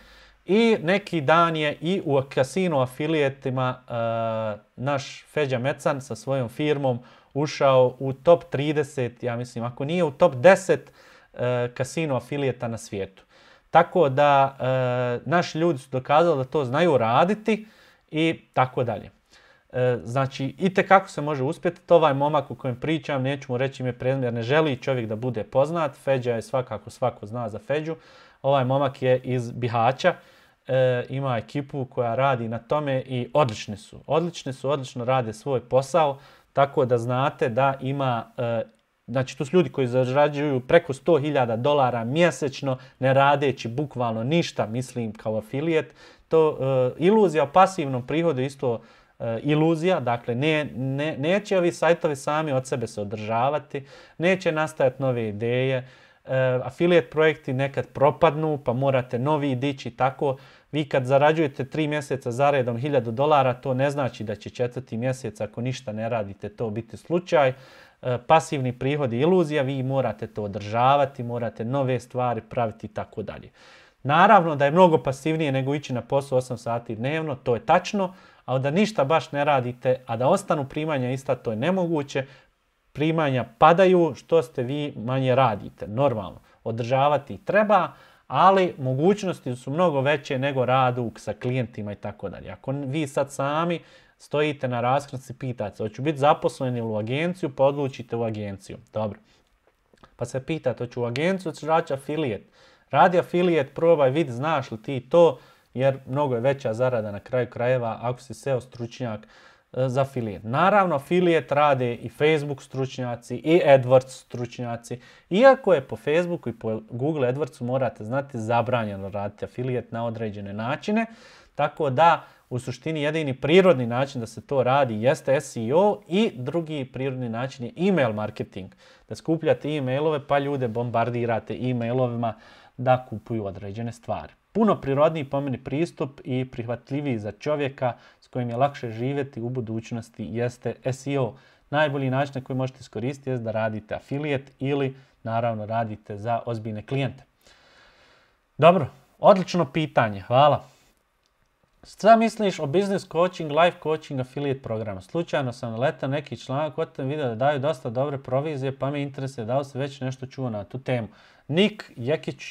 I neki dan je i u kasino afilijetima eh, naš Feđa Mecan sa svojom firmom ušao u top 30, ja mislim, ako nije u top 10 kasino eh, afilijeta na svijetu. Tako da eh, naši ljudi su dokazali da to znaju raditi i tako dalje. Znači, i kako se može uspjeti, to ovaj momak u kojem pričam, neću mu reći ime predmjer, ne želi čovjek da bude poznat, Feđa je svakako, svako zna za Feđu, ovaj momak je iz Bihaća, e, ima ekipu koja radi na tome i odlični su. Odlični su, odlično rade svoj posao, tako da znate da ima e, Znači, tu su ljudi koji zarađuju preko 100.000 dolara mjesečno, ne radeći bukvalno ništa, mislim, kao afilijet. To e, iluzija o pasivnom prihodu isto e, iluzija, dakle, ne, ne, neće ovi sajtovi sami od sebe se održavati, neće nastajati nove ideje, Eh, affiliate projekti nekad propadnu pa morate novi dići tako. Vi kad zarađujete tri mjeseca za redom 1000 dolara, to ne znači da će četvrti mjesec ako ništa ne radite to biti slučaj. Eh, pasivni prihod je iluzija, vi morate to održavati, morate nove stvari praviti i tako dalje. Naravno da je mnogo pasivnije nego ići na posao 8 sati dnevno, to je tačno, ali da ništa baš ne radite, a da ostanu primanja ista, to je nemoguće primanja padaju, što ste vi manje radite. Normalno, održavati treba, ali mogućnosti su mnogo veće nego radu sa klijentima i tako dalje. Ako vi sad sami stojite na raskrsnici i pitate, hoću biti zaposleni u agenciju, pa odlučite u agenciju. Dobro. Pa se pitate, hoću u agenciju, hoću raditi afilijet. Radi afilijet, probaj, vidi, znaš li ti to, jer mnogo je veća zarada na kraju krajeva ako si SEO stručnjak, E, za afilijet. Naravno, afilijet rade i Facebook stručnjaci i AdWords stručnjaci. Iako je po Facebooku i po Google AdWordsu morate znati zabranjeno raditi afilijet na određene načine. Tako da u suštini jedini prirodni način da se to radi jeste SEO i drugi prirodni način je email marketing. Da skupljate emailove pa ljude bombardirate emailovima da kupuju određene stvari puno prirodniji po meni pristup i prihvatljiviji za čovjeka s kojim je lakše živjeti u budućnosti jeste SEO. Najbolji način na koji možete iskoristiti je da radite afilijet ili naravno radite za ozbiljne klijente. Dobro, odlično pitanje, hvala. Šta misliš o business coaching, life coaching, affiliate programu? Slučajno sam naletao neki članak, od tem video da daju dosta dobre provizije, pa me interesuje da li se već nešto čuo na tu temu. Nik Jekić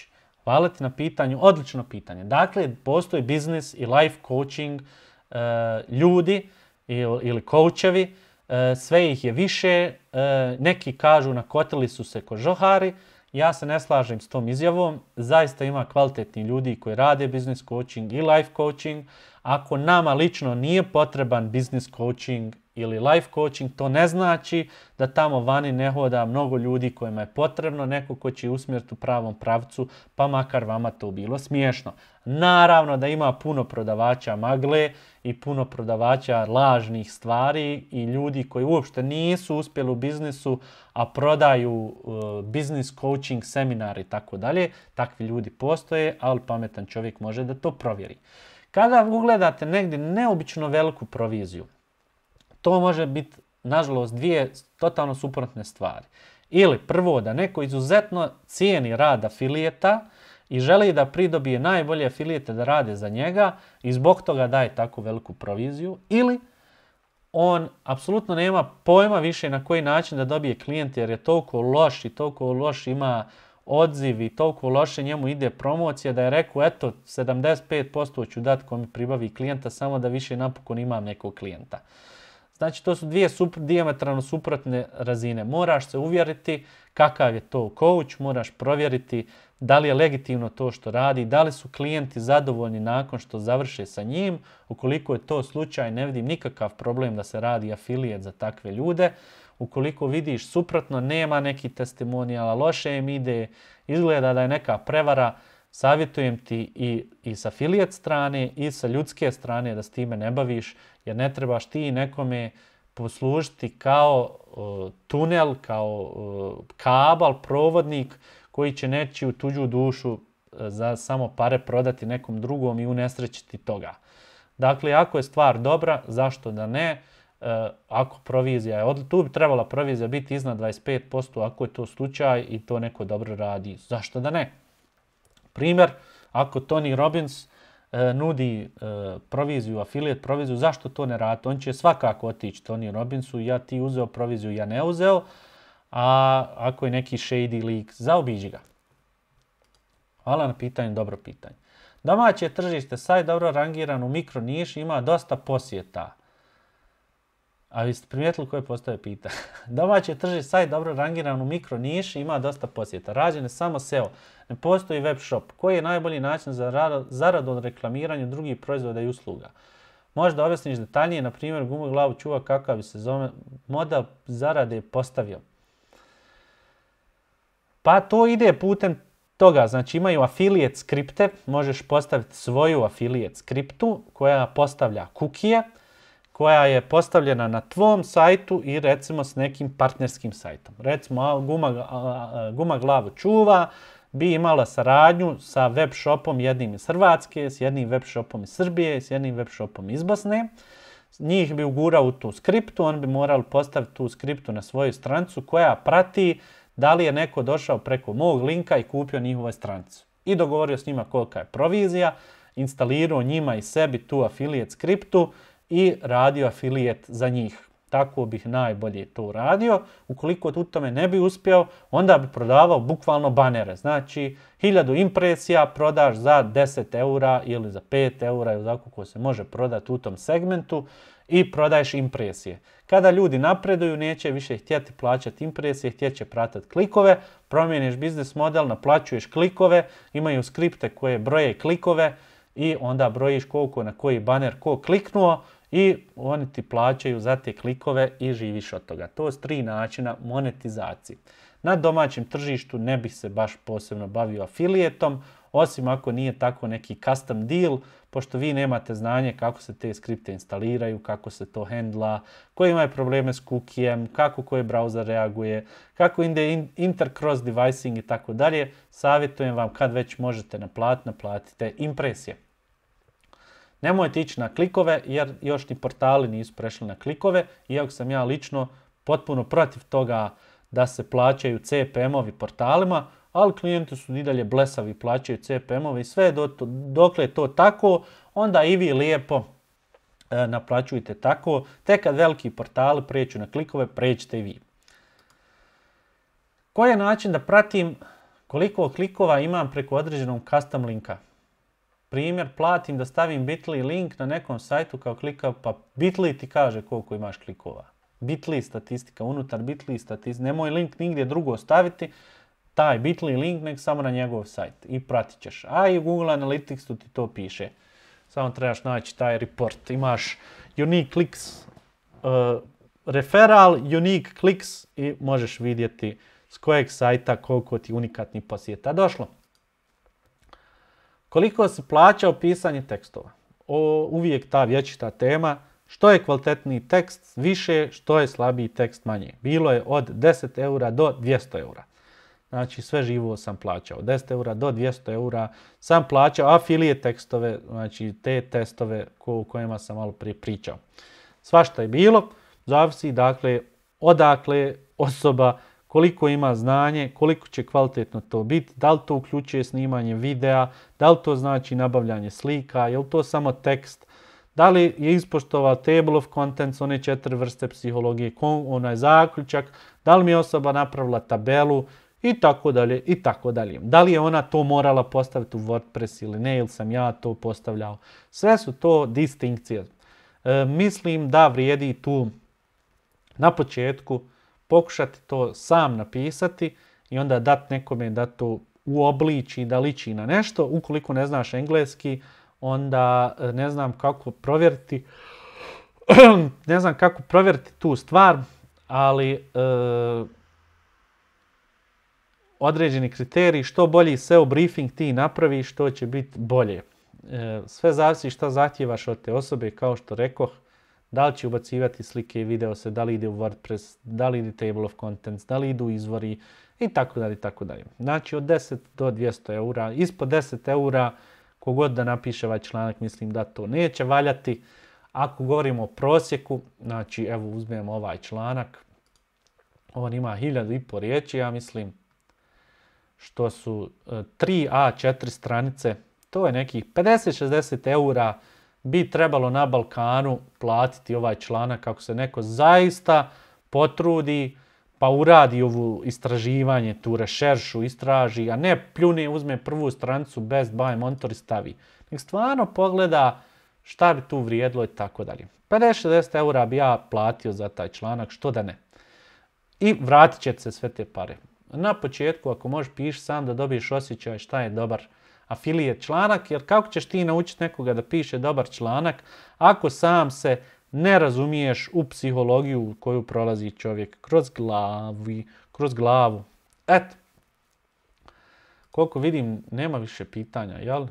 Hvala ti na pitanju, odlično pitanje. Dakle, postoji biznis i life coaching e, ljudi ili koučevi, e, sve ih je više, e, neki kažu nakotili su se ko žohari, ja se ne slažem s tom izjavom, zaista ima kvalitetni ljudi koji rade biznis coaching i life coaching. Ako nama lično nije potreban biznis coaching ili life coaching, to ne znači da tamo vani ne hoda mnogo ljudi kojima je potrebno neko ko će usmjeriti u pravom pravcu, pa makar vama to bilo smiješno. Naravno da ima puno prodavača magle i puno prodavača lažnih stvari i ljudi koji uopšte nisu uspjeli u biznisu, a prodaju e, biznis coaching seminari i tako dalje. Takvi ljudi postoje, ali pametan čovjek može da to provjeri. Kada ugledate negdje neobično veliku proviziju, to može biti, nažalost, dvije totalno suprotne stvari. Ili prvo, da neko izuzetno cijeni rad afilijeta i želi da pridobije najbolje afilijete da rade za njega i zbog toga daje takvu veliku proviziju. Ili on apsolutno nema pojma više na koji način da dobije klijente jer je toliko loš i toliko loš ima odziv i toliko loše njemu ide promocija da je rekao eto 75% ću dati ko mi pribavi klijenta samo da više napokon imam nekog klijenta. Znači to su dvije supr diametralno suprotne razine. Moraš se uvjeriti kakav je to coach, moraš provjeriti da li je legitimno to što radi, da li su klijenti zadovoljni nakon što završe sa njim. Ukoliko je to slučaj, ne vidim nikakav problem da se radi afilijet za takve ljude. Ukoliko vidiš suprotno, nema neki testimonijala, loše im ide, izgleda da je neka prevara, Savjetujem ti i, i sa filijet strane i sa ljudske strane da s time ne baviš, jer ne trebaš ti nekome poslužiti kao tunel, kao uh, kabal, provodnik koji će neći u tuđu dušu e, za samo pare prodati nekom drugom i unesrećiti toga. Dakle, ako je stvar dobra, zašto da ne? E, ako provizija je, tu bi trebala provizija biti iznad 25%, ako je to slučaj i to neko dobro radi, zašto da ne? Primjer, ako Tony Robbins e, nudi e, proviziju, afilijet proviziju, zašto to ne radi? On će svakako otići Tony Robbinsu, ja ti uzeo proviziju, ja ne uzeo, a ako je neki shady lik, zaobiđi ga. Hvala na pitanju, dobro pitanje. Domaće tržište, saj dobro rangiran u mikro niš, ima dosta posjeta. A vi ste primijetili koje postoje pitanje? Domaće tržište, saj dobro rangiran u mikro niš, ima dosta posjeta. Rađene samo SEO. Ne postoji web shop. Koji je najbolji način za zaradu od reklamiranja drugih proizvoda i usluga? Možda objasniš detaljnije, na primjer, guma glavu čuva kakav bi se zove moda zarade postavio. Pa to ide putem toga, znači imaju afilijet skripte, možeš postaviti svoju afilijet skriptu koja postavlja kukije, koja je postavljena na tvom sajtu i recimo s nekim partnerskim sajtom. Recimo guma, guma glavu čuva, bi imala saradnju sa web shopom jednim iz Hrvatske, s jednim web shopom iz Srbije, s jednim web shopom iz Bosne. Njih bi ugurao u tu skriptu, on bi moral postaviti tu skriptu na svoju strancu koja prati da li je neko došao preko mog linka i kupio njihovu strancu. I dogovorio s njima kolika je provizija, instalirao njima i sebi tu afilijet skriptu i radio afilijet za njih tako bih najbolje to uradio. Ukoliko u tome ne bi uspio, onda bi prodavao bukvalno banere. Znači, hiljadu impresija prodaš za 10 eura ili za 5 eura ili tako se može prodati u tom segmentu i prodaješ impresije. Kada ljudi napreduju, neće više htjeti plaćati impresije, htjet će pratati klikove, promijeniš biznis model, naplaćuješ klikove, imaju skripte koje broje klikove i onda brojiš koliko na koji baner ko kliknuo i oni ti plaćaju za te klikove i živiš od toga. To su tri načina monetizacije. Na domaćem tržištu ne bih se baš posebno bavio afilijetom, osim ako nije tako neki custom deal, pošto vi nemate znanje kako se te skripte instaliraju, kako se to hendla, koji imaju probleme s kukijem, kako koji browser reaguje, kako ide intercross devicing i tako dalje. Savjetujem vam kad već možete naplatiti, naplatite impresije. Nemojte ići na klikove jer još ni portali nisu prešli na klikove. Iako sam ja lično potpuno protiv toga da se plaćaju CPM-ovi portalima, ali klijenti su i dalje blesavi, plaćaju CPM-ove i sve dokle je to tako, onda i vi lijepo e, naplaćujete tako. tek kad veliki portali preću na klikove, prijećete i vi. Koji je način da pratim koliko klikova imam preko određenog custom linka? primjer, platim da stavim Bitly link na nekom sajtu kao klika, pa Bitly ti kaže koliko imaš klikova. Bitly statistika, unutar Bitly statistika, nemoj link nigdje drugo staviti, taj Bitly link nek samo na njegov sajt i pratit ćeš. A i Google tu ti to piše. Samo trebaš naći taj report. Imaš unique clicks, e, referral, unique clicks i možeš vidjeti s kojeg sajta koliko ti unikatni posjeta došlo. Koliko se plaća pisanje tekstova? O, uvijek ta vječita tema. Što je kvalitetniji tekst više, što je slabiji tekst manje. Bilo je od 10 eura do 200 eura. Znači sve živo sam plaćao. 10 eura do 200 eura sam plaćao afilije tekstove, znači te testove ko, o kojima sam malo prije pričao. Svašta je bilo, zavisi dakle odakle osoba koliko ima znanje, koliko će kvalitetno to biti, da li to uključuje snimanje videa, da li to znači nabavljanje slika, je li to samo tekst, da li je ispoštovao table of contents, one četiri vrste psihologije, onaj zaključak, da li mi je osoba napravila tabelu, i tako dalje, i tako dalje. Da li je ona to morala postaviti u WordPress ili ne, ili sam ja to postavljao. Sve su to distinkcije. E, mislim da vrijedi tu na početku pokušati to sam napisati i onda dati nekome da to uobliči, da liči na nešto. Ukoliko ne znaš engleski, onda e, ne znam kako provjeriti ne znam kako provjeriti tu stvar, ali e, određeni kriteriji, što bolji SEO briefing ti napraviš, što će biti bolje. E, sve zavisi što zahtijevaš od te osobe, kao što rekoh, da li će ubacivati slike i video se, da li ide u WordPress, da li ide Table of Contents, da li idu izvori i tako dalje, tako dalje. Znači od 10 do 200 eura, ispod 10 eura kogod da napiše ovaj članak mislim da to neće valjati. Ako govorimo o prosjeku, znači evo uzmemo ovaj članak, on ima hiljadu i po riječi, ja mislim, što su 3A4 e, stranice, to je nekih 50-60 eura bi trebalo na Balkanu platiti ovaj članak kako se neko zaista potrudi pa uradi ovu istraživanje, tu rešeršu, istraži, a ne pljune, uzme prvu strancu Best Buy Monitor i stavi. Nek stvarno pogleda šta bi tu vrijedilo i tako dalje. 50-60 eura bi ja platio za taj članak, što da ne. I vratit će se sve te pare. Na početku, ako možeš, piši sam da dobiješ osjećaj šta je dobar afilijet članak, jer kako ćeš ti naučiti nekoga da piše dobar članak ako sam se ne razumiješ u psihologiju koju prolazi čovjek kroz glavi, kroz glavu. Eto, koliko vidim, nema više pitanja, jel?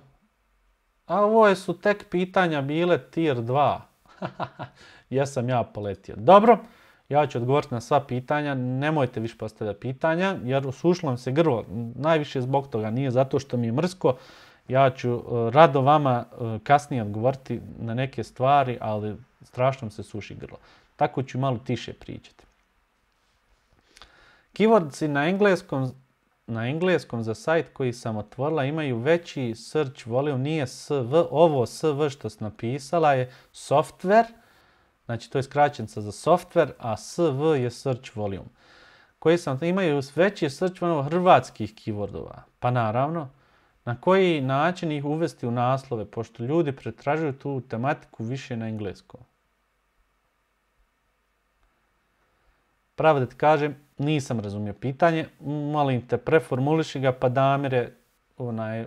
A ovo su tek pitanja bile tier 2. Jesam ja poletio. Dobro. Ja ću odgovoriti na sva pitanja, nemojte više postavljati pitanja, jer usušilo se grlo, najviše zbog toga, nije zato što mi je mrsko. Ja ću e, rado vama e, kasnije odgovoriti na neke stvari, ali strašno se suši grlo. Tako ću malo tiše pričati. Keywords na engleskom, na engleskom za sajt koji sam otvorila imaju veći search volume, nije sv, ovo sv što sam napisala je software, Znači to je skraćenica za software, a SV je search volume. Koji sam, imaju veći search volume hrvatskih keywordova. Pa naravno, na koji način ih uvesti u naslove, pošto ljudi pretražuju tu tematiku više na engleskom. Pravo da ti kažem, nisam razumio pitanje, molim te, preformuliši ga, pa Damire, onaj,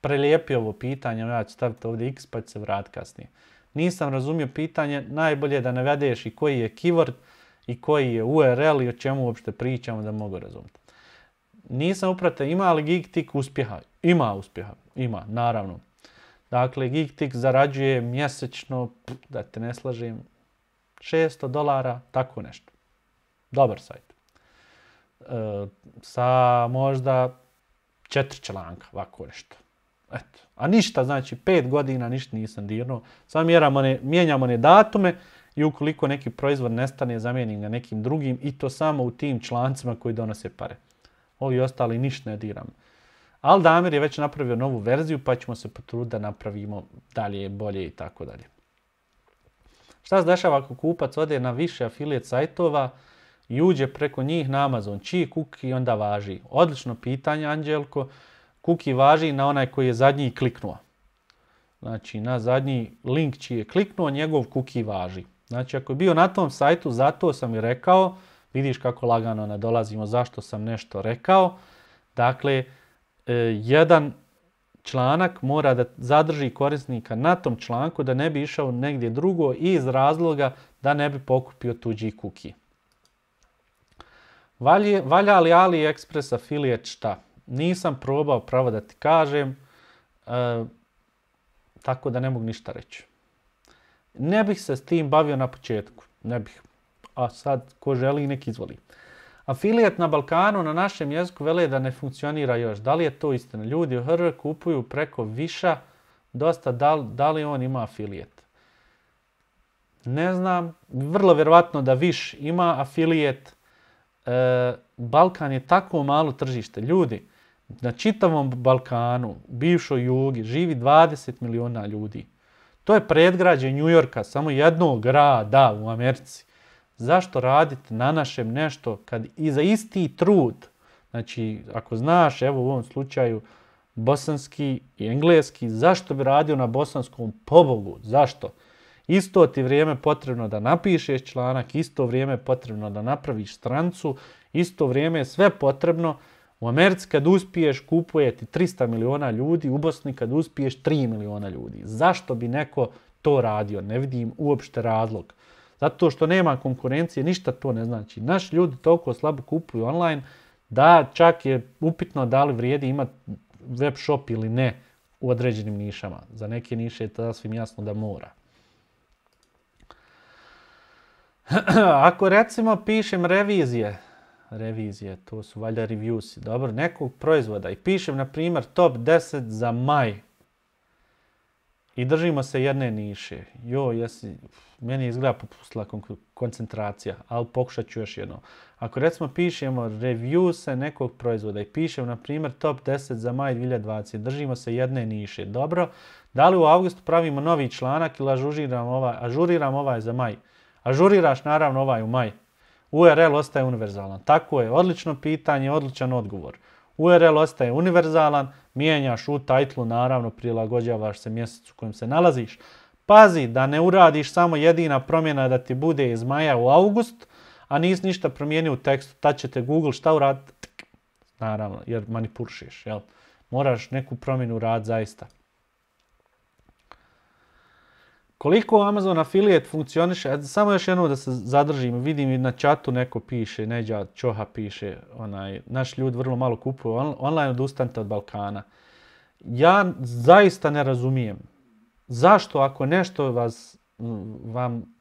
prelijepi ovo pitanje, ja ću staviti ovdje x pa ću se vratiti kasnije nisam razumio pitanje, najbolje da navedeš i koji je keyword i koji je URL i o čemu uopšte pričamo da mogu razumjeti. Nisam uprate, ima li GeekTik uspjeha? Ima uspjeha, ima, naravno. Dakle, GigTik zarađuje mjesečno, da te ne slažem, 600 dolara, tako nešto. Dobar sajt. E, sa možda četiri članka, ovako nešto. Eto. A ništa, znači pet godina ništa nisam dirnuo. Samo mijenjamo ne datume i ukoliko neki proizvod nestane, zamijenim ga nekim drugim i to samo u tim člancima koji donose pare. Ovi ostali ništa ne diram. Aldamer Damir je već napravio novu verziju pa ćemo se potruditi da napravimo dalje, bolje i tako dalje. Šta se dešava ako kupac ode na više afilijet sajtova i uđe preko njih na Amazon? Čiji kuki onda važi? Odlično pitanje, Anđelko kuki važi na onaj koji je zadnji kliknuo. Znači, na zadnji link čiji je kliknuo, njegov kuki važi. Znači, ako je bio na tom sajtu, zato sam i rekao, vidiš kako lagano nadolazimo, zašto sam nešto rekao. Dakle, e, jedan članak mora da zadrži korisnika na tom članku da ne bi išao negdje drugo i iz razloga da ne bi pokupio tuđi kuki. Valja li AliExpress affiliate šta? Nisam probao pravo da ti kažem, e, tako da ne mogu ništa reći. Ne bih se s tim bavio na početku, ne bih. A sad, ko želi, nek izvoli. Afilijet na Balkanu na našem jeziku vele da ne funkcionira još. Da li je to istina? Ljudi u HR kupuju preko viša dosta. Da, li on ima afilijet? Ne znam. Vrlo vjerojatno da viš ima afilijet. E, Balkan je tako malo tržište. Ljudi, na čitavom Balkanu, bivšoj jugi, živi 20 milijuna ljudi. To je predgrađe Yorka samo jednog grada u Americi. Zašto raditi na našem nešto kad i za isti trud, znači ako znaš, evo u ovom slučaju, bosanski i engleski, zašto bi radio na bosanskom pobogu? Zašto? Isto ti vrijeme potrebno da napišeš članak, isto vrijeme potrebno da napraviš strancu, isto vrijeme je sve potrebno u Americi kad uspiješ kupuje ti 300 miliona ljudi, u Bosni kad uspiješ 3 miliona ljudi. Zašto bi neko to radio? Ne vidim uopšte razlog. Zato što nema konkurencije, ništa to ne znači. Naši ljudi toliko slabo kupuju online da čak je upitno da li vrijedi imati web shop ili ne u određenim nišama. Za neke niše je tada svim jasno da mora. Ako recimo pišem revizije, revizije, to su valjda reviewsi, dobro, nekog proizvoda i pišem, na primjer, top 10 za maj. I držimo se jedne niše. Jo, jesi, meni izgleda popustila koncentracija, ali pokušat ću još jedno. Ako recimo pišemo reviewse nekog proizvoda i pišem, na primjer, top 10 za maj 2020, držimo se jedne niše, dobro. Da li u augustu pravimo novi članak ili ažuriramo ovaj, ažuriram ovaj za maj? Ažuriraš naravno ovaj u maj. URL ostaje univerzalan. Tako je, odlično pitanje, odličan odgovor. URL ostaje univerzalan, mijenjaš u tajtlu naravno prilagođavaš se mjesecu u kojem se nalaziš. Pazi da ne uradiš samo jedina promjena da ti bude iz maja u august, a nisi ništa promijenio u tekstu. Tad će te Google šta uraditi? Naravno, jer manipulšiš, jel? Moraš neku promjenu rad zaista. Koliko Amazon affiliate funkcioniše, samo još jednom da se zadržim, vidim i na čatu neko piše, Neđa Čoha piše, onaj, naš ljud vrlo malo kupuje on, online odustanite od Balkana. Ja zaista ne razumijem zašto ako nešto vas, vam,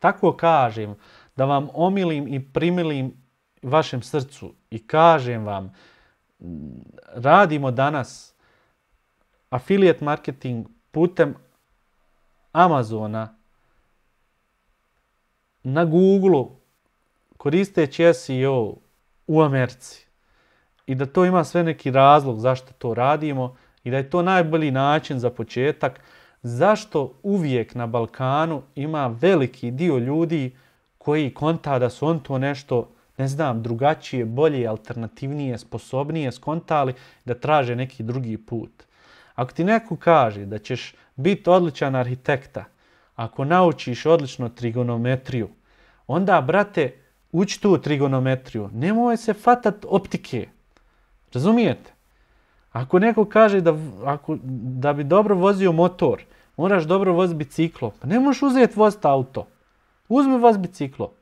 tako kažem, da vam omilim i primilim vašem srcu i kažem vam, radimo danas affiliate marketing putem Amazona, na Google, koristeći SEO u Americi. I da to ima sve neki razlog zašto to radimo i da je to najbolji način za početak. Zašto uvijek na Balkanu ima veliki dio ljudi koji konta da su on to nešto, ne znam, drugačije, bolje, alternativnije, sposobnije skontali da traže neki drugi put. Ako ti neko kaže da ćeš biti odličan arhitekta, ako naučiš odlično trigonometriju, onda, brate, ući tu trigonometriju. Nemoj se fatat optike. Razumijete? Ako neko kaže da, ako, da bi dobro vozio motor, moraš dobro voziti biciklo. Pa ne možeš uzeti voziti auto. Uzmi vas biciklo.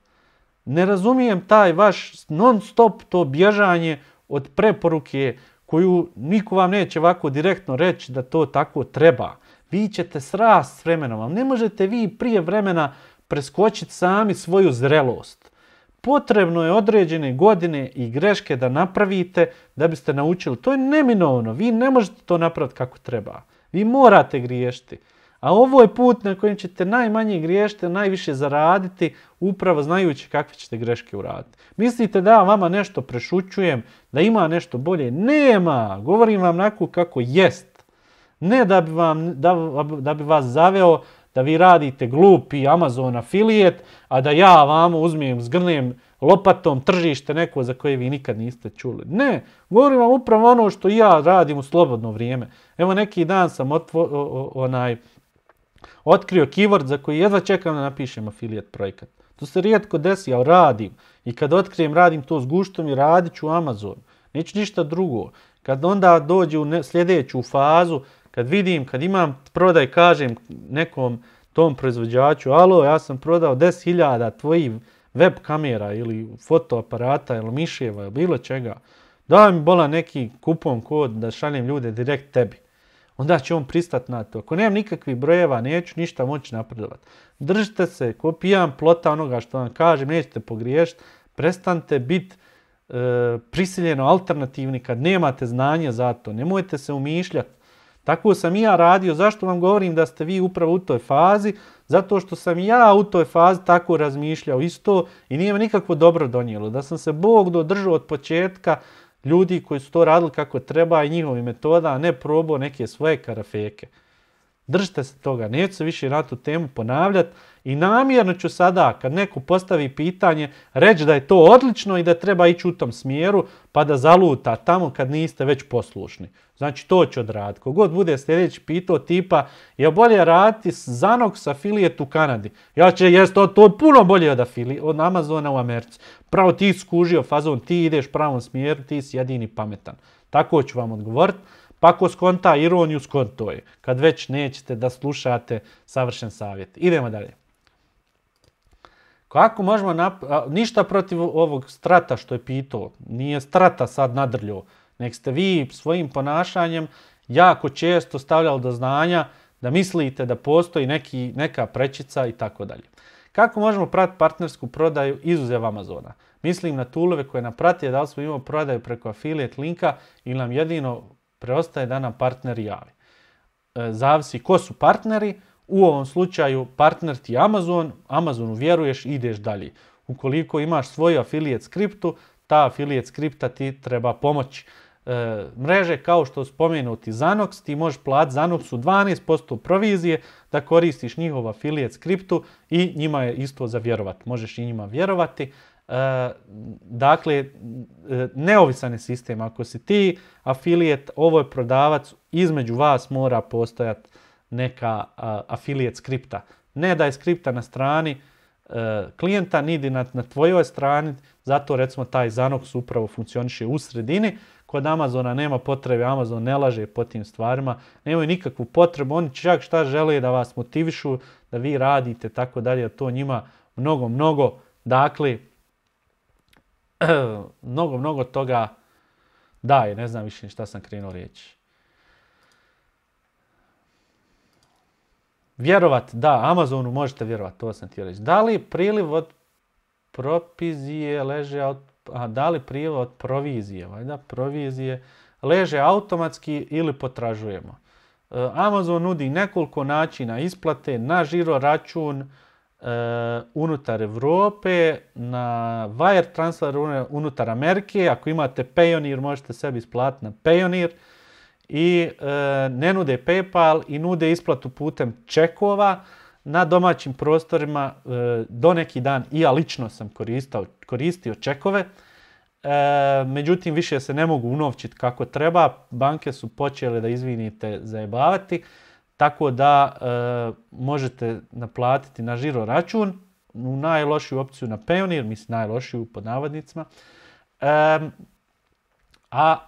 Ne razumijem taj vaš non stop to bježanje od preporuke koju niko vam neće ovako direktno reći da to tako treba. Vi ćete srast s vremenom, ali ne možete vi prije vremena preskočiti sami svoju zrelost. Potrebno je određene godine i greške da napravite da biste naučili. To je neminovno, vi ne možete to napraviti kako treba. Vi morate griješiti. A ovo je put na kojem ćete najmanje griješiti, najviše zaraditi, upravo znajući kakve ćete greške uraditi. Mislite da ja vama nešto prešućujem, da ima nešto bolje? Nema! Govorim vam onako kako jest. Ne da bi, vam, da, da bi vas zaveo da vi radite glupi Amazon afilijet, a da ja vam uzmijem, zgrnem lopatom tržište neko za koje vi nikad niste čuli. Ne, govorim vam upravo ono što ja radim u slobodno vrijeme. Evo neki dan sam otvo, onaj, Otkrio keyword za koji jedva čekam da napišem affiliate projekat. To se rijetko desi, ali radim. I kad otkrijem, radim to s guštom i radit ću Amazon. Neću ništa drugo. Kad onda dođe u sljedeću fazu, kad vidim, kad imam prodaj, kažem nekom tom proizvođaču, alo, ja sam prodao 10.000 tvojih web kamera ili fotoaparata ili miševa ili bilo čega. Daj mi bola neki kupon kod da šaljem ljude direkt tebi onda će on pristati na to. Ako nemam nikakvih brojeva, neću ništa moći napredovati. Držite se, kopijam plota onoga što vam kažem, nećete pogriješiti, prestanite biti e, prisiljeno alternativni kad nemate znanje za to. Nemojte se umišljati. Tako sam i ja radio. Zašto vam govorim da ste vi upravo u toj fazi? Zato što sam ja u toj fazi tako razmišljao isto i nije me nikakvo dobro donijelo. Da sam se Bog dodržao od početka, ljudi koji su to radili kako treba i njihovi metoda, a ne probao neke svoje karafeke. Držite se toga, neću se više na tu temu ponavljati i namjerno ću sada kad neko postavi pitanje reći da je to odlično i da treba ići u tom smjeru pa da zaluta tamo kad niste već poslušni. Znači to će odraditi. Kogod bude sljedeći pitao tipa, je bolje raditi zanog sa filijet u Kanadi. Ja će, jest, to, to puno bolje od, afili, od Amazona u Americi. Pravo ti skužio fazon, ti ideš pravom smjeru, ti si jedini pametan. Tako ću vam odgovoriti. Pa ako skonta ironiju, skonto je. Kad već nećete da slušate savršen savjet. Idemo dalje. Kako možemo ništa protiv ovog strata što je pitao. Nije strata sad nadrljo nek ste vi svojim ponašanjem jako često stavljali do znanja da mislite da postoji neki, neka prečica i tako dalje. Kako možemo pratiti partnersku prodaju izuzev Amazona? Mislim na tulove koje nam prati, da li smo imali prodaju preko affiliate linka ili nam jedino preostaje da nam partneri javi. E, zavisi ko su partneri, u ovom slučaju partner ti Amazon, Amazonu vjeruješ i ideš dalje. Ukoliko imaš svoju affiliate skriptu, ta affiliate skripta ti treba pomoći. E, mreže kao što spomenuti Zanox, ti možeš platiti Zanoxu 12% provizije da koristiš njihov afilijet skriptu i njima je isto za vjerovat. Možeš i njima vjerovati. E, dakle, e, neovisan je sistem. Ako si ti afilijet, ovo je prodavac, između vas mora postojati neka afilijet skripta. Ne da je skripta na strani klijenta, nidi na, na tvojoj strani, zato recimo taj Zanox upravo funkcioniše u sredini. Kod Amazona nema potrebe, Amazon ne laže po tim stvarima, nemaju nikakvu potrebu, oni čak šta žele da vas motivišu, da vi radite, tako dalje, to njima mnogo, mnogo, dakle, mnogo, mnogo toga daje, ne znam više šta sam krenuo reći. Vjerovat, da, Amazonu možete vjerovat, to sam ti reći. Da li priliv od propizije leže od dali od provizije, valjda provizije leže automatski ili potražujemo. E, Amazon nudi nekoliko načina isplate na žiro račun e, unutar Europe, na wire transfer unutar Amerike, ako imate Payoneer možete sebi isplatiti na Payoneer i e, ne nude PayPal i nude isplatu putem čekova na domaćim prostorima e, do neki dan i ja lično sam koristao, koristio čekove. E, međutim, više se ne mogu unovčiti kako treba. Banke su počele da izvinite zajebavati. Tako da e, možete naplatiti na žiro račun, u najlošiju opciju na Payoneer, mislim najlošiju pod navodnicima. a,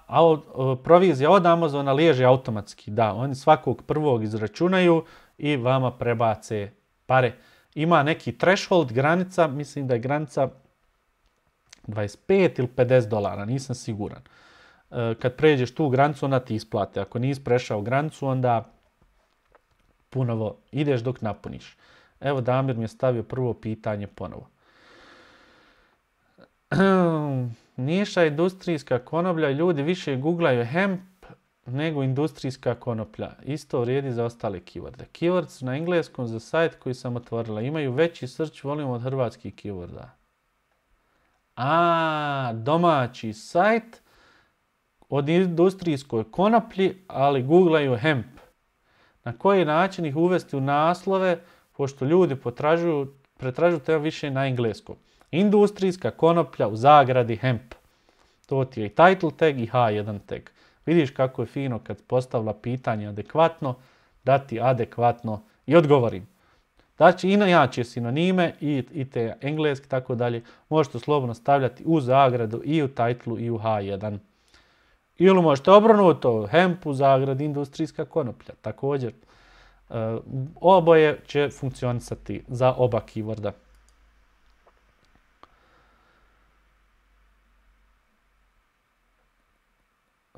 a provizija od Amazona liježe automatski, da. Oni svakog prvog izračunaju, i vama prebace pare. Ima neki threshold, granica, mislim da je granica 25 ili 50 dolara, nisam siguran. E, kad pređeš tu granicu, onda ti isplate. Ako nisi prešao granicu, onda punovo ideš dok napuniš. Evo Damir mi je stavio prvo pitanje ponovo. Niša industrijska konoblja, ljudi više guglaju hemp nego industrijska konoplja. Isto vrijedi za ostale keyworde. Keywords na engleskom za sajt koji sam otvorila imaju veći search volim od hrvatskih keyworda. A, domaći sajt od industrijskoj konoplji, ali googlaju hemp. Na koji način ih uvesti u naslove, pošto ljudi potražuju, pretražuju te više na engleskom. Industrijska konoplja u zagradi hemp. To ti je i title tag i H1 tag. Vidiš kako je fino kad postavila pitanje adekvatno, dati adekvatno i odgovorim. Znači, i sinonime, i, i te engleski, tako dalje, možete slobodno stavljati u zagradu, i u titlu, i u H1. Ili možete obrnuto, hemp u zagradu, industrijska konoplja, također. E, oboje će funkcionisati za oba keyworda.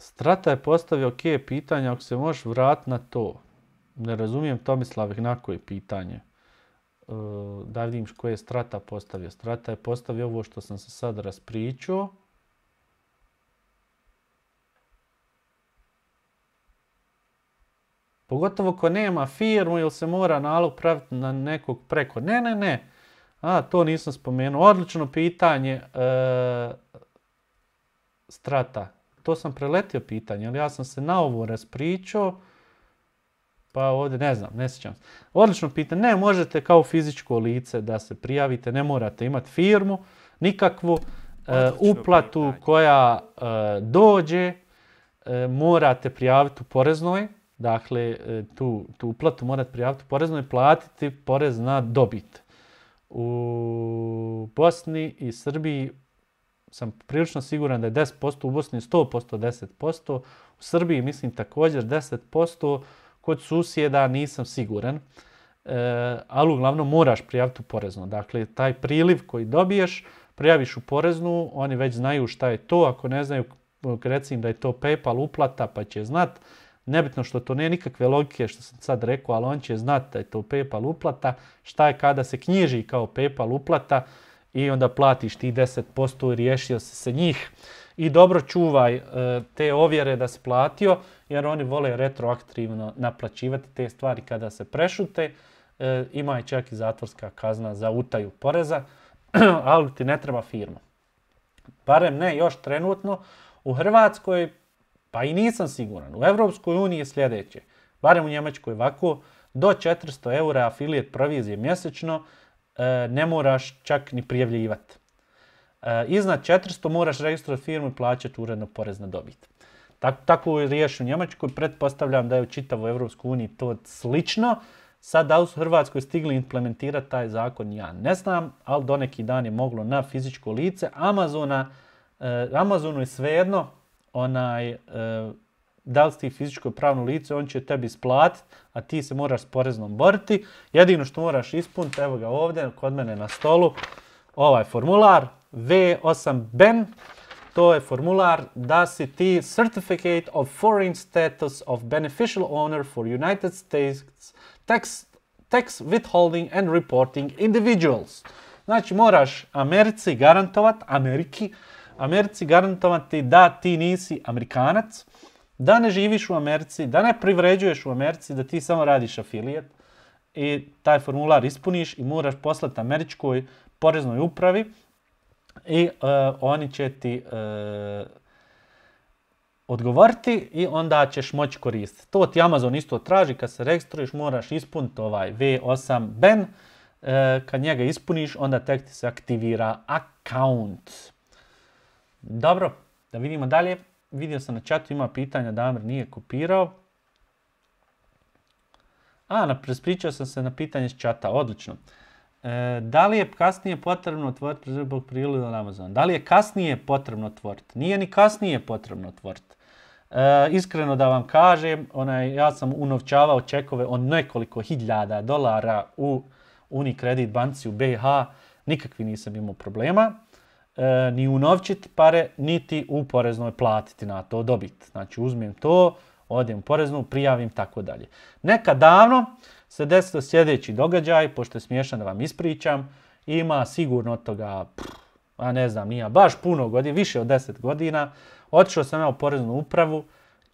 Strata je postavio ok pitanje, ako se možeš vratiti na to. Ne razumijem Tomislav na koje pitanje. E, da vidim koje je Strata postavio. Strata je postavio ovo što sam se sad raspričao. Pogotovo ko nema firmu jel se mora nalog praviti na nekog preko. Ne, ne, ne. A, to nisam spomenuo. Odlično pitanje. E, strata to sam preletio pitanje, ali ja sam se na ovo raspričao, pa ovdje ne znam, ne sjećam Odlično pitanje, ne možete kao fizičko lice da se prijavite, ne morate imati firmu, nikakvu e, uplatu koja e, dođe, e, morate prijaviti u poreznoj, dakle tu, uplatu morate prijaviti u poreznoj platiti porez na dobit. U Bosni i Srbiji sam prilično siguran da je 10%, u Bosni 100%, 10%, u Srbiji mislim također 10%, kod susjeda nisam siguran, e, ali uglavnom moraš prijaviti u poreznu. Dakle, taj priliv koji dobiješ, prijaviš u poreznu, oni već znaju šta je to, ako ne znaju, recimo da je to PayPal uplata pa će znat, nebitno što to nije nikakve logike što sam sad rekao, ali on će znat da je to PayPal uplata, šta je kada se knjiži kao PayPal uplata, i onda platiš ti 10% i riješio si se njih. I dobro čuvaj e, te ovjere da si platio jer oni vole retroaktivno naplaćivati te stvari kada se prešute. E, ima je čak i zatvorska kazna za utaju poreza, ali ti ne treba firma. Barem ne još trenutno. U Hrvatskoj, pa i nisam siguran, u Europskoj uniji je sljedeće. Barem u Njemačkoj ovako, do 400 eura afilijet provizije mjesečno, E, ne moraš čak ni prijavljivati. E, iznad 400 moraš registrovati firmu i plaćati uredno porez na dobit. tako je riješ u Njemačkoj, pretpostavljam da je u čitavu Evropsku uniji to slično. Sad da u Hrvatskoj stigli implementirati taj zakon, ja ne znam, ali do neki dan je moglo na fizičko lice. Amazona, e, Amazonu je svejedno onaj, da li si ti fizičko pravno lice, on će tebi isplatiti, a ti se moraš s poreznom boriti. Jedino što moraš ispuniti, evo ga ovdje, kod mene na stolu, ovaj formular V8BEN, to je formular da si ti Certificate of Foreign Status of Beneficial Owner for United States Tax, tax Withholding and Reporting Individuals. Znači moraš Americi garantovati, Ameriki, Americi garantovati da ti nisi Amerikanac, da ne živiš u Americi, da ne privređuješ u Americi, da ti samo radiš afilijet i taj formular ispuniš i moraš poslati američkoj poreznoj upravi i e, oni će ti e, odgovoriti i onda ćeš moći koristiti. To ti Amazon isto traži, kad se registruješ moraš ispuniti ovaj V8 Ben, e, kad njega ispuniš onda tek ti se aktivira account. Dobro, da vidimo dalje vidio sam na čatu ima pitanja da nije kopirao. A, prespričao sam se na pitanje s čata, odlično. E, da li je kasnije potrebno otvoriti prezirbog prilila na Amazon? Da li je kasnije potrebno otvoriti? Nije ni kasnije potrebno otvoriti. E, iskreno da vam kažem, ja sam unovčavao čekove od nekoliko hiljada dolara u Unicredit banci u BiH, nikakvi nisam imao problema. E, ni unovčiti pare, niti u poreznoj platiti na to dobit. Znači uzmem to, odem u poreznu, prijavim, tako dalje. Neka davno se desilo sljedeći događaj, pošto je smiješan da vam ispričam, ima sigurno od toga, a ne znam, nija baš puno godina, više od 10 godina, otišao sam ja u poreznu upravu,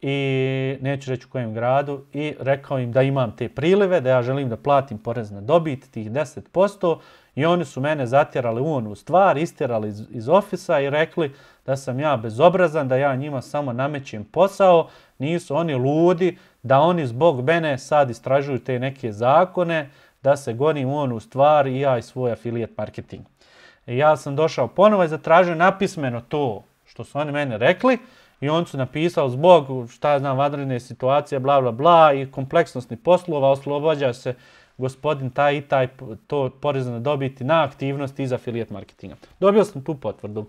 i neću reći u kojem gradu i rekao im da imam te prilive, da ja želim da platim porez na dobit tih 10%, i oni su mene zatjerali u onu stvar, istjerali iz, iz ofisa i rekli da sam ja bezobrazan, da ja njima samo namećem posao, nisu oni ludi, da oni zbog mene sad istražuju te neke zakone, da se gonim u onu stvar i ja i svoj affiliate marketing. ja sam došao ponovo i zatražio napismeno to što su oni mene rekli i on su napisao zbog šta znam vanredne situacije, bla bla bla i kompleksnosti poslova oslobađa se gospodin taj i taj to porezno dobiti na aktivnosti iz afilijet marketinga. Dobio sam tu potvrdu.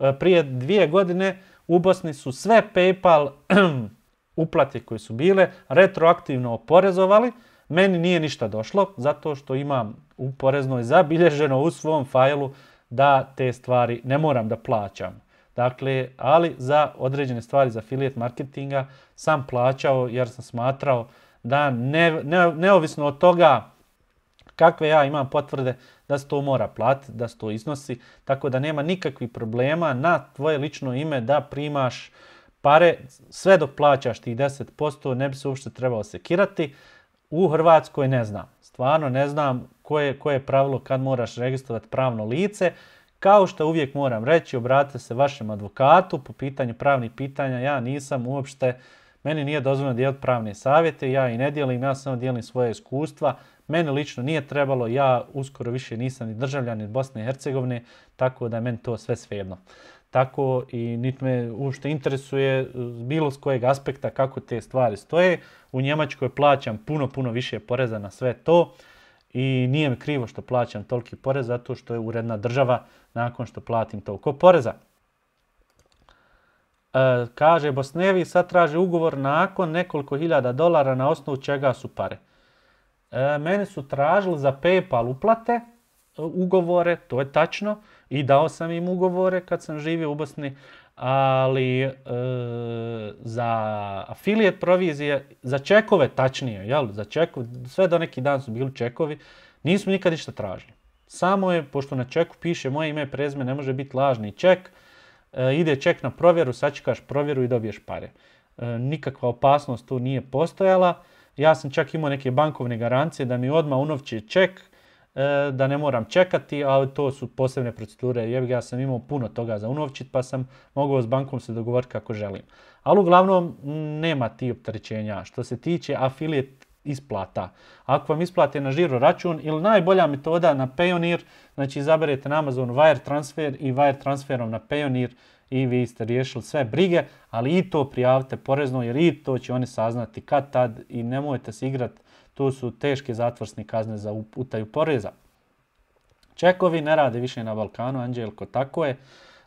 E, prije dvije godine u Bosni su sve PayPal uplate koje su bile retroaktivno oporezovali. Meni nije ništa došlo zato što imam u poreznoj zabilježeno u svom fajlu da te stvari ne moram da plaćam. Dakle, ali za određene stvari za afilijet marketinga sam plaćao jer sam smatrao da neovisno od toga kakve ja imam potvrde da se to mora platiti, da se to iznosi, tako da nema nikakvih problema na tvoje lično ime da primaš pare, sve dok plaćaš tih 10%, ne bi se uopšte trebao sekirati. U Hrvatskoj ne znam, stvarno ne znam koje, koje je pravilo kad moraš registrovati pravno lice. Kao što uvijek moram reći, obratite se vašem advokatu po pitanju pravnih pitanja, ja nisam uopšte meni nije dozvoljeno dijeliti pravne savjete, ja i ne dijelim, ja samo dijelim svoje iskustva. Meni lično nije trebalo, ja uskoro više nisam ni državljanin Bosne i Hercegovine, tako da je meni to sve svejedno. Tako i niti me uopšte interesuje eh, bilo s kojeg aspekta kako te stvari stoje. U Njemačkoj plaćam puno, puno više poreza na sve to i nije mi krivo što plaćam toliki porez zato što je uredna država nakon što platim toliko poreza. E, kaže Bosnevi sad traže ugovor nakon nekoliko hiljada dolara na osnovu čega su pare. E, mene su tražili za PayPal uplate, e, ugovore, to je tačno, i dao sam im ugovore kad sam živio u Bosni, ali za afilijet provizije, za čekove tačnije, jel? Za čekove, sve do nekih dan su bili čekovi, nismo nikad ništa tražili. Samo je, pošto na čeku piše moje ime i prezme, ne može biti lažni ček, E, ide ček na provjeru, sačekaš provjeru i dobiješ pare. E, nikakva opasnost tu nije postojala. Ja sam čak imao neke bankovne garancije da mi odmah unovči ček, e, da ne moram čekati, ali to su posebne procedure. Jer ja sam imao puno toga za unovčit pa sam mogao s bankom se dogovoriti kako želim. Ali uglavnom nema ti opterećenja. Što se tiče afilijet isplata. Ako vam isplate na žiro račun ili najbolja metoda na Payoneer, znači izaberete na Amazon Wire Transfer i Wire Transferom na Payoneer i vi ste riješili sve brige, ali i to prijavite porezno jer i to će oni saznati kad tad i nemojte se igrati, to su teške zatvorsne kazne za utaju poreza. Čekovi ne rade više na Balkanu, Anđelko, tako je.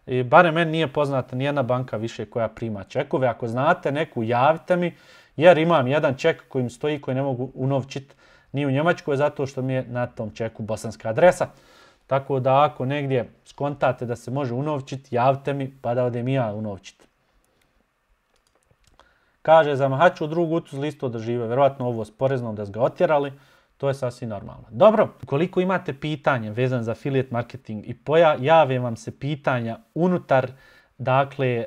I barem meni nije poznata nijedna banka više koja prima čekove. Ako znate neku, javite mi jer imam jedan ček koji mi stoji koji ne mogu unovčiti ni u Njemačkoj zato što mi je na tom čeku bosanska adresa. Tako da ako negdje skontate da se može unovčiti, javite mi pa da odem i ja unovčiti. Kaže, za mahaču drugu utuz listu da Vjerojatno ovo s poreznom da ga otjerali. To je sasvim normalno. Dobro, koliko imate pitanja vezan za affiliate marketing i poja, jave vam se pitanja unutar dakle, e,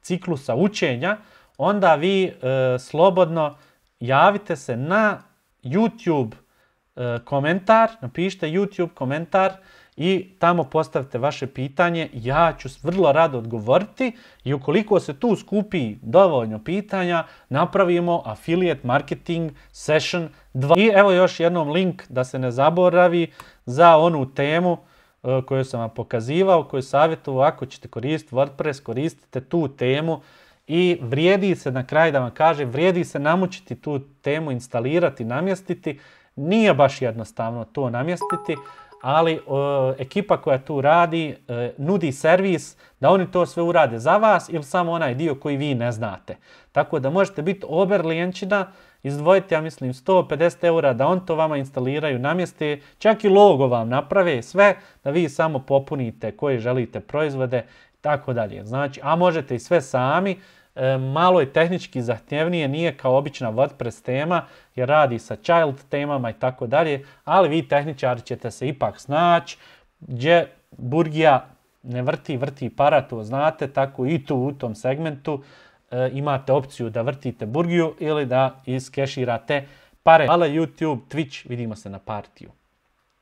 ciklusa učenja, onda vi e, slobodno javite se na YouTube e, komentar, napišite YouTube komentar i tamo postavite vaše pitanje. Ja ću vrlo rado odgovoriti i ukoliko se tu skupi dovoljno pitanja, napravimo affiliate marketing session 2. I evo još jednom link da se ne zaboravi za onu temu e, koju sam vam pokazivao, koju savjetu ako ćete koristiti WordPress, koristite tu temu i vrijedi se, na kraj da vam kaže, vrijedi se namučiti tu temu, instalirati, namjestiti. Nije baš jednostavno to namjestiti, ali ekipa koja tu radi e, nudi servis da oni to sve urade za vas ili samo onaj dio koji vi ne znate. Tako da možete biti lijenčina, izdvojiti, ja mislim, 150 eura da on to vama instaliraju, namjeste, čak i logo vam naprave, sve da vi samo popunite koje želite proizvode tako dalje. Znači, a možete i sve sami, e, malo je tehnički zahtjevnije, nije kao obična WordPress tema, jer radi sa child temama i tako dalje, ali vi tehničari ćete se ipak snaći, gdje Burgija ne vrti, vrti para, to znate, tako i tu u tom segmentu e, imate opciju da vrtite Burgiju ili da iskeširate pare. Hvala YouTube, Twitch, vidimo se na partiju.